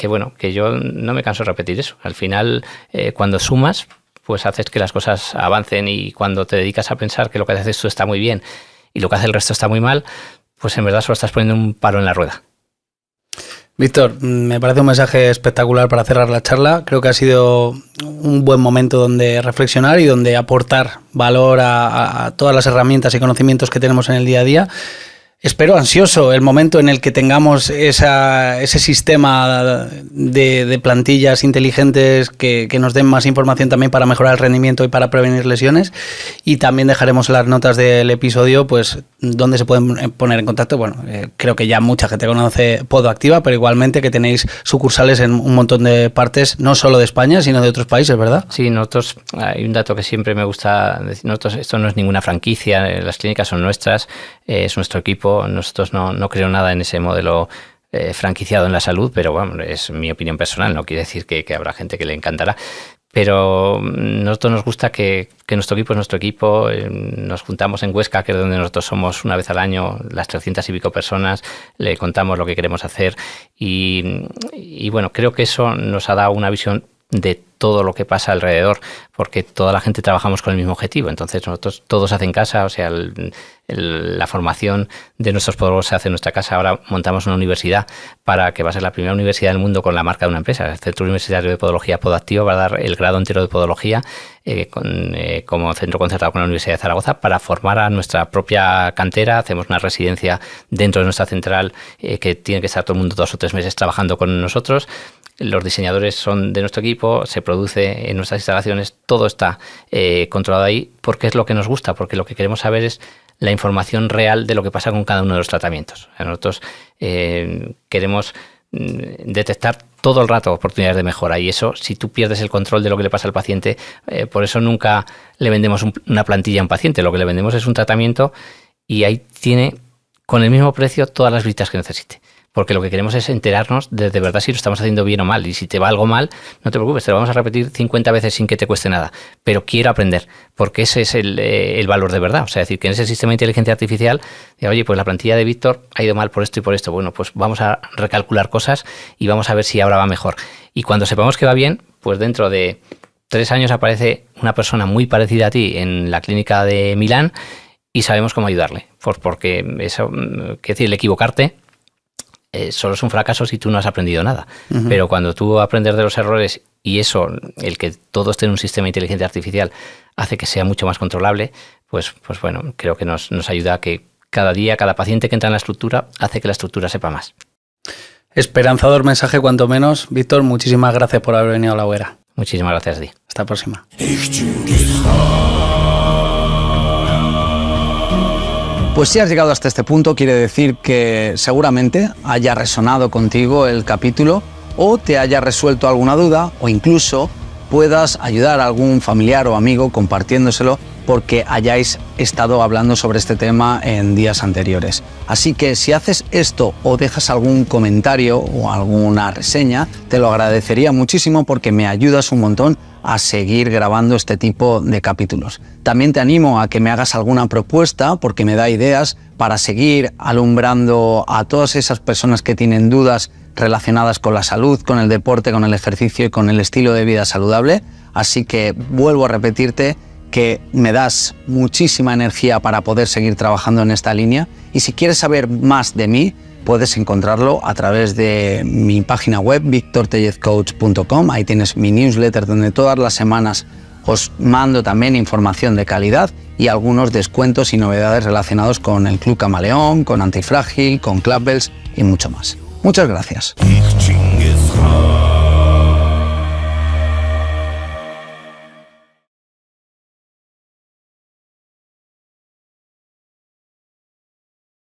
[SPEAKER 1] bueno, que yo no me canso de repetir eso. Al final, eh, cuando sumas, pues haces que las cosas avancen y cuando te dedicas a pensar que lo que haces tú está muy bien y lo que hace el resto está muy mal, pues en verdad solo estás poniendo un paro en la rueda.
[SPEAKER 2] Víctor, me parece un mensaje espectacular para cerrar la charla. Creo que ha sido un buen momento donde reflexionar y donde aportar valor a, todas las herramientas y conocimientos que tenemos en el día a día. Espero ansioso el momento en el que tengamos ese sistema de, plantillas inteligentes que, nos den más información también para mejorar el rendimiento y para prevenir lesiones. Y también dejaremos las notas del episodio, pues donde se pueden poner en contacto. Bueno, eh, creo que ya mucha gente conoce Podoactiva, pero igualmente que tenéis sucursales en un montón
[SPEAKER 1] de partes, no solo de España, sino de otros países, ¿verdad? Sí, nosotros, hay un dato que siempre me gusta decir, nosotros, esto no es ninguna franquicia, eh, las clínicas son nuestras, eh, es nuestro equipo nosotros no, creo nada en ese modelo eh, franquiciado en la salud, pero bueno, es mi opinión personal, no quiere decir que, habrá gente que le encantará. Pero mm, nosotros nos gusta que, nuestro equipo es nuestro equipo. Eh, nos juntamos en Huesca, que es donde nosotros somos una vez al año, las 300 y pico personas, le contamos lo que queremos hacer. Y, y bueno, creo que eso nos ha dado una visión de todo lo que pasa alrededor, porque toda la gente trabajamos con el mismo objetivo. Entonces, nosotros todos hacen casa, o sea, la formación de nuestros podólogos... se hace en nuestra casa. Ahora montamos una universidad para que va a ser la primera universidad del mundo con la marca de una empresa. El Centro Universitario de Podología Podactivo va a dar el grado entero de Podología eh, con, eh, como centro concertado con la Universidad de Zaragoza para formar a nuestra propia cantera. Hacemos una residencia dentro de nuestra central eh, que tiene que estar todo el mundo dos o tres meses trabajando con nosotros los diseñadores son de nuestro equipo, se produce en nuestras instalaciones, todo está eh, controlado ahí porque es lo que nos gusta, porque lo que queremos saber es la información real de lo que pasa con cada uno de los tratamientos. nosotros eh, queremos mm, detectar todo el rato oportunidades de mejora y eso si tú pierdes el control de lo que le pasa al paciente, eh, por eso nunca le vendemos una plantilla a un paciente, lo que le vendemos es un tratamiento y ahí tiene con el mismo precio todas las visitas que necesite porque lo que queremos es enterarnos de, verdad si lo estamos haciendo bien o mal. Y si te va algo mal, no te preocupes, te lo vamos a repetir 50 veces sin que te cueste nada. Pero quiero aprender, porque ese es el, eh, valor de verdad. O sea, decir que en ese sistema de inteligencia artificial, oye, pues la plantilla de Víctor ha ido mal por esto y por esto. Bueno, pues vamos a recalcular cosas y vamos a ver si ahora va mejor. Y cuando sepamos que va bien, pues dentro de tres años aparece una persona muy parecida a ti en la clínica de Milán y sabemos cómo ayudarle. pues porque eso, mm, decir, el equivocarte eh, solo es un fracaso si tú no has aprendido nada. Pero cuando tú aprendes de los errores y eso, el que todos tengan en un sistema de inteligencia artificial, hace que sea mucho más controlable, pues, pues bueno, creo que nos, ayuda a que cada día, cada paciente que entra en la estructura, hace que la estructura sepa más.
[SPEAKER 2] Esperanzador mensaje, cuanto menos. Víctor, muchísimas gracias por haber venido a la hoguera.
[SPEAKER 1] Muchísimas gracias Di. Hasta la próxima.
[SPEAKER 2] Pues si has llegado hasta este punto, quiere decir que seguramente haya resonado contigo el capítulo o te haya resuelto alguna duda o incluso puedas ayudar a algún familiar o amigo compartiéndoselo porque hayáis estado hablando sobre este tema en días anteriores. Así que si haces esto o dejas algún comentario o alguna reseña, te lo agradecería muchísimo porque me ayudas un montón a seguir grabando este tipo de capítulos. También te animo a que me hagas alguna propuesta porque me da ideas para seguir alumbrando a todas esas personas que tienen dudas relacionadas con la salud, con el deporte, con el ejercicio y con el estilo de vida saludable. Así que vuelvo a repetirte que me das muchísima energía para poder seguir trabajando en esta línea y si quieres saber más de mí, puedes encontrarlo a través de mi página web, victortellezcoach.com. Ahí tienes mi newsletter donde todas las semanas os mando también información de calidad y algunos descuentos y novedades relacionados con el Club Camaleón, con Antifrágil, con Clubbells y mucho más. Muchas gracias.